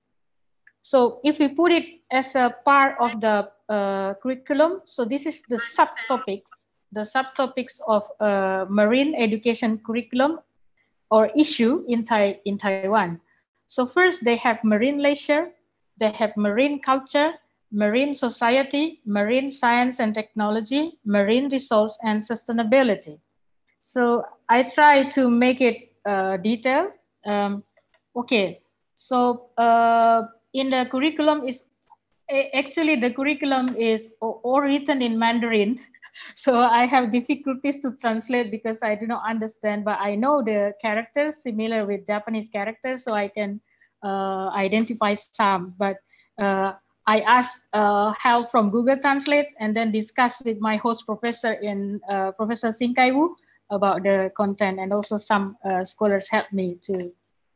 So if we put it as a part of the uh, curriculum, so this is the subtopics the subtopics of marine education curriculum or issue in, tai in Taiwan. So first they have marine leisure, they have marine culture, marine society, marine science and technology, marine resource and sustainability. So I try to make it uh, detailed. Um, okay, so uh, in the curriculum is actually the curriculum is all written in Mandarin so I have difficulties to translate because I do not understand, but I know the characters similar with Japanese characters, so I can uh, identify some. But uh, I asked uh, help from Google Translate and then discussed with my host professor in uh, Professor Sinkai Wu about the content, and also some uh, scholars helped me to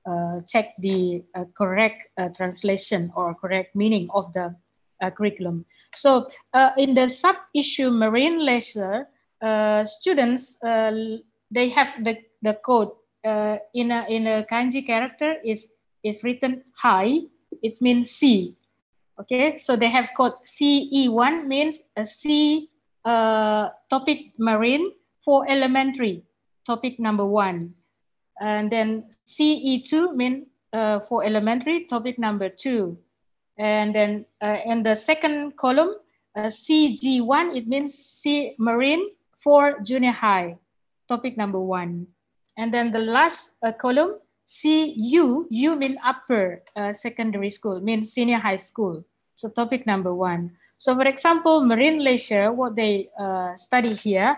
uh, check the correct translation or correct meaning of the uh, curriculum. So uh, in the sub-issue marine leisure, uh, students, uh, they have the, the code uh, in, a, in a kanji character is, is written high, it means sea. Okay, so they have code CE1 means a C uh, topic marine for elementary, topic number one. And then CE2 means for elementary, topic number two and then uh, in the second column, uh, CG1, it means C Marine for junior high, topic number one. And then the last uh, column, CU, U mean upper uh, secondary school, means senior high school. So topic number one. So for example, marine leisure, what they uh, study here,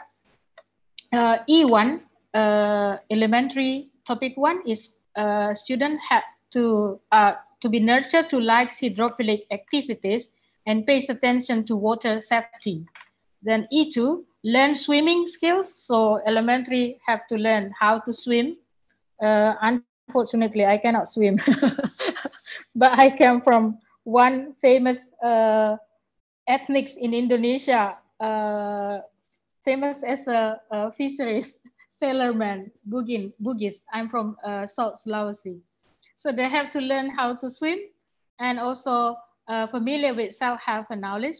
uh, E1, uh, elementary topic one is uh, students had to uh, to be nurtured to likes hydrophilic activities and pays attention to water safety. Then E2, learn swimming skills. So elementary have to learn how to swim. Uh, unfortunately, I cannot swim, but I came from one famous uh, ethnics in Indonesia, uh, famous as a, a fisheries sailorman, Bugin, Bugis. I'm from uh, South Sulawesi. So they have to learn how to swim and also uh, familiar with self-help knowledge.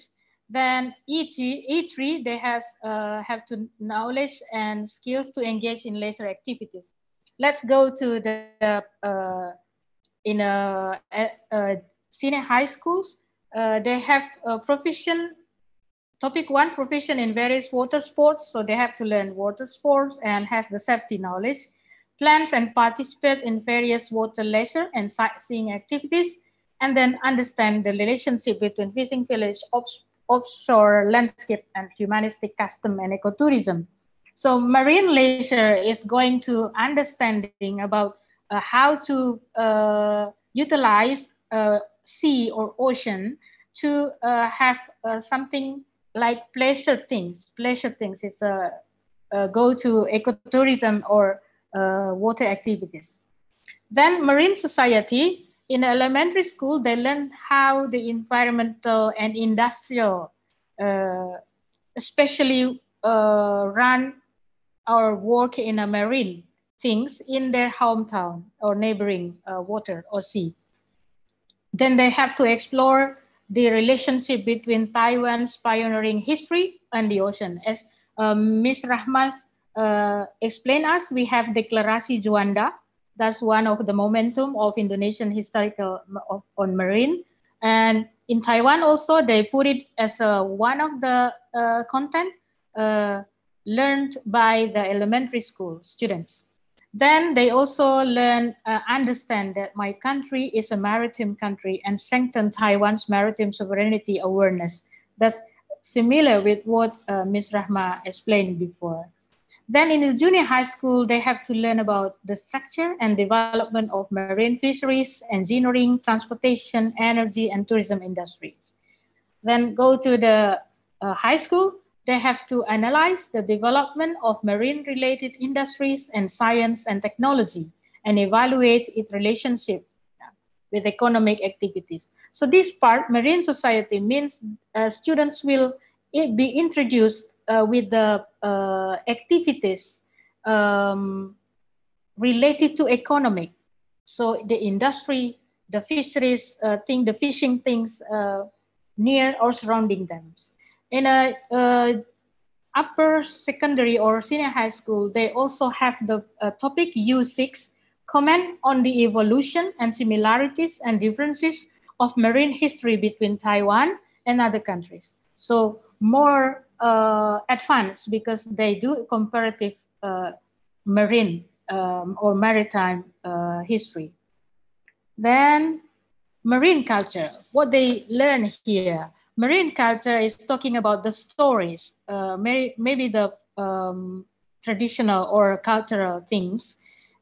Then E3, E3 they has, uh, have to knowledge and skills to engage in leisure activities. Let's go to the, uh, in a, a, a, senior high schools. Uh, they have a proficient, topic one, proficient in various water sports. So they have to learn water sports and has the safety knowledge plans and participate in various water leisure and sightseeing activities, and then understand the relationship between fishing village, offshore landscape, and humanistic custom and ecotourism. So marine leisure is going to understanding about uh, how to uh, utilize uh, sea or ocean to uh, have uh, something like pleasure things. Pleasure things is a, a go to ecotourism or uh, water activities. Then marine society, in elementary school, they learn how the environmental and industrial, uh, especially uh, run or work in a marine things in their hometown or neighboring uh, water or sea. Then they have to explore the relationship between Taiwan's pioneering history and the ocean. As uh, Ms. Rahman's uh, explain us, we have Deklarasi Juanda. That's one of the momentum of Indonesian historical of, on marine. And in Taiwan also, they put it as a, one of the uh, content uh, learned by the elementary school students. Then they also learn, uh, understand that my country is a maritime country and strengthen Taiwan's maritime sovereignty awareness. That's similar with what uh, Ms. Rahma explained before. Then in the junior high school, they have to learn about the structure and development of marine fisheries, engineering, transportation, energy, and tourism industries. Then go to the uh, high school, they have to analyze the development of marine-related industries and science and technology and evaluate its relationship with economic activities. So this part, marine society, means uh, students will eh, be introduced uh, with the uh, activities um, related to economic. So the industry, the fisheries uh, thing, the fishing things near or surrounding them. In a upper secondary or senior high school, they also have the uh, topic U6, comment on the evolution and similarities and differences of marine history between Taiwan and other countries. So more uh, advanced because they do comparative uh, marine um, or maritime uh, history. Then marine culture, what they learn here. Marine culture is talking about the stories, uh, may, maybe the um, traditional or cultural things.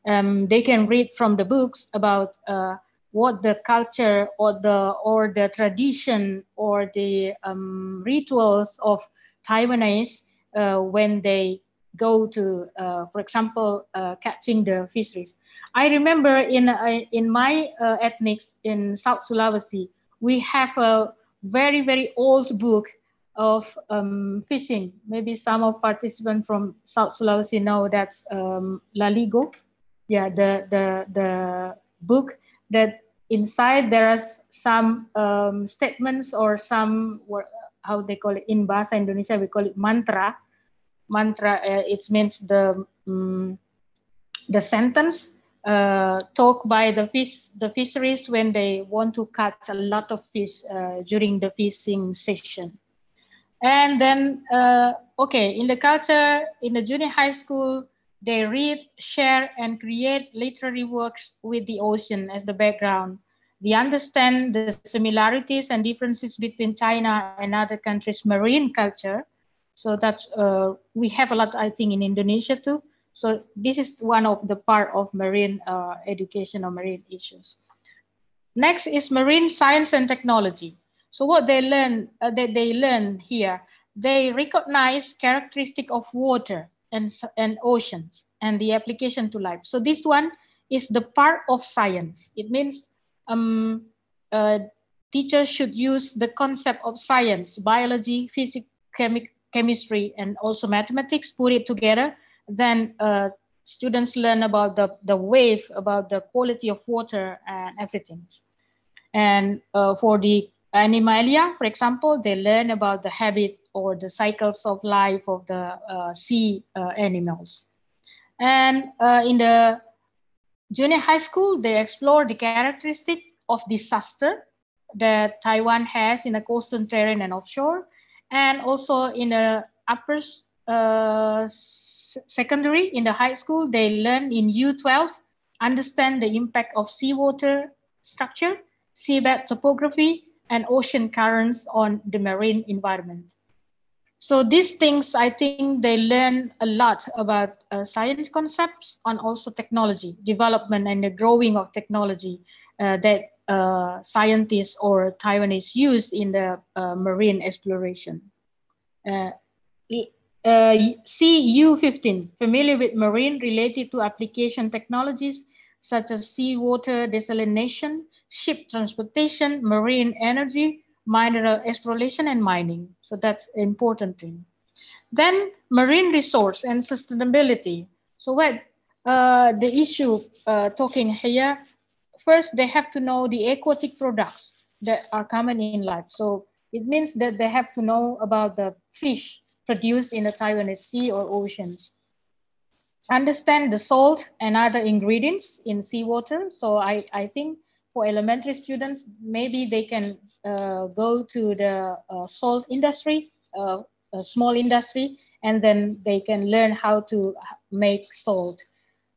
Um, they can read from the books about uh, what the culture or the or the tradition or the um, rituals of Taiwanese uh, when they go to, uh, for example, uh, catching the fisheries. I remember in, in my ethnics in South Sulawesi, we have a very, very old book of um, fishing. Maybe some of participants from South Sulawesi know that's um, Laligo. Yeah, the, the, the book that inside there are some um, statements or some how they call it in Bahasa Indonesia, we call it mantra. Mantra, uh, it means the um, the sentence uh, talk by the fish the fisheries when they want to catch a lot of fish uh, during the fishing session. And then, uh, okay, in the culture, in the junior high school, they read, share, and create literary works with the ocean as the background. They understand the similarities and differences between China and other countries' marine culture. So that's, uh, we have a lot, I think, in Indonesia too. So this is one of the part of marine uh, education or marine issues. Next is marine science and technology. So what they learn, uh, they, they learn here, they recognize characteristic of water and, and oceans and the application to life. So this one is the part of science. It means um, uh, teachers should use the concept of science, biology, physics, chemi chemistry, and also mathematics, put it together. Then uh, students learn about the, the wave, about the quality of water and everything. And uh, for the animalia, for example, they learn about the habit or the cycles of life of the uh, sea uh, animals. And uh, in the junior high school, they explore the characteristic of disaster that Taiwan has in the coastal terrain and offshore, and also in the upper uh, secondary, in the high school, they learn in U12, understand the impact of seawater structure, seabed topography, and ocean currents on the marine environment. So these things, I think they learn a lot about uh, science concepts and also technology development and the growing of technology uh, that uh, scientists or Taiwanese use in the uh, marine exploration. Uh, uh, CU15, familiar with marine related to application technologies such as seawater desalination, ship transportation, marine energy, mineral exploration and mining. So that's important thing. Then marine resource and sustainability. So what uh, the issue uh, talking here, first they have to know the aquatic products that are common in life. So it means that they have to know about the fish produced in the Taiwanese sea or oceans. Understand the salt and other ingredients in seawater. So I, I think for elementary students, maybe they can uh, go to the uh, salt industry, uh, a small industry, and then they can learn how to make salt.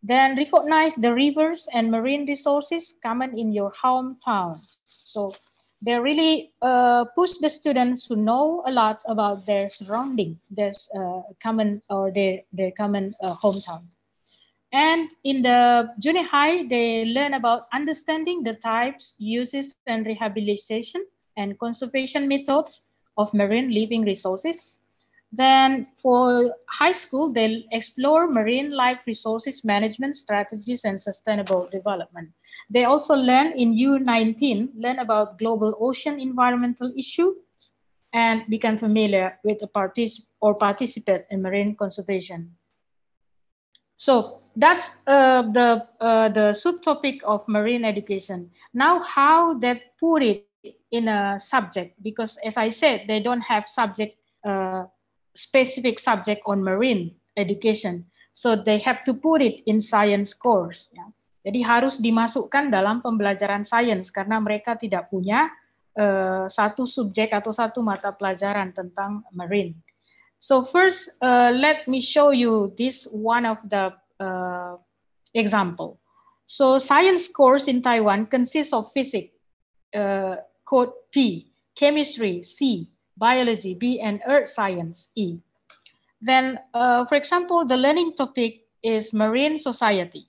Then recognize the rivers and marine resources common in your hometown. So they really uh, push the students who know a lot about their surroundings, their uh, common or their, their common uh, hometown. And in the junior high, they learn about understanding the types, uses, and rehabilitation and conservation methods of marine living resources. Then for high school, they'll explore marine life resources management strategies and sustainable development. They also learn in U19, learn about global ocean environmental issue and become familiar with the partic or participate in marine conservation. So that's uh, the uh, the subtopic of marine education. Now, how that put it in a subject? Because as I said, they don't have subject uh, specific subject on marine education, so they have to put it in science course. Ya. Jadi harus dimasukkan dalam pembelajaran science karena mereka tidak punya uh, satu subjek atau satu mata pelajaran tentang marine. So first, uh, let me show you this one of the uh, example. So science course in Taiwan consists of physics, uh, code P, chemistry, C, biology, B, and earth science, E. Then, uh, for example, the learning topic is marine society.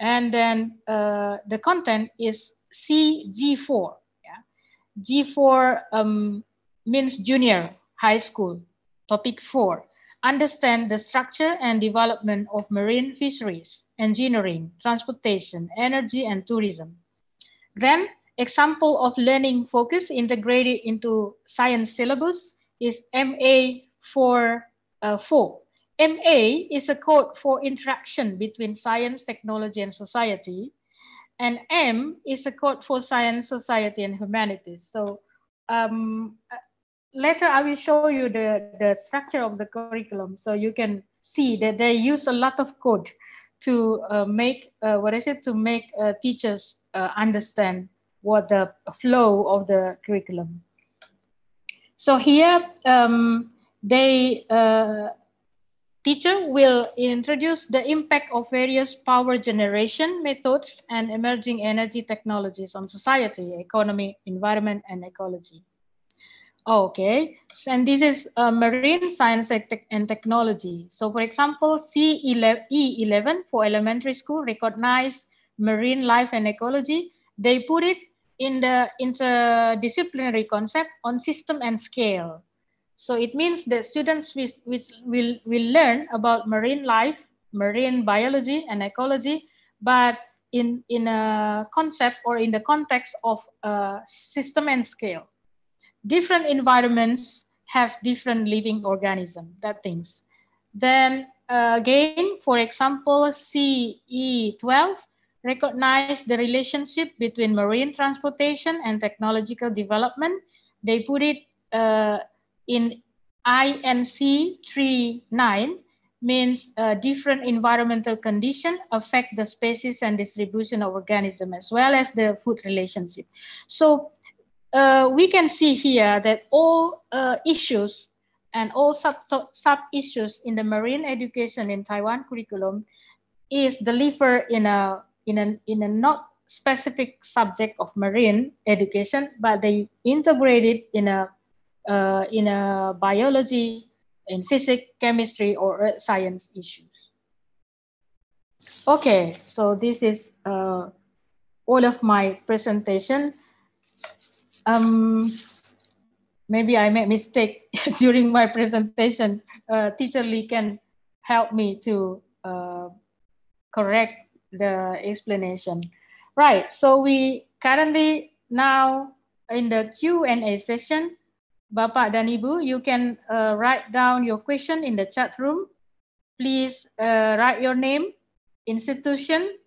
And then uh, the content is CG4. Yeah? G4 um, means junior high school. Topic four, understand the structure and development of marine fisheries, engineering, transportation, energy, and tourism. Then, example of learning focus integrated into science syllabus is MA for four. Uh, MA is a code for interaction between science, technology, and society. And M is a code for science, society, and humanities. So um, later I will show you the, the structure of the curriculum so you can see that they use a lot of code to uh, make, uh, what is it, to make uh, teachers uh, understand what the flow of the curriculum. So here, um, they, uh, teacher will introduce the impact of various power generation methods and emerging energy technologies on society, economy, environment, and ecology. Okay, and this is uh, marine science and technology. So for example, CE11 for elementary school recognize marine life and ecology. They put it in the interdisciplinary concept on system and scale. So it means that students with, with, will, will learn about marine life, marine biology and ecology, but in, in a concept or in the context of a uh, system and scale different environments have different living organism that things. Then uh, again, for example, CE12 recognize the relationship between marine transportation and technological development. They put it uh, in INC 39 means uh, different environmental condition affect the species and distribution of organism as well as the food relationship. So uh, we can see here that all uh, issues and all sub-issues in the marine education in Taiwan curriculum is delivered in a, in a, in a not specific subject of marine education, but they integrate it in a, uh, in a biology, in physics, chemistry, or earth science issues. Okay, so this is uh, all of my presentation. Um, maybe I made mistake during my presentation. Uh, Teacher Lee can help me to uh, correct the explanation. Right, so we currently now in the Q&A session, Bapak dan Ibu, you can uh, write down your question in the chat room. Please uh, write your name, institution,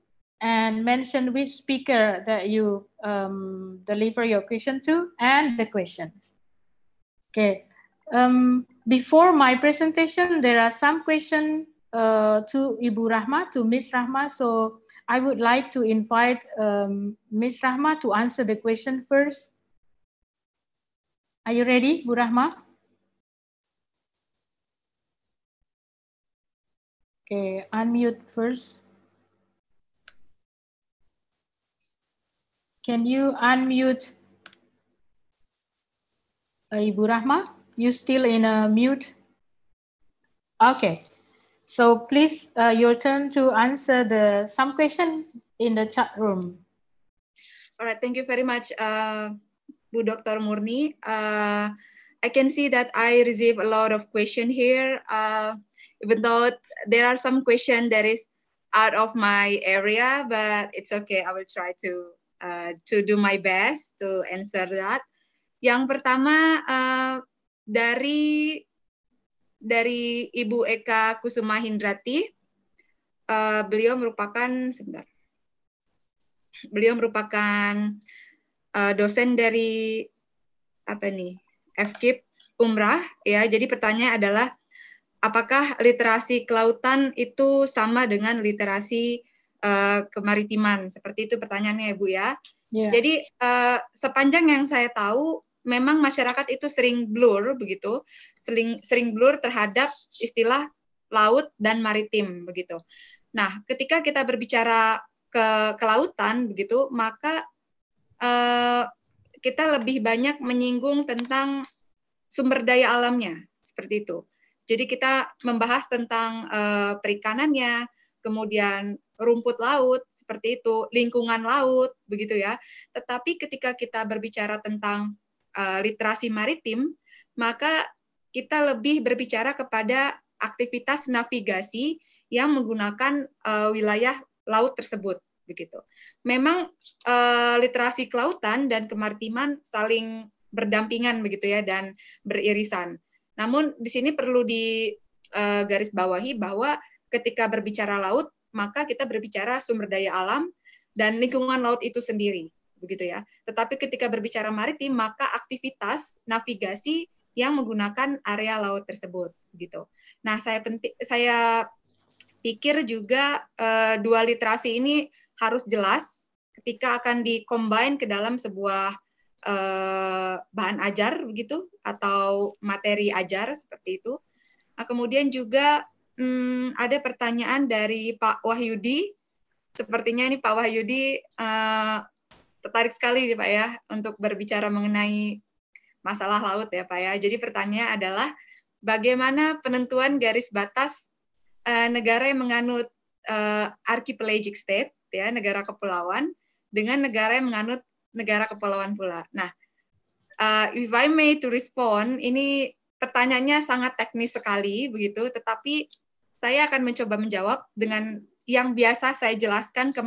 and mention which speaker that you um, deliver your question to and the questions. Okay. Um, before my presentation, there are some questions uh, to Ibu Rahma, to Ms. Rahma. So I would like to invite um, Ms. Rahma to answer the question first. Are you ready, Bu Rahma? Okay, unmute first. Can you unmute Ibu Rahma? You still in a mute? Okay. So please, uh, your turn to answer the some question in the chat room. All right, thank you very much, uh, Bu Dr. Murni. Uh, I can see that I receive a lot of question here. Uh, even though there are some question that is out of my area, but it's okay. I will try to Uh, to do my best to answer that. Yang pertama uh, dari dari Ibu Eka Kusuma Hindrati. Uh, beliau merupakan sebentar. Beliau merupakan uh, dosen dari apa nih? FKIP Umrah ya. Jadi pertanyaannya adalah apakah literasi kelautan itu sama dengan literasi Eh, kemaritiman. Seperti itu pertanyaannya Ibu ya. Yeah. Jadi uh, sepanjang yang saya tahu memang masyarakat itu sering blur begitu, sering sering blur terhadap istilah laut dan maritim begitu. Nah, ketika kita berbicara ke kelautan begitu, maka uh, kita lebih banyak menyinggung tentang sumber daya alamnya seperti itu. Jadi kita membahas tentang uh, perikanannya, kemudian rumput laut seperti itu, lingkungan laut begitu ya. Tetapi ketika kita berbicara tentang uh, literasi maritim, maka kita lebih berbicara kepada aktivitas navigasi yang menggunakan uh, wilayah laut tersebut begitu. Memang uh, literasi kelautan dan kemaritiman saling berdampingan begitu ya dan beririsan. Namun di sini perlu digarisbawahi bahwa ketika berbicara laut maka kita berbicara sumber daya alam dan lingkungan laut itu sendiri, begitu ya. Tetapi ketika berbicara maritim, maka aktivitas navigasi yang menggunakan area laut tersebut, gitu. Nah, saya penting, saya pikir juga eh, dua literasi ini harus jelas ketika akan dikombin ke dalam sebuah eh, bahan ajar begitu atau materi ajar seperti itu. Nah, kemudian juga hmm, ada pertanyaan dari Pak Wahyudi. Sepertinya ini Pak Wahyudi uh, tertarik sekali nih Pak ya untuk berbicara mengenai masalah laut ya Pak ya. Jadi pertanyaannya adalah bagaimana penentuan garis batas uh, negara yang menganut uh, archipelagic state ya negara kepulauan dengan negara yang menganut negara kepulauan pula. Nah, uh, if I may to respond, ini pertanyaannya sangat teknis sekali begitu, tetapi saya akan mencoba menjawab dengan yang biasa saya jelaskan ke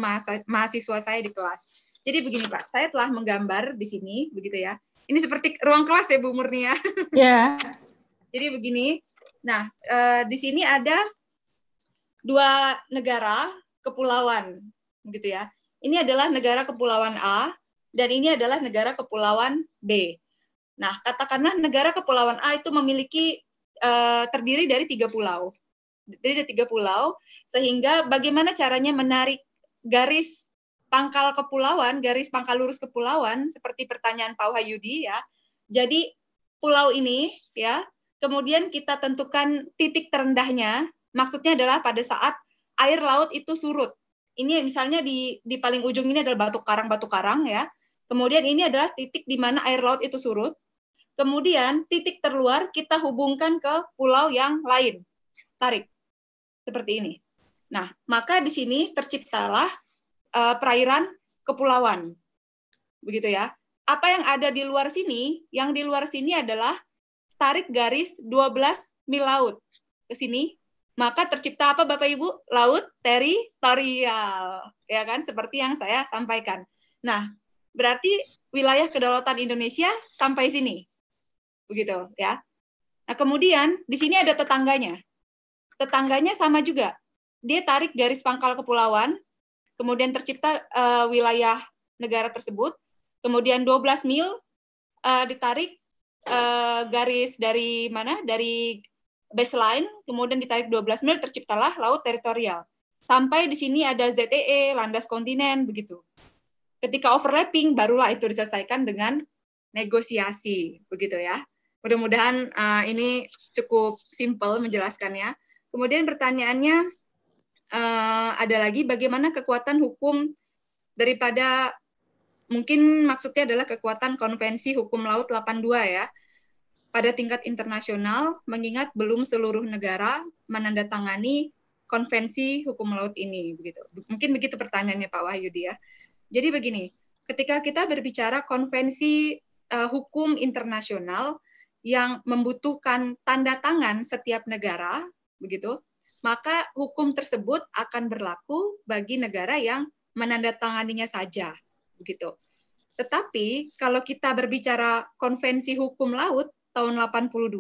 mahasiswa saya di kelas. Jadi begini Pak, saya telah menggambar di sini, begitu ya. Ini seperti ruang kelas ya Bu Murnia. Ya. Yeah. Jadi begini. Nah, e, di sini ada dua negara kepulauan, begitu ya. Ini adalah negara kepulauan A dan ini adalah negara kepulauan B. Nah, katakanlah negara kepulauan A itu memiliki e, terdiri dari tiga pulau jadi ada tiga pulau sehingga bagaimana caranya menarik garis pangkal kepulauan, garis pangkal lurus kepulauan seperti pertanyaan Pak Wahyudi ya. Jadi pulau ini ya, kemudian kita tentukan titik terendahnya. Maksudnya adalah pada saat air laut itu surut. Ini misalnya di di paling ujung ini adalah batu karang batu karang ya. Kemudian ini adalah titik di mana air laut itu surut. Kemudian titik terluar kita hubungkan ke pulau yang lain. Tarik seperti ini. Nah, maka di sini terciptalah uh, perairan kepulauan. Begitu ya. Apa yang ada di luar sini, yang di luar sini adalah tarik garis 12 mil laut ke sini, maka tercipta apa Bapak Ibu? Laut teritorial. Ya kan, seperti yang saya sampaikan. Nah, berarti wilayah kedaulatan Indonesia sampai sini. Begitu ya. Nah, kemudian di sini ada tetangganya tetangganya sama juga. Dia tarik garis pangkal kepulauan, kemudian tercipta uh, wilayah negara tersebut, kemudian 12 mil uh, ditarik uh, garis dari mana? Dari baseline, kemudian ditarik 12 mil terciptalah laut teritorial. Sampai di sini ada ZEE, e, landas kontinen begitu. Ketika overlapping barulah itu diselesaikan dengan negosiasi, begitu ya. Mudah-mudahan uh, ini cukup simple menjelaskannya. Kemudian pertanyaannya uh, ada lagi bagaimana kekuatan hukum daripada mungkin maksudnya adalah kekuatan konvensi hukum laut 82 ya pada tingkat internasional mengingat belum seluruh negara menandatangani konvensi hukum laut ini begitu. Mungkin begitu pertanyaannya Pak Wahyudi ya. Jadi begini, ketika kita berbicara konvensi uh, hukum internasional yang membutuhkan tanda tangan setiap negara begitu, maka hukum tersebut akan berlaku bagi negara yang menandatanganinya saja, begitu. Tetapi kalau kita berbicara konvensi hukum laut tahun 82,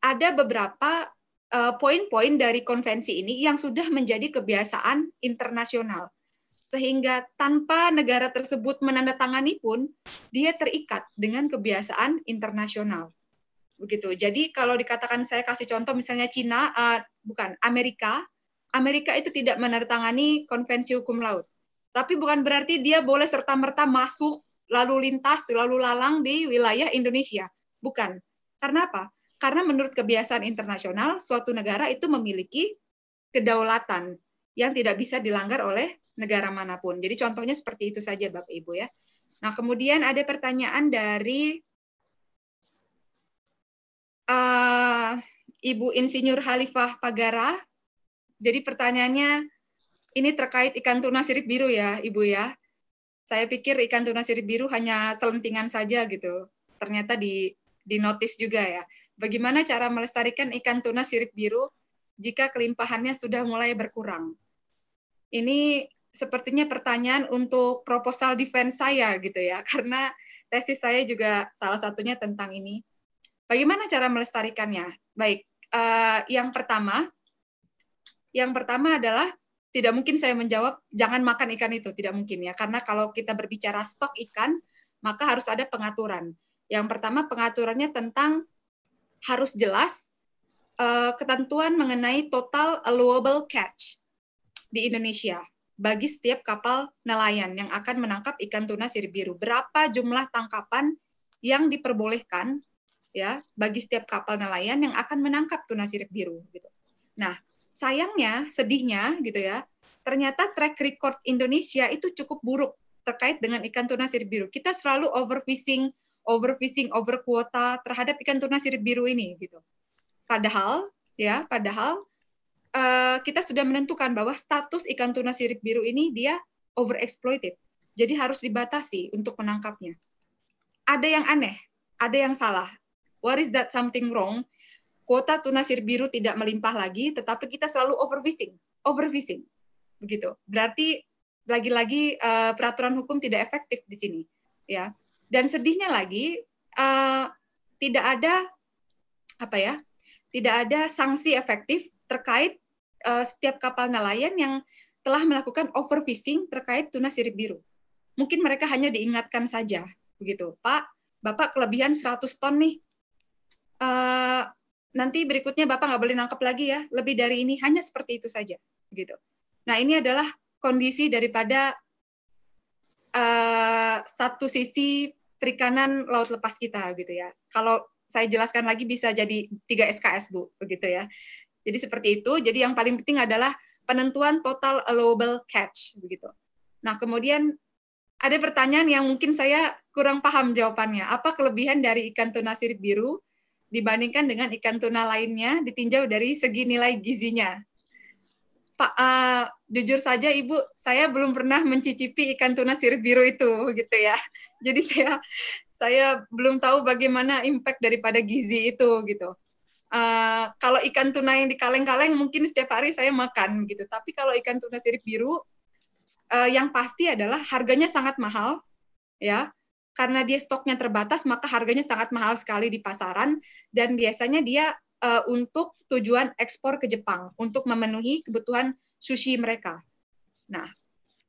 ada beberapa eh, poin-poin uh, dari konvensi ini yang sudah menjadi kebiasaan internasional. Sehingga tanpa negara tersebut menandatangani pun, dia terikat dengan kebiasaan internasional begitu. Jadi kalau dikatakan saya kasih contoh misalnya Cina uh, bukan Amerika, Amerika itu tidak menertangani konvensi hukum laut. Tapi bukan berarti dia boleh serta-merta masuk lalu lintas, lalu lalang di wilayah Indonesia. Bukan. Karena apa? Karena menurut kebiasaan internasional, suatu negara itu memiliki kedaulatan yang tidak bisa dilanggar oleh negara manapun. Jadi contohnya seperti itu saja Bapak Ibu ya. Nah, kemudian ada pertanyaan dari uh, Ibu Insinyur Halifah Pagara. Jadi pertanyaannya ini terkait ikan tuna sirip biru ya, Ibu ya. Saya pikir ikan tuna sirip biru hanya selentingan saja gitu. Ternyata di di notis juga ya. Bagaimana cara melestarikan ikan tuna sirip biru jika kelimpahannya sudah mulai berkurang? Ini sepertinya pertanyaan untuk proposal defense saya gitu ya, karena tesis saya juga salah satunya tentang ini. Bagaimana cara melestarikannya? Baik, uh, yang pertama, yang pertama adalah tidak mungkin saya menjawab jangan makan ikan itu tidak mungkin ya karena kalau kita berbicara stok ikan maka harus ada pengaturan. Yang pertama pengaturannya tentang harus jelas uh, ketentuan mengenai total allowable catch di Indonesia bagi setiap kapal nelayan yang akan menangkap ikan tuna sirip biru. Berapa jumlah tangkapan yang diperbolehkan ya bagi setiap kapal nelayan yang akan menangkap tuna sirip biru gitu. Nah, sayangnya, sedihnya gitu ya, ternyata track record Indonesia itu cukup buruk terkait dengan ikan tuna sirip biru. Kita selalu overfishing, overfishing, over kuota terhadap ikan tuna sirip biru ini gitu. Padahal ya, padahal uh, kita sudah menentukan bahwa status ikan tuna sirip biru ini dia overexploited. Jadi harus dibatasi untuk menangkapnya. Ada yang aneh, ada yang salah, What is that something wrong? Kota tuna sir biru tidak melimpah lagi, tetapi kita selalu overfishing, overfishing, begitu. Berarti lagi-lagi uh, peraturan hukum tidak efektif di sini, ya. Dan sedihnya lagi uh, tidak ada apa ya, tidak ada sanksi efektif terkait uh, setiap kapal nelayan yang telah melakukan overfishing terkait tuna sirip biru. Mungkin mereka hanya diingatkan saja, begitu. Pak, Bapak kelebihan 100 ton nih, uh, nanti berikutnya Bapak nggak boleh nangkep lagi ya, lebih dari ini hanya seperti itu saja, gitu. Nah ini adalah kondisi daripada uh, satu sisi perikanan laut lepas kita, gitu ya. Kalau saya jelaskan lagi bisa jadi tiga SKS bu, begitu ya. Jadi seperti itu. Jadi yang paling penting adalah penentuan total allowable catch, begitu. Nah kemudian ada pertanyaan yang mungkin saya kurang paham jawabannya. Apa kelebihan dari ikan tuna sirip biru? dibandingkan dengan ikan tuna lainnya ditinjau dari segi nilai gizinya. Pak, uh, eh, jujur saja Ibu, saya belum pernah mencicipi ikan tuna sirip biru itu, gitu ya. Jadi saya saya belum tahu bagaimana impact daripada gizi itu, gitu. Uh, kalau ikan tuna yang dikaleng-kaleng mungkin setiap hari saya makan, gitu. Tapi kalau ikan tuna sirip biru, uh, yang pasti adalah harganya sangat mahal, ya karena dia stoknya terbatas maka harganya sangat mahal sekali di pasaran dan biasanya dia uh, untuk tujuan ekspor ke Jepang untuk memenuhi kebutuhan sushi mereka. Nah,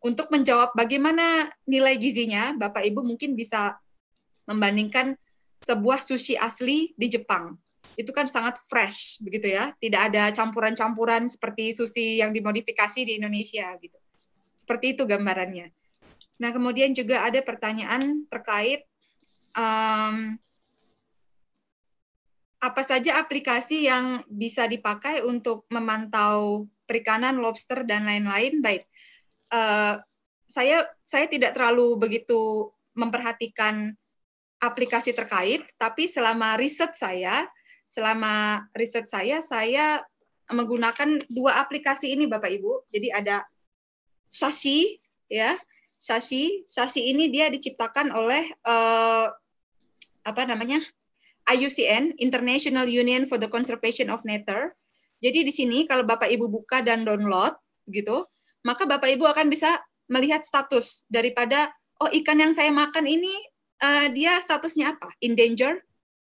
untuk menjawab bagaimana nilai gizinya, Bapak Ibu mungkin bisa membandingkan sebuah sushi asli di Jepang. Itu kan sangat fresh begitu ya, tidak ada campuran-campuran seperti sushi yang dimodifikasi di Indonesia gitu. Seperti itu gambarannya. Nah, kemudian juga ada pertanyaan terkait um, apa saja aplikasi yang bisa dipakai untuk memantau perikanan, lobster dan lain-lain. Baik, uh, saya saya tidak terlalu begitu memperhatikan aplikasi terkait, tapi selama riset saya, selama riset saya, saya menggunakan dua aplikasi ini, Bapak Ibu. Jadi ada Sashi, ya, sasi. Sasi ini dia diciptakan oleh uh, apa namanya? IUCN, International Union for the Conservation of Nature. Jadi di sini kalau Bapak Ibu buka dan download gitu, maka Bapak Ibu akan bisa melihat status daripada oh ikan yang saya makan ini uh, dia statusnya apa? In danger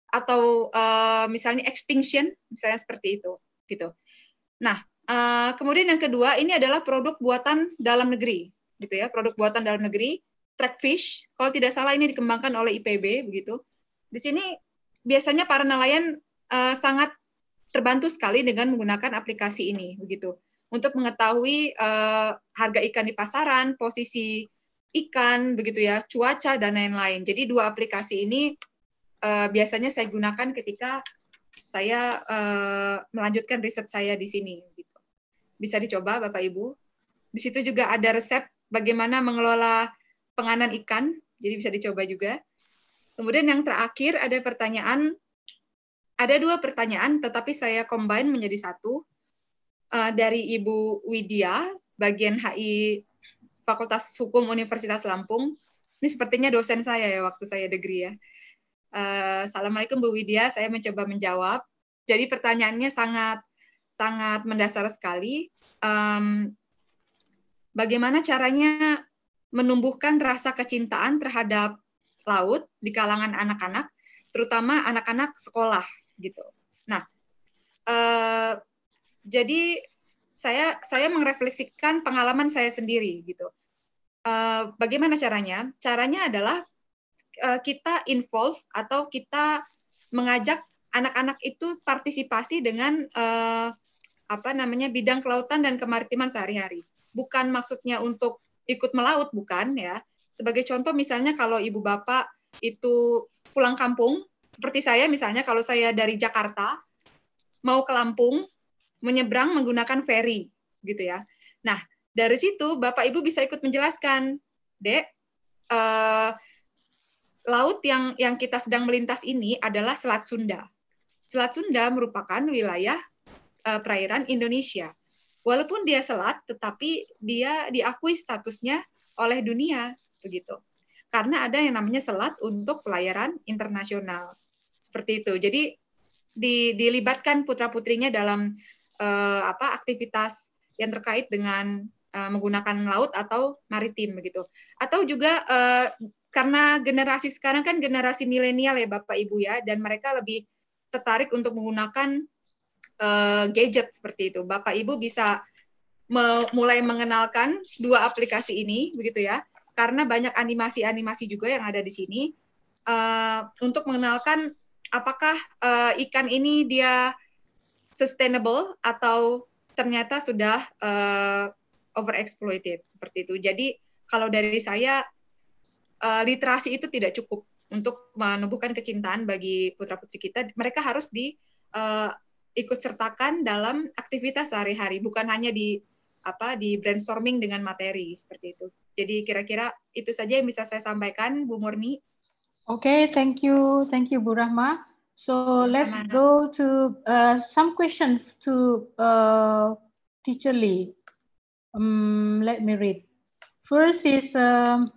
atau uh, misalnya extinction, misalnya seperti itu gitu. Nah, uh, kemudian yang kedua ini adalah produk buatan dalam negeri gitu ya, produk buatan dalam negeri, Trackfish. Kalau tidak salah ini dikembangkan oleh IPB begitu. Di sini biasanya para nelayan uh, sangat terbantu sekali dengan menggunakan aplikasi ini begitu. Untuk mengetahui uh, harga ikan di pasaran, posisi ikan begitu ya, cuaca dan lain-lain. Jadi dua aplikasi ini uh, biasanya saya gunakan ketika saya uh, melanjutkan riset saya di sini. Gitu. Bisa dicoba Bapak Ibu. Di situ juga ada resep bagaimana mengelola penganan ikan, jadi bisa dicoba juga. Kemudian yang terakhir ada pertanyaan, ada dua pertanyaan, tetapi saya combine menjadi satu uh, dari Ibu Widya, bagian HI Fakultas Hukum Universitas Lampung. Ini sepertinya dosen saya ya waktu saya degree ya. Uh, Assalamualaikum Bu Widya, saya mencoba menjawab. Jadi pertanyaannya sangat sangat mendasar sekali. Um, bagaimana caranya menumbuhkan rasa kecintaan terhadap laut di kalangan anak-anak, terutama anak-anak sekolah gitu. Nah, eh, jadi saya saya merefleksikan pengalaman saya sendiri gitu. Eh, bagaimana caranya? Caranya adalah eh, kita involve atau kita mengajak anak-anak itu partisipasi dengan eh, apa namanya bidang kelautan dan kemaritiman sehari-hari bukan maksudnya untuk ikut melaut bukan ya. Sebagai contoh misalnya kalau ibu bapak itu pulang kampung, seperti saya misalnya kalau saya dari Jakarta mau ke Lampung menyeberang menggunakan ferry gitu ya. Nah, dari situ Bapak Ibu bisa ikut menjelaskan, Dek, eh, laut yang yang kita sedang melintas ini adalah Selat Sunda. Selat Sunda merupakan wilayah eh, perairan Indonesia. Walaupun dia selat, tetapi dia diakui statusnya oleh dunia, begitu. Karena ada yang namanya selat untuk pelayaran internasional, seperti itu. Jadi di, dilibatkan putra putrinya dalam uh, apa aktivitas yang terkait dengan uh, menggunakan laut atau maritim, begitu. Atau juga uh, karena generasi sekarang kan generasi milenial ya Bapak Ibu ya, dan mereka lebih tertarik untuk menggunakan uh, gadget seperti itu. Bapak Ibu bisa me mulai mengenalkan dua aplikasi ini begitu ya. Karena banyak animasi-animasi juga yang ada di sini uh, untuk mengenalkan apakah uh, ikan ini dia sustainable atau ternyata sudah uh, overexploited seperti itu. Jadi kalau dari saya uh, literasi itu tidak cukup untuk menumbuhkan kecintaan bagi putra putri kita. Mereka harus di ikut sertakan dalam aktivitas sehari-hari, bukan hanya di apa di brainstorming dengan materi seperti itu. Jadi kira-kira itu saja yang bisa saya sampaikan, Bu Murni. Oke, okay, thank you, thank you Bu Rahma. So let's go to uh, some question to uh, Teacher Lee. Um, let me read. First is um,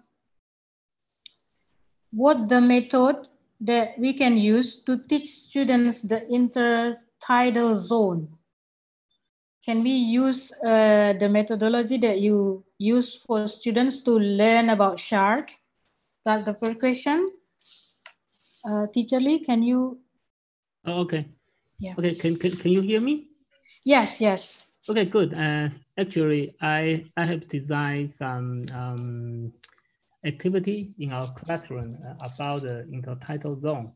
what the method that we can use to teach students the inter tidal zone. Can we use uh, the methodology that you use for students to learn about shark? That's the first question. Uh, Teacher Lee, can you? Oh, okay. Yeah. Okay, can, can, can you hear me? Yes, yes. Okay, good. Uh, actually, I, I have designed some um, activity in our classroom about the intertidal zone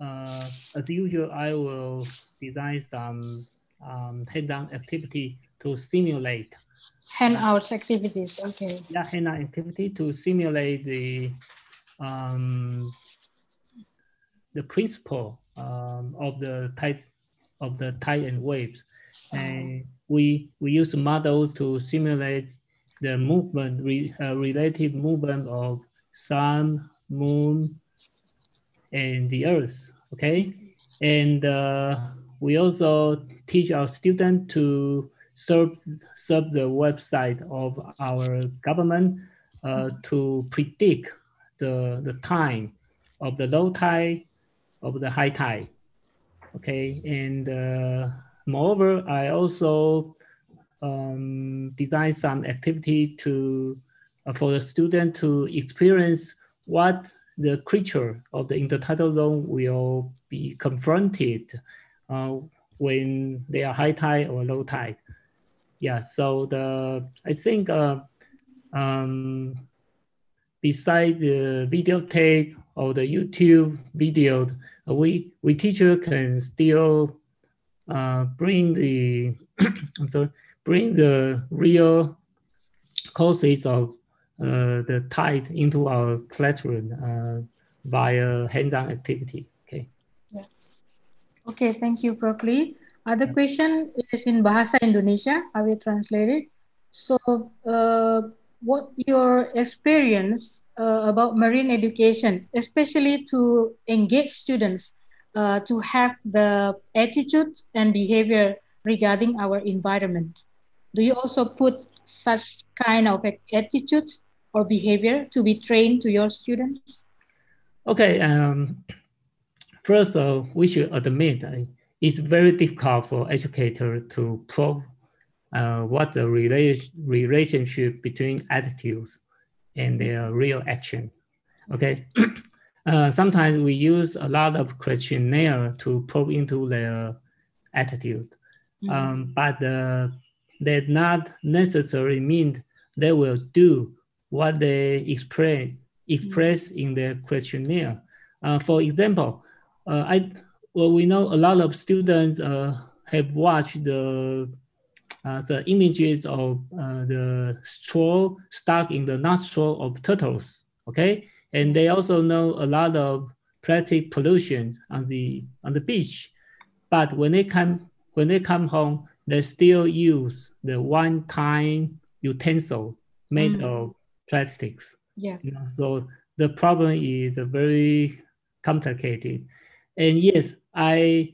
uh, as usual, I will design some um, hands-on activity to simulate. Handout activities, okay. Yeah, handout activity to simulate the um, the principle um, of the type of the tide and waves, uh-huh. and we we use models to simulate the movement, re, uh, relative movement of sun, moon, and the earth. Okay, and uh, we also teach our students to serve serve the website of our government uh, to predict the the time of the low tide of the high tide. Okay, and uh, moreover, I also um, design some activity to uh, for the student to experience what the creature of the intertidal zone will be confronted uh, when they are high tide or low tide. Yeah, so the I think uh, um, besides the videotape or the YouTube video, uh, we we teacher can still uh, bring the I'm sorry, bring the real causes of uh, the tide into our collateral uh, via hands-on activity. Okay. Yeah. Okay, thank you, Prokli. Other question is in Bahasa Indonesia. I will translate it. So, uh, what your experience uh, about marine education, especially to engage students uh, to have the attitude and behavior regarding our environment? Do you also put such kind of attitude or behavior to be trained to your students? Okay. Um, first, all, we should admit uh, it's very difficult for educator to probe uh, what the rela- relationship between attitudes and their real action. Okay. uh, sometimes we use a lot of questionnaire to probe into their attitude, mm-hmm. um, but uh, that not necessarily mean they will do what they express, express mm. in the questionnaire. Uh, for example, uh, I well, we know a lot of students uh, have watched the uh, the images of uh, the straw stuck in the nostril of turtles. Okay, and they also know a lot of plastic pollution on the on the beach, but when they come when they come home, they still use the one-time utensil made mm. of plastics. Yeah. You know, so the problem is very complicated. And yes, I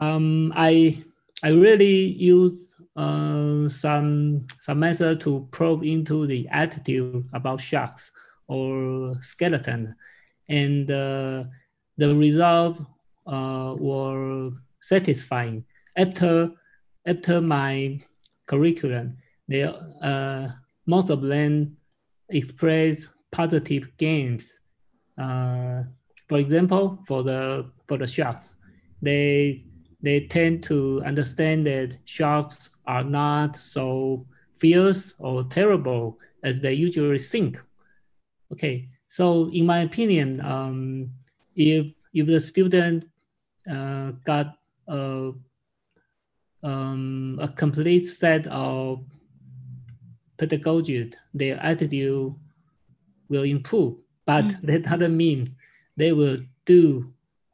um, I I really use uh, some some method to probe into the attitude about sharks or skeleton, and uh, the result uh, were satisfying. After after my curriculum, they uh, most of them express positive gains. Uh, for example, for the for the sharks, they they tend to understand that sharks are not so fierce or terrible as they usually think. Okay, so in my opinion, um, if if the student uh, got a, um, a complete set of pedagogy, their attitude will improve. But mm. that doesn't mean they will do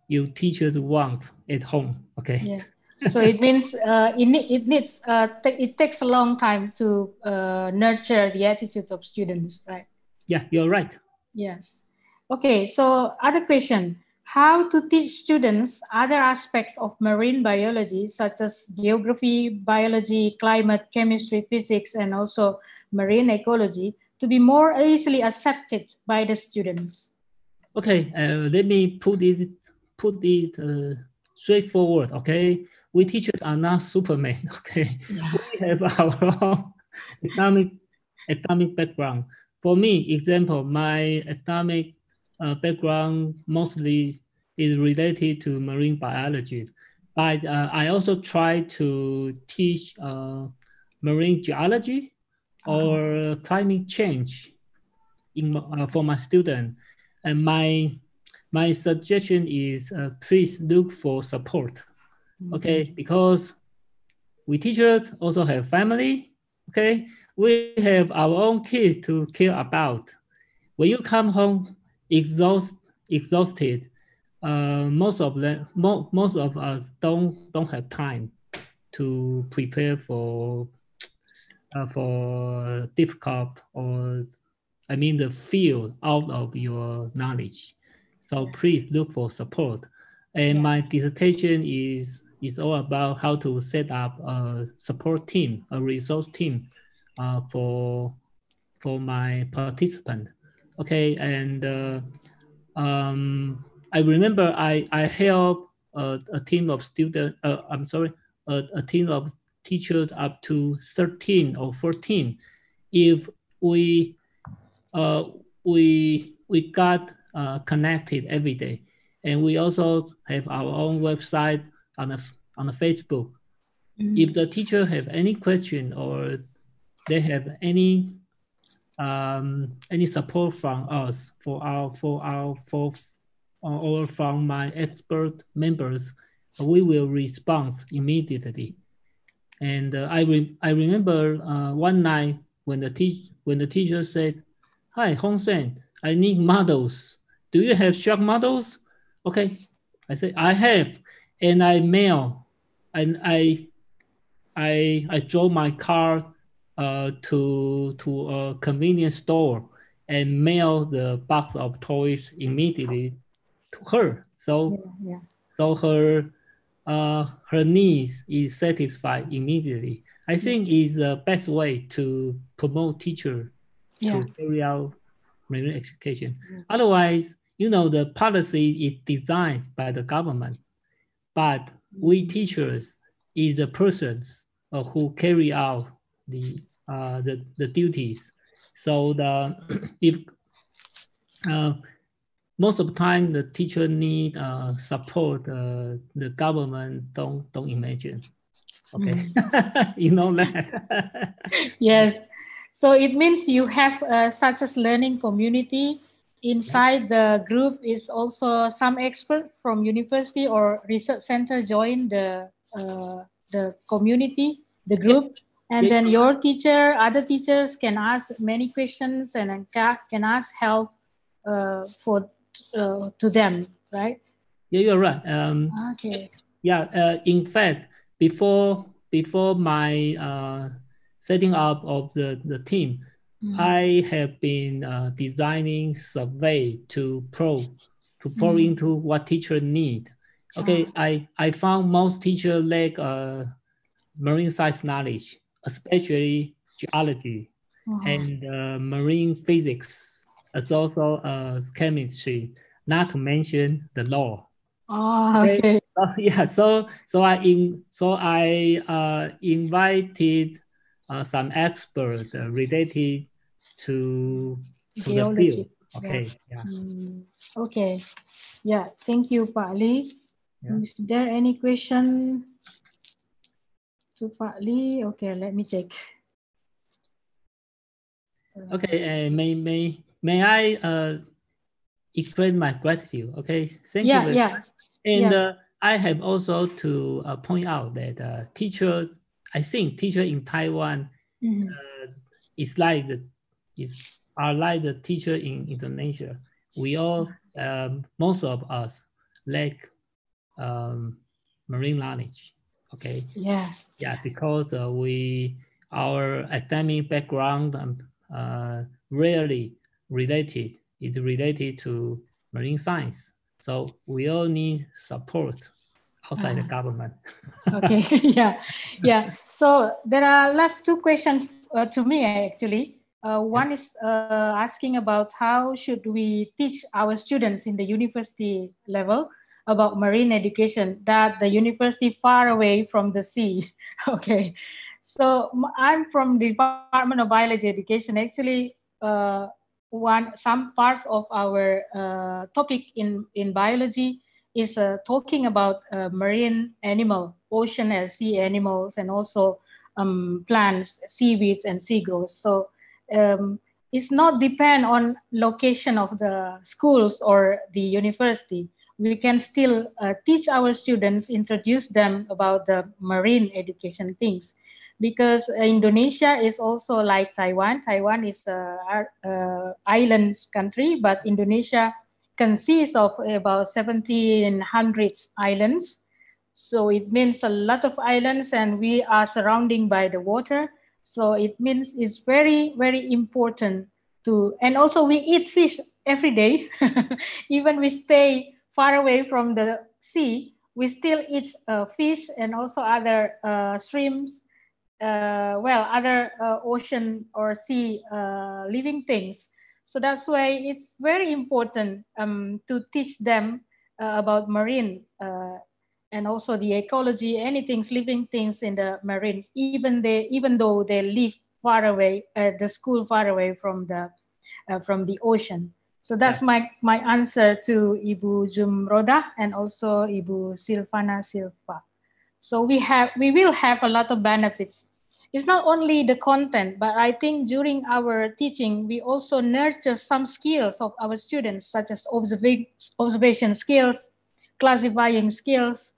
your teachers want at home. Okay. Yeah. so it means uh, it, it needs uh, it takes a long time to uh, nurture the attitude of students, right? Yeah, you're right. Yes. Okay. So other question: How to teach students other aspects of marine biology, such as geography, biology, climate, chemistry, physics, and also marine ecology to be more easily accepted by the students. Okay, uh, let me put it put it uh, straightforward. Okay, we teachers are not Superman. Okay, yeah. we have our own economic economic background. For me, example, my economic uh, background mostly is related to marine biology, but uh, I also try to teach uh, marine geology or climate change in, uh, for my student. And my, my suggestion is uh, please look for support. Mm-hmm. Okay, because we teachers also have family. Okay, we have our own kids to care about. When you come home exhaust, exhausted, uh, most of mo- most of us don't don't have time to prepare for uh, for difficult or I mean the field out of your knowledge. So please look for support. And my dissertation is is all about how to set up a support team, a resource team uh, for for my participant. Okay, and uh, um, I remember I I helped a, a team of students. Uh, I'm sorry, a, a team of teachers up to 13 or 14 if we uh, we we got uh, connected every day and we also have our own website on a, on a facebook mm-hmm. if the teacher have any question or they have any um, any support from us for our for our for or from my expert members we will respond immediately and uh, I, re- I remember uh, one night when the, teach when the teacher said, Hi, Hong Sen, I need models. Do you have shark models? Okay. I said, I have. And I mail and I I I drove my car uh, to to a convenience store and mail the box of toys immediately to her. So yeah, yeah. so her uh, her needs is satisfied immediately. I think is the best way to promote teacher yeah. to carry out remote education. Otherwise, you know, the policy is designed by the government, but we teachers is the persons uh, who carry out the, uh, the, the duties. So the, if uh, most of the time the teacher need uh, support uh, the government don't don't imagine okay mm. you know that yes so it means you have uh, such as learning community inside the group is also some expert from university or research center join the uh, the community the group and then your teacher other teachers can ask many questions and can ask help uh, for uh, to them, right? Yeah, you're right. Um, okay. Yeah. Uh, in fact, before before my uh, setting up of the the team, mm-hmm. I have been uh, designing survey to probe to probe mm-hmm. into what teacher need. Okay, I I found most teacher lack uh, marine science knowledge, especially geology uh-huh. and uh, marine physics so also uh, chemistry, not to mention the law. Oh, okay. okay. yeah, so so I in so I uh, invited uh, some expert related to to Geology. the field. Okay. Yeah. yeah. Mm, okay. Yeah. Thank you, Pak Lee. Yeah. Is there any question to Pak Lee? Okay. Let me check. Okay. Uh, may may may I uh, express my gratitude? Okay, thank yeah, you. Yeah, much. And yeah. Uh, I have also to uh, point out that uh, teacher, I think teacher in Taiwan mm-hmm. Uh, is like the is are like the teacher in Indonesia. We all, um, most of us, lack um, marine knowledge. Okay. Yeah. Yeah, because uh, we our academic background um, uh, rarely related, it's related to marine science. So we all need support outside uh, the ah. government. okay, yeah, yeah. So there are left two questions uh, to me actually. Uh, one is uh, asking about how should we teach our students in the university level about marine education that the university far away from the sea. okay, so I'm from the Department of Biology Education. Actually, uh, one some parts of our uh, topic in in biology is uh, talking about uh, marine animal, ocean and sea animals, and also um, plants, seaweeds, and seagulls. So um, it's not depend on location of the schools or the university. We can still uh, teach our students, introduce them about the marine education things because Indonesia is also like Taiwan. Taiwan is a, a island country, but Indonesia consists of about 1700 islands. So it means a lot of islands and we are surrounding by the water. So it means it's very, very important to, and also we eat fish every day. Even we stay far away from the sea, we still eat uh, fish and also other uh, shrimps uh, well, other uh, ocean or sea uh, living things. So that's why it's very important um, to teach them uh, about marine uh, and also the ecology, anything's living things in the marine, even they, even though they live far away, uh, the school far away from the from the ocean. So that's yeah. my my answer to Ibu Jumroda and also Ibu Silvana Silva. So we have we will have a lot of benefits. It's not only the content, but I think during our teaching, we also nurture some skills of our students, such as observa observation skills, classifying skills,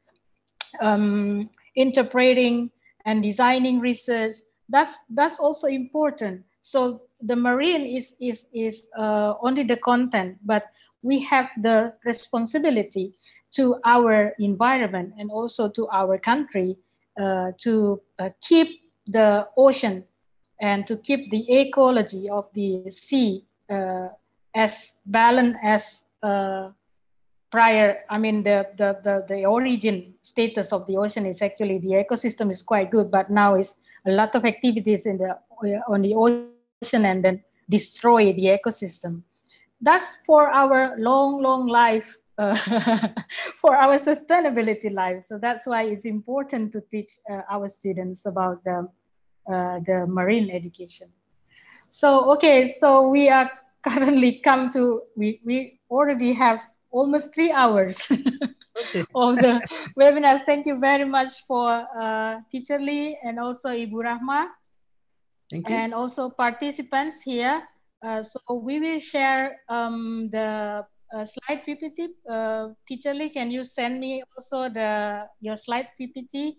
um, interpreting and designing research. That's that's also important. So the marine is is is uh, only the content, but we have the responsibility to our environment and also to our country uh, to uh, keep the ocean and to keep the ecology of the sea uh, as balanced as uh, prior i mean the, the, the the origin status of the ocean is actually the ecosystem is quite good but now is a lot of activities in the uh, on the ocean and then destroy the ecosystem that's for our long long life for our sustainability life. So that's why it's important to teach uh, our students about the, uh, the marine education. So, okay, so we are currently come to, we, we already have almost three hours of the webinar. Thank you very much for uh, Teacher Lee and also Ibu Rahma. And also participants here. Uh, so we will share um, the uh, slide PPT. Uh, Teacher Lee, can you send me also the your slide PPT?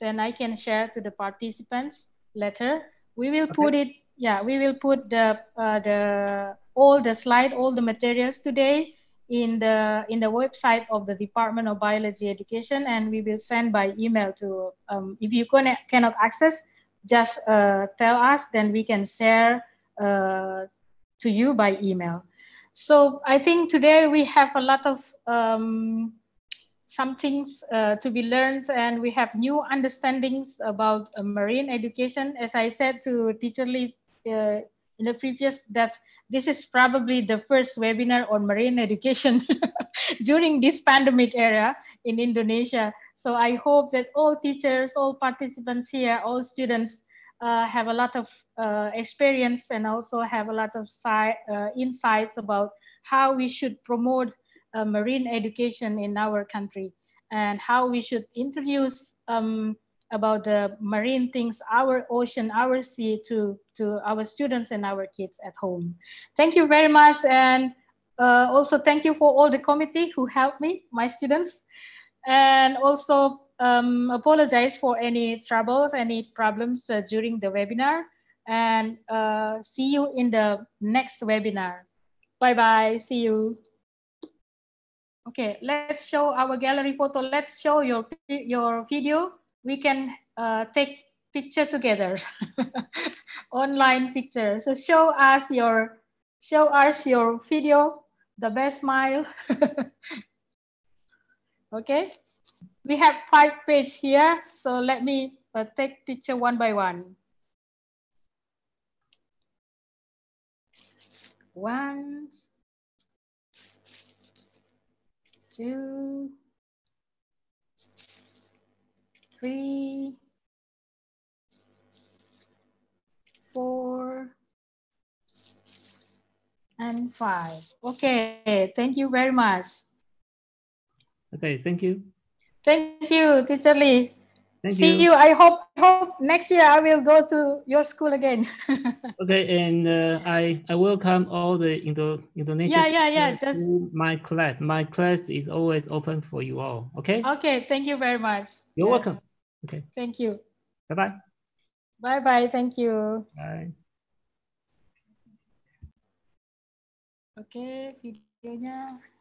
Then I can share to the participants later. We will okay. put it, yeah, we will put the, uh, the all the slide, all the materials today in the in the website of the Department of Biology Education, and we will send by email to. Um, if you can, cannot access, just uh, tell us, then we can share uh, to you by email. So I think today we have a lot of um, some things uh, to be learned and we have new understandings about uh, marine education. As I said to Teacher Lee uh, in the previous that this is probably the first webinar on marine education during this pandemic era in Indonesia. So I hope that all teachers, all participants here, all students uh, have a lot of uh, experience and also have a lot of uh, insights about how we should promote uh, marine education in our country and how we should introduce um, about the marine things, our ocean, our sea to, to our students and our kids at home. Thank you very much. And uh, also thank you for all the committee who helped me, my students. And also um, apologize for any troubles, any problems uh, during the webinar, and uh, see you in the next webinar. Bye-bye, see you. Okay, let's show our gallery photo. Let's show your, your video. We can uh, take picture together, online picture. So show us your, show us your video, the best smile. okay we have five pages here. So let me uh, take picture one by one. One, two, three, four, and five. Okay, thank you very much. Okay, thank you. Thank you, Teacher Lee. Thank See you. you. I hope, hope next year I will go to your school again. okay, and uh, I, I welcome all the Indo Indonesian. Yeah, yeah, yeah. Just my class. My class is always open for you all. Okay. Okay. Thank you very much. You're yes. welcome. Okay. Thank you. Bye bye. Bye bye. Thank you. Bye. Okay, videonya.